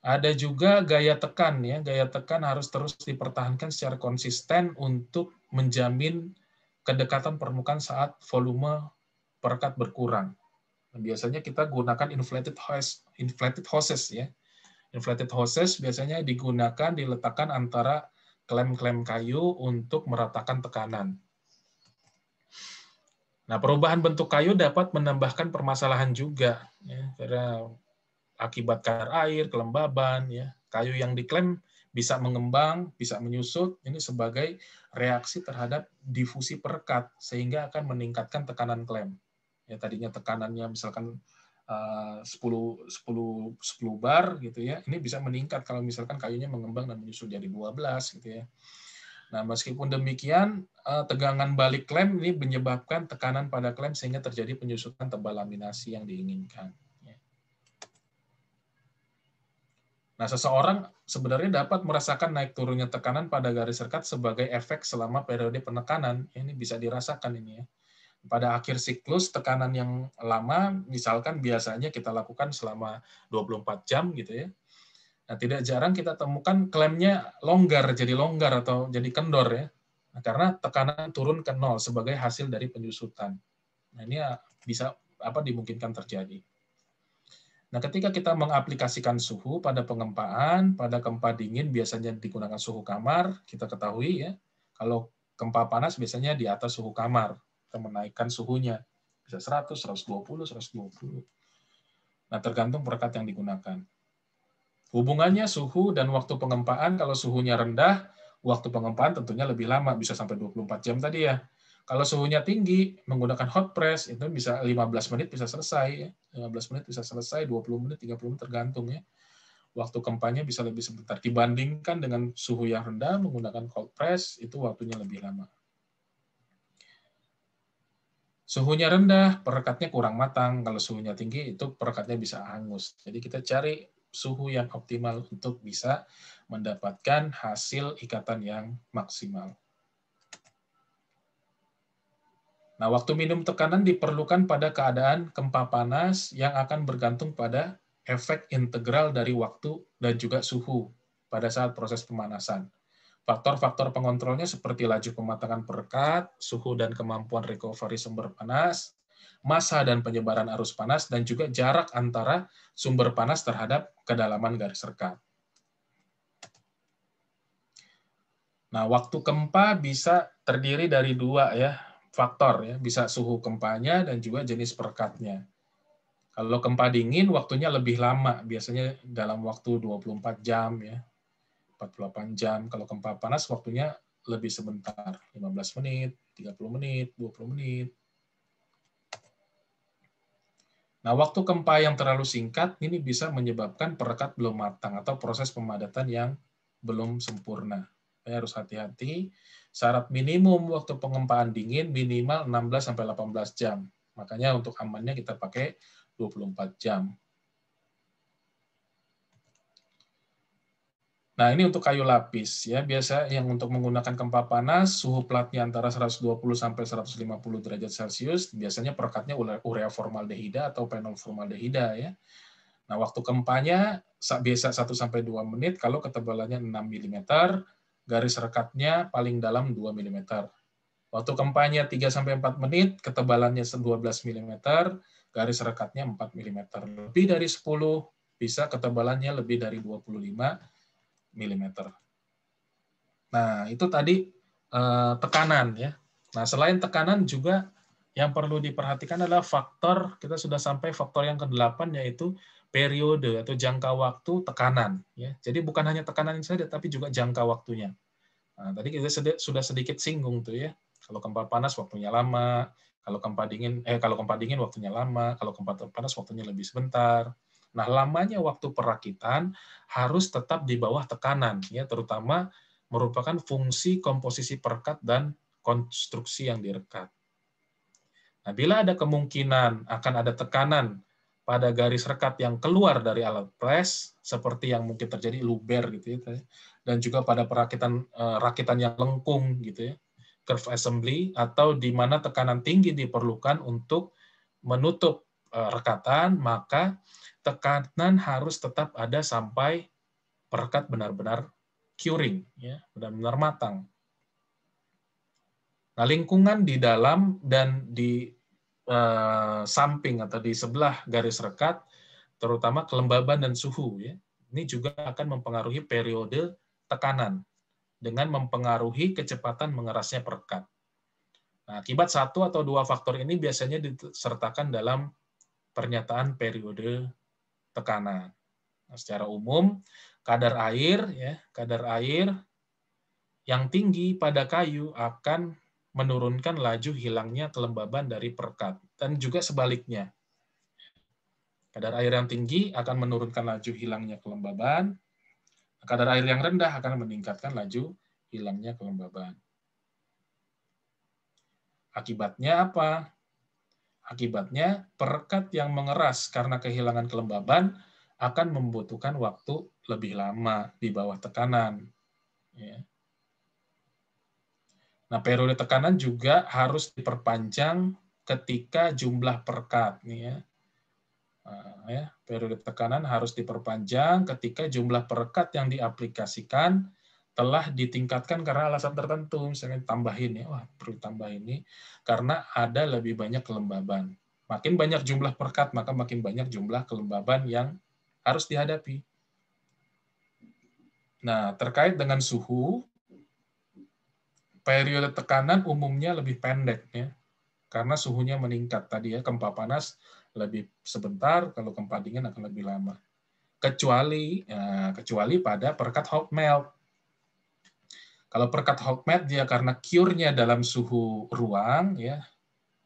Ada juga gaya tekan ya, gaya tekan harus terus dipertahankan secara konsisten untuk menjamin kedekatan permukaan saat volume perekat berkurang biasanya kita gunakan inflated hoses, inflated hoses ya. Inflated hoses biasanya digunakan diletakkan antara klem-klem kayu untuk meratakan tekanan. Nah, perubahan bentuk kayu dapat menambahkan permasalahan juga ya, karena akibat kadar air, kelembaban ya. Kayu yang diklem bisa mengembang, bisa menyusut, ini sebagai reaksi terhadap difusi perekat sehingga akan meningkatkan tekanan klem ya tadinya tekanannya misalkan 10 10 10 bar gitu ya. Ini bisa meningkat kalau misalkan kayunya mengembang dan menyusut jadi 12 gitu ya. Nah, meskipun demikian eh, tegangan balik klem ini menyebabkan tekanan pada klem sehingga terjadi penyusutan tebal laminasi yang diinginkan. Ya. Nah, seseorang sebenarnya dapat merasakan naik turunnya tekanan pada garis rekat sebagai efek selama periode penekanan. Ya, ini bisa dirasakan ini ya pada akhir siklus tekanan yang lama misalkan biasanya kita lakukan selama 24 jam gitu ya. Nah, tidak jarang kita temukan klaimnya longgar jadi longgar atau jadi kendor ya. Nah, karena tekanan turun ke nol sebagai hasil dari penyusutan. Nah, ini ya bisa apa dimungkinkan terjadi. Nah, ketika kita mengaplikasikan suhu pada pengempaan, pada gempa dingin biasanya digunakan suhu kamar, kita ketahui ya. Kalau gempa panas biasanya di atas suhu kamar kita menaikkan suhunya bisa 100, 120, 120. Nah, tergantung perekat yang digunakan. Hubungannya suhu dan waktu pengempaan, kalau suhunya rendah, waktu pengempaan tentunya lebih lama, bisa sampai 24 jam tadi ya. Kalau suhunya tinggi, menggunakan hot press, itu bisa 15 menit bisa selesai, ya. 15 menit bisa selesai, 20 menit, 30 menit tergantung ya. Waktu kempanya bisa lebih sebentar. Dibandingkan dengan suhu yang rendah, menggunakan cold press, itu waktunya lebih lama. Suhunya rendah, perekatnya kurang matang. Kalau suhunya tinggi, itu perekatnya bisa hangus. Jadi kita cari suhu yang optimal untuk bisa mendapatkan hasil ikatan yang maksimal. Nah, waktu minum tekanan diperlukan pada keadaan kempa panas yang akan bergantung pada efek integral dari waktu dan juga suhu pada saat proses pemanasan. Faktor-faktor pengontrolnya seperti laju pematangan perekat, suhu dan kemampuan recovery sumber panas, masa dan penyebaran arus panas, dan juga jarak antara sumber panas terhadap kedalaman garis rekat. Nah, waktu kempa bisa terdiri dari dua ya faktor ya, bisa suhu kempanya dan juga jenis perekatnya. Kalau kempa dingin waktunya lebih lama, biasanya dalam waktu 24 jam ya. 48 jam. Kalau gempa panas waktunya lebih sebentar, 15 menit, 30 menit, 20 menit. Nah, waktu gempa yang terlalu singkat ini bisa menyebabkan perekat belum matang atau proses pemadatan yang belum sempurna. Saya harus hati-hati. Syarat minimum waktu pengempaan dingin minimal 16 sampai 18 jam. Makanya untuk amannya kita pakai 24 jam. Nah, ini untuk kayu lapis ya, biasa yang untuk menggunakan kempa panas, suhu platnya antara 120 sampai 150 derajat Celcius, biasanya perekatnya urea formaldehida atau penol formaldehida ya. Nah, waktu kempanya biasa 1 sampai 2 menit kalau ketebalannya 6 mm, garis rekatnya paling dalam 2 mm. Waktu kempanya 3 sampai 4 menit, ketebalannya 12 mm, garis rekatnya 4 mm. Lebih dari 10 bisa ketebalannya lebih dari 25 mm mm. Nah, itu tadi eh, tekanan ya. Nah, selain tekanan juga yang perlu diperhatikan adalah faktor, kita sudah sampai faktor yang ke-8 yaitu periode atau jangka waktu tekanan. ya Jadi bukan hanya tekanan saja, tapi juga jangka waktunya. Nah, tadi kita sudah sedikit singgung tuh ya. Kalau kempa panas waktunya lama, kalau kempa dingin eh kalau kempa dingin waktunya lama, kalau kempa panas waktunya lebih sebentar. Nah, lamanya waktu perakitan harus tetap di bawah tekanan, ya terutama merupakan fungsi komposisi perkat dan konstruksi yang direkat. Nah, bila ada kemungkinan akan ada tekanan pada garis rekat yang keluar dari alat press, seperti yang mungkin terjadi luber gitu ya, dan juga pada perakitan eh, rakitan yang lengkung gitu ya, curve assembly atau di mana tekanan tinggi diperlukan untuk menutup eh, rekatan, maka tekanan harus tetap ada sampai perekat benar-benar curing, ya, benar-benar matang. Nah, lingkungan di dalam dan di eh, samping atau di sebelah garis rekat, terutama kelembaban dan suhu, ya, ini juga akan mempengaruhi periode tekanan dengan mempengaruhi kecepatan mengerasnya perekat. Nah, akibat satu atau dua faktor ini biasanya disertakan dalam pernyataan periode tekanan. Nah, secara umum, kadar air ya, kadar air yang tinggi pada kayu akan menurunkan laju hilangnya kelembaban dari perkat dan juga sebaliknya. Kadar air yang tinggi akan menurunkan laju hilangnya kelembaban. Kadar air yang rendah akan meningkatkan laju hilangnya kelembaban. Akibatnya apa? Akibatnya, perekat yang mengeras karena kehilangan kelembaban akan membutuhkan waktu lebih lama di bawah tekanan. Ya. Nah, periode tekanan juga harus diperpanjang ketika jumlah perekat. Nih ya. Nah, ya periode tekanan harus diperpanjang ketika jumlah perekat yang diaplikasikan telah ditingkatkan karena alasan tertentu, misalnya tambahin ya, wah perlu tambah ini karena ada lebih banyak kelembaban. Makin banyak jumlah perkat, maka makin banyak jumlah kelembaban yang harus dihadapi. Nah, terkait dengan suhu, periode tekanan umumnya lebih pendek ya, karena suhunya meningkat tadi ya, kempa panas lebih sebentar, kalau kempa dingin akan lebih lama. Kecuali ya, kecuali pada perkat hot melt kalau perkat Hockmet dia karena cure-nya dalam suhu ruang ya,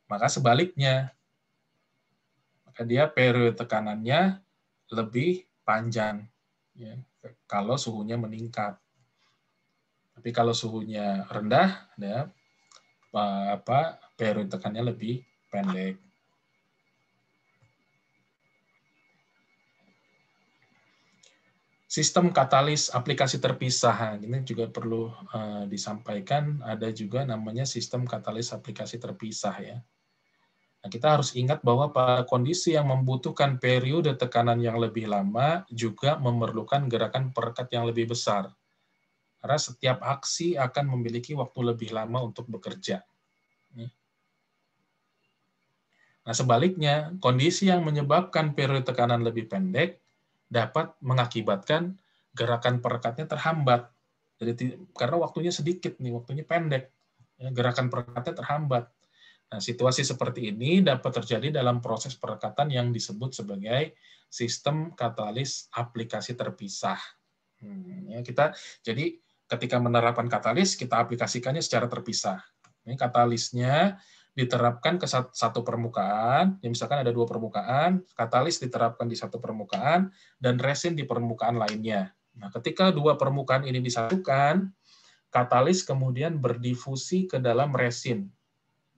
maka sebaliknya maka dia periode tekanannya lebih panjang ya, kalau suhunya meningkat. Tapi kalau suhunya rendah ya apa periode tekanannya lebih pendek. Sistem katalis aplikasi terpisah, ini juga perlu uh, disampaikan. Ada juga namanya sistem katalis aplikasi terpisah ya. Nah, kita harus ingat bahwa pada kondisi yang membutuhkan periode tekanan yang lebih lama juga memerlukan gerakan perekat yang lebih besar. Karena setiap aksi akan memiliki waktu lebih lama untuk bekerja. Nah, sebaliknya, kondisi yang menyebabkan periode tekanan lebih pendek dapat mengakibatkan gerakan perekatnya terhambat. Jadi karena waktunya sedikit nih, waktunya pendek, ya, gerakan perekatnya terhambat. Nah, situasi seperti ini dapat terjadi dalam proses perekatan yang disebut sebagai sistem katalis aplikasi terpisah. Hmm, ya, kita jadi ketika menerapkan katalis, kita aplikasikannya secara terpisah. Ini katalisnya diterapkan ke satu permukaan, ya misalkan ada dua permukaan, katalis diterapkan di satu permukaan, dan resin di permukaan lainnya. Nah, ketika dua permukaan ini disatukan, katalis kemudian berdifusi ke dalam resin,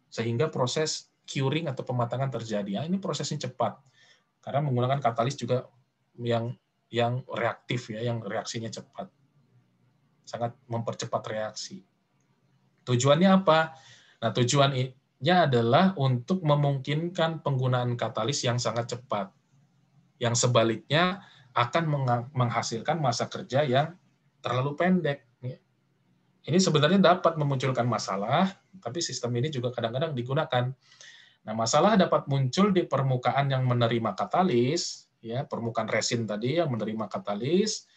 sehingga proses curing atau pematangan terjadi. Ya, ini prosesnya cepat, karena menggunakan katalis juga yang yang reaktif ya, yang reaksinya cepat, sangat mempercepat reaksi. Tujuannya apa? Nah, tujuan adalah untuk memungkinkan penggunaan katalis yang sangat cepat. Yang sebaliknya akan menghasilkan masa kerja yang terlalu pendek. Ini sebenarnya dapat memunculkan masalah, tapi sistem ini juga kadang-kadang digunakan. Nah, masalah dapat muncul di permukaan yang menerima katalis, ya, permukaan resin tadi yang menerima katalis,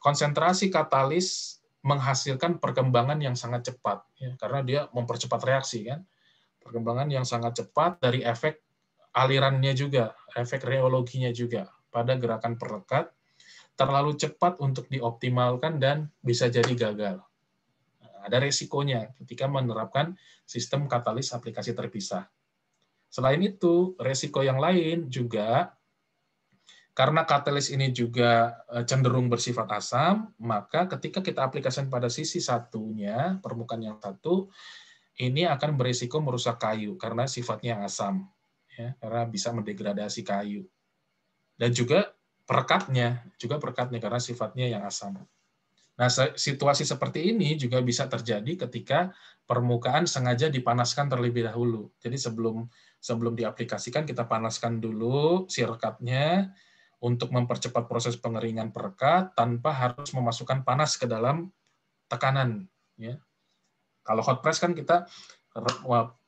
konsentrasi katalis menghasilkan perkembangan yang sangat cepat ya, karena dia mempercepat reaksi kan perkembangan yang sangat cepat dari efek alirannya juga efek reologinya juga pada gerakan perekat terlalu cepat untuk dioptimalkan dan bisa jadi gagal ada resikonya ketika menerapkan sistem katalis aplikasi terpisah selain itu resiko yang lain juga karena katalis ini juga eh, cenderung bersifat asam, maka ketika kita aplikasikan pada sisi satunya, permukaan yang satu, ini akan berisiko merusak kayu karena sifatnya asam, ya, karena bisa mendegradasi kayu. Dan juga perekatnya, juga perekatnya karena sifatnya yang asam. Nah, situasi seperti ini juga bisa terjadi ketika permukaan sengaja dipanaskan terlebih dahulu. Jadi sebelum sebelum diaplikasikan kita panaskan dulu si untuk mempercepat proses pengeringan perekat tanpa harus memasukkan panas ke dalam tekanan. Ya. Kalau hot press kan kita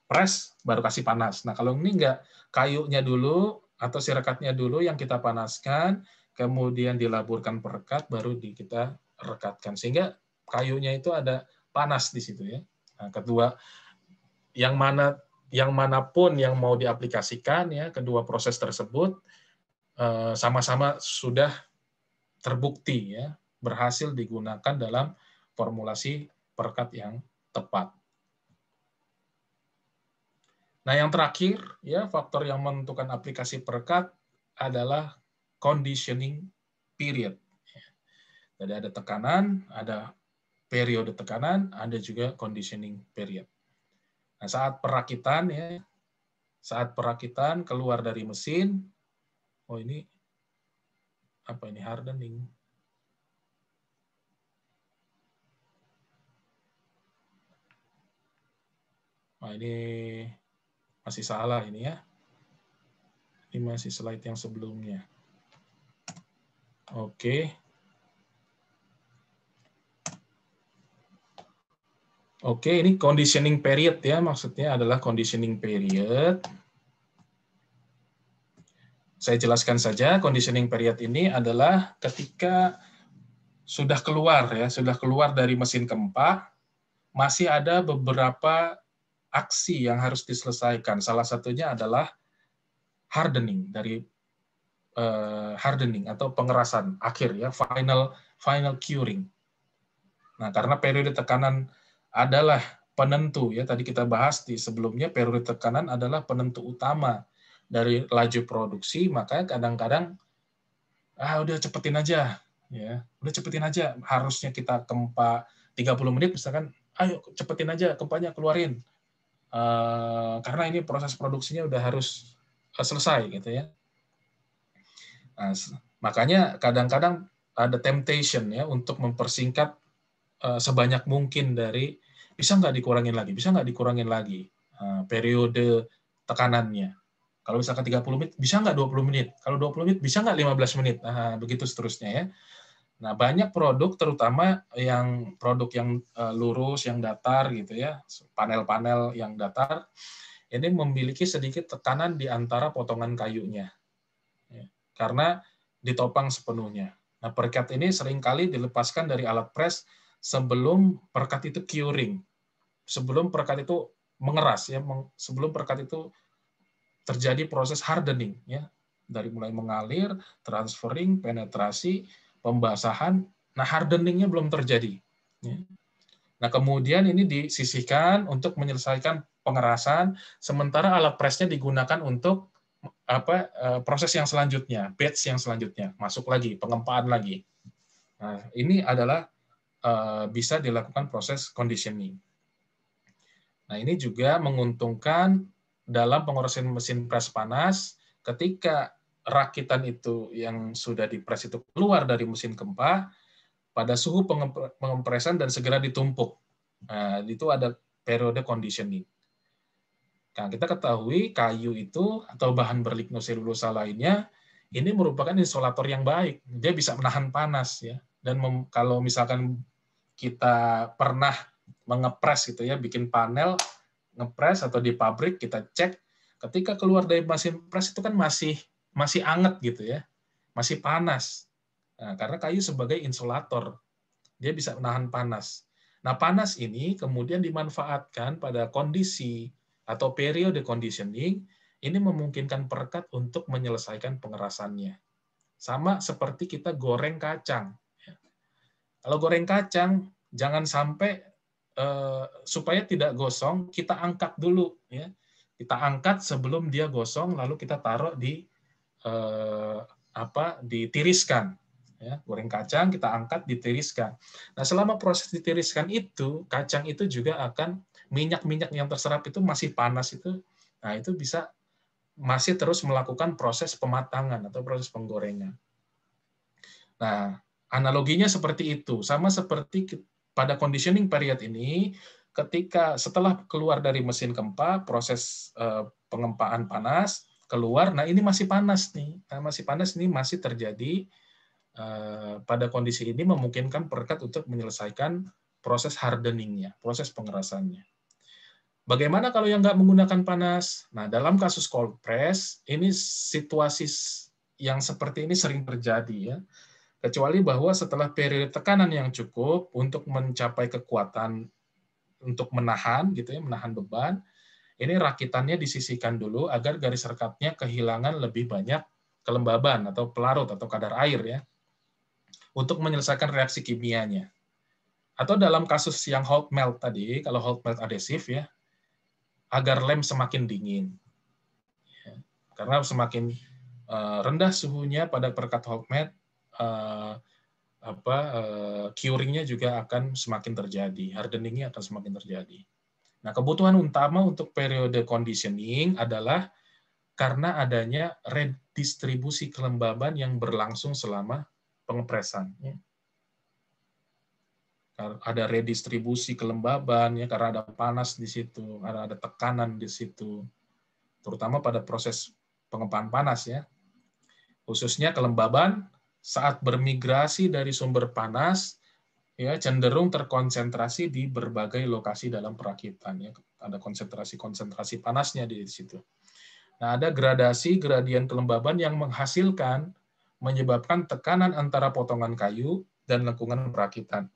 press baru kasih panas. Nah kalau ini enggak, kayunya dulu atau sirekatnya dulu yang kita panaskan, kemudian dilaburkan perekat, baru di kita rekatkan. Sehingga kayunya itu ada panas di situ ya. Nah, kedua, yang mana yang manapun yang mau diaplikasikan ya kedua proses tersebut Eh, sama-sama sudah terbukti ya berhasil digunakan dalam formulasi perkat yang tepat. Nah, yang terakhir ya faktor yang menentukan aplikasi perkat adalah conditioning period. Jadi ada tekanan, ada periode tekanan, ada juga conditioning period. Nah, saat perakitan ya, saat perakitan keluar dari mesin, oh ini apa ini hardening Nah, ini masih salah ini ya. Ini masih slide yang sebelumnya. Oke. Oke, ini conditioning period ya. Maksudnya adalah conditioning period. Saya jelaskan saja conditioning period ini adalah ketika sudah keluar ya, sudah keluar dari mesin kempa, masih ada beberapa aksi yang harus diselesaikan. Salah satunya adalah hardening dari eh, hardening atau pengerasan akhir ya, final final curing. Nah, karena periode tekanan adalah penentu ya, tadi kita bahas di sebelumnya periode tekanan adalah penentu utama dari laju produksi, maka kadang-kadang ah udah cepetin aja, ya udah cepetin aja. Harusnya kita kempa 30 menit, misalkan, ayo cepetin aja kempanya keluarin, uh, karena ini proses produksinya udah harus eh, selesai gitu ya. Nah, makanya kadang-kadang ada temptation ya untuk mempersingkat uh, sebanyak mungkin dari bisa nggak dikurangin lagi, bisa nggak dikurangin lagi uh, periode tekanannya. Kalau misalkan 30 menit, bisa nggak 20 menit? Kalau 20 menit, bisa nggak 15 menit? Nah, begitu seterusnya ya. Nah, banyak produk terutama yang produk yang eh, lurus, yang datar gitu ya, panel-panel yang datar, ini memiliki sedikit tekanan di antara potongan kayunya. Ya, karena ditopang sepenuhnya. Nah, perkat ini seringkali dilepaskan dari alat pres sebelum perkat itu curing, sebelum perkat itu mengeras, ya, sebelum perkat itu terjadi proses hardening ya dari mulai mengalir, transferring, penetrasi, pembasahan. Nah, hardeningnya belum terjadi. Ya. Nah, kemudian ini disisihkan untuk menyelesaikan pengerasan, sementara alat presnya digunakan untuk apa eh, proses yang selanjutnya, batch yang selanjutnya, masuk lagi, pengempaan lagi. Nah, ini adalah eh, bisa dilakukan proses conditioning. Nah, ini juga menguntungkan dalam pengurusan mesin pres panas ketika rakitan itu yang sudah dipres itu keluar dari mesin gempa, pada suhu pengempresan dan segera ditumpuk. Nah, itu ada periode conditioning. Nah, kita ketahui kayu itu atau bahan berlignoselulosa lainnya ini merupakan insulator yang baik. Dia bisa menahan panas ya. Dan mem, kalau misalkan kita pernah mengepres gitu ya, bikin panel ngepres atau di pabrik kita cek ketika keluar dari mesin pres itu kan masih masih anget gitu ya masih panas nah, karena kayu sebagai insulator dia bisa menahan panas nah panas ini kemudian dimanfaatkan pada kondisi atau periode conditioning ini memungkinkan perekat untuk menyelesaikan pengerasannya sama seperti kita goreng kacang kalau goreng kacang jangan sampai Eh, supaya tidak gosong kita angkat dulu ya kita angkat sebelum dia gosong lalu kita taruh di eh, apa ditiriskan ya goreng kacang kita angkat ditiriskan nah selama proses ditiriskan itu kacang itu juga akan minyak-minyak yang terserap itu masih panas itu nah itu bisa masih terus melakukan proses pematangan atau proses penggorengan nah analoginya seperti itu sama seperti pada conditioning period ini, ketika setelah keluar dari mesin kempa, proses eh, pengempaan panas keluar, nah ini masih panas nih, nah, masih panas nih masih terjadi eh, pada kondisi ini memungkinkan perekat untuk menyelesaikan proses hardeningnya, proses pengerasannya. Bagaimana kalau yang nggak menggunakan panas? Nah, dalam kasus cold press, ini situasi yang seperti ini sering terjadi ya kecuali bahwa setelah periode tekanan yang cukup untuk mencapai kekuatan untuk menahan gitu ya menahan beban ini rakitannya disisihkan dulu agar garis rekatnya kehilangan lebih banyak kelembaban atau pelarut atau kadar air ya untuk menyelesaikan reaksi kimianya atau dalam kasus yang hot melt tadi kalau hot melt adhesif ya agar lem semakin dingin ya, karena semakin eh, rendah suhunya pada perkat hot melt uh, apa uh, curingnya juga akan semakin terjadi, hardeningnya akan semakin terjadi. Nah, kebutuhan utama untuk periode conditioning adalah karena adanya redistribusi kelembaban yang berlangsung selama pengepresan. Ya. Ada redistribusi kelembaban ya karena ada panas di situ, karena ada tekanan di situ, terutama pada proses pengepan panas ya. Khususnya kelembaban saat bermigrasi dari sumber panas ya cenderung terkonsentrasi di berbagai lokasi dalam perakitan ya ada konsentrasi-konsentrasi panasnya di situ. Nah, ada gradasi gradien kelembaban yang menghasilkan menyebabkan tekanan antara potongan kayu dan lengkungan perakitan.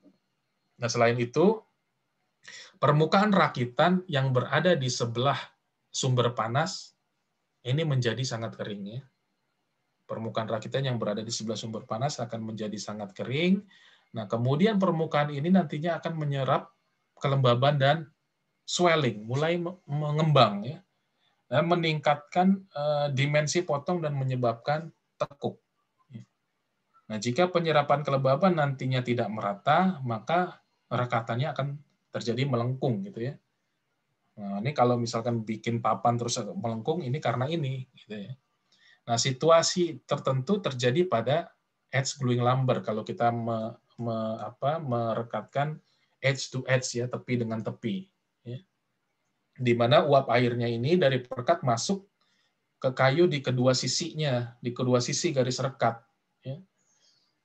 Nah, selain itu, permukaan rakitan yang berada di sebelah sumber panas ini menjadi sangat kering ya. Permukaan rakitan yang berada di sebelah sumber panas akan menjadi sangat kering. Nah, kemudian permukaan ini nantinya akan menyerap kelembaban dan swelling, mulai mengembang ya. dan nah, meningkatkan uh, dimensi potong dan menyebabkan tekuk. Nah, jika penyerapan kelembaban nantinya tidak merata, maka rekatannya akan terjadi melengkung gitu ya. Nah, ini kalau misalkan bikin papan terus melengkung ini karena ini gitu ya. Nah, situasi tertentu terjadi pada edge gluing lumber kalau kita me, me, apa, merekatkan edge to edge ya, tepi dengan tepi. Ya. Di mana uap airnya ini dari perkat masuk ke kayu di kedua sisinya, di kedua sisi garis rekat. Ya.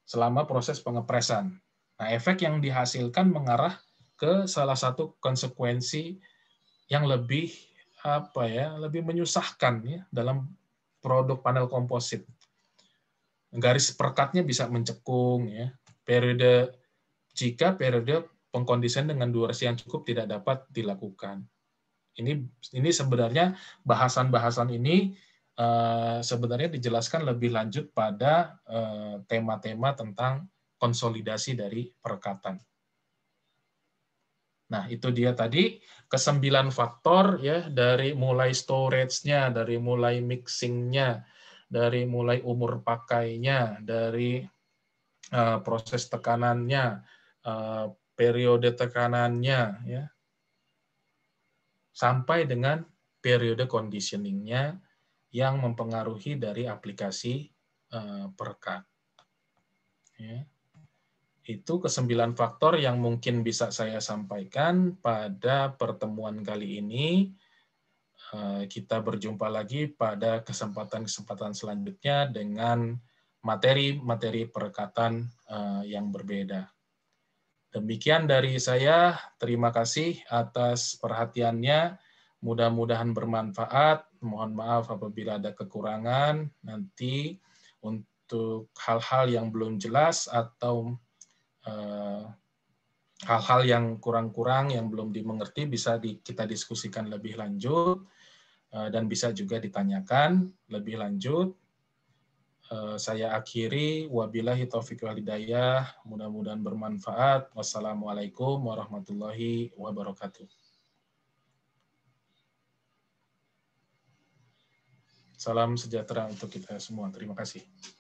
Selama proses pengepresan. Nah, efek yang dihasilkan mengarah ke salah satu konsekuensi yang lebih apa ya lebih menyusahkan ya dalam produk panel komposit. Garis perkatnya bisa mencekung ya. Periode jika periode pengkondisian dengan durasi yang cukup tidak dapat dilakukan. Ini ini sebenarnya bahasan-bahasan ini uh, sebenarnya dijelaskan lebih lanjut pada eh, tema-tema uh, tentang konsolidasi dari perekatan. Nah, itu dia tadi kesembilan faktor ya dari mulai storage-nya, dari mulai mixing-nya, dari mulai umur pakainya, dari uh, proses tekanannya, uh, periode tekanannya ya. Sampai dengan periode conditioning-nya yang mempengaruhi dari aplikasi uh, perkat. Ya itu kesembilan faktor yang mungkin bisa saya sampaikan pada pertemuan kali ini. Eh, kita berjumpa lagi pada kesempatan-kesempatan selanjutnya dengan materi-materi perekatan eh, yang berbeda. Demikian dari saya. Terima kasih atas perhatiannya. Mudah-mudahan bermanfaat. Mohon maaf apabila ada kekurangan. Nanti untuk hal-hal yang belum jelas atau Eh, hal-hal yang kurang-kurang yang belum dimengerti bisa di, kita diskusikan lebih lanjut eh, dan bisa juga ditanyakan lebih lanjut. Eh, saya akhiri wabillahi taufiq wal Mudah-mudahan bermanfaat. Wassalamualaikum warahmatullahi wabarakatuh. Salam sejahtera untuk kita semua. Terima kasih.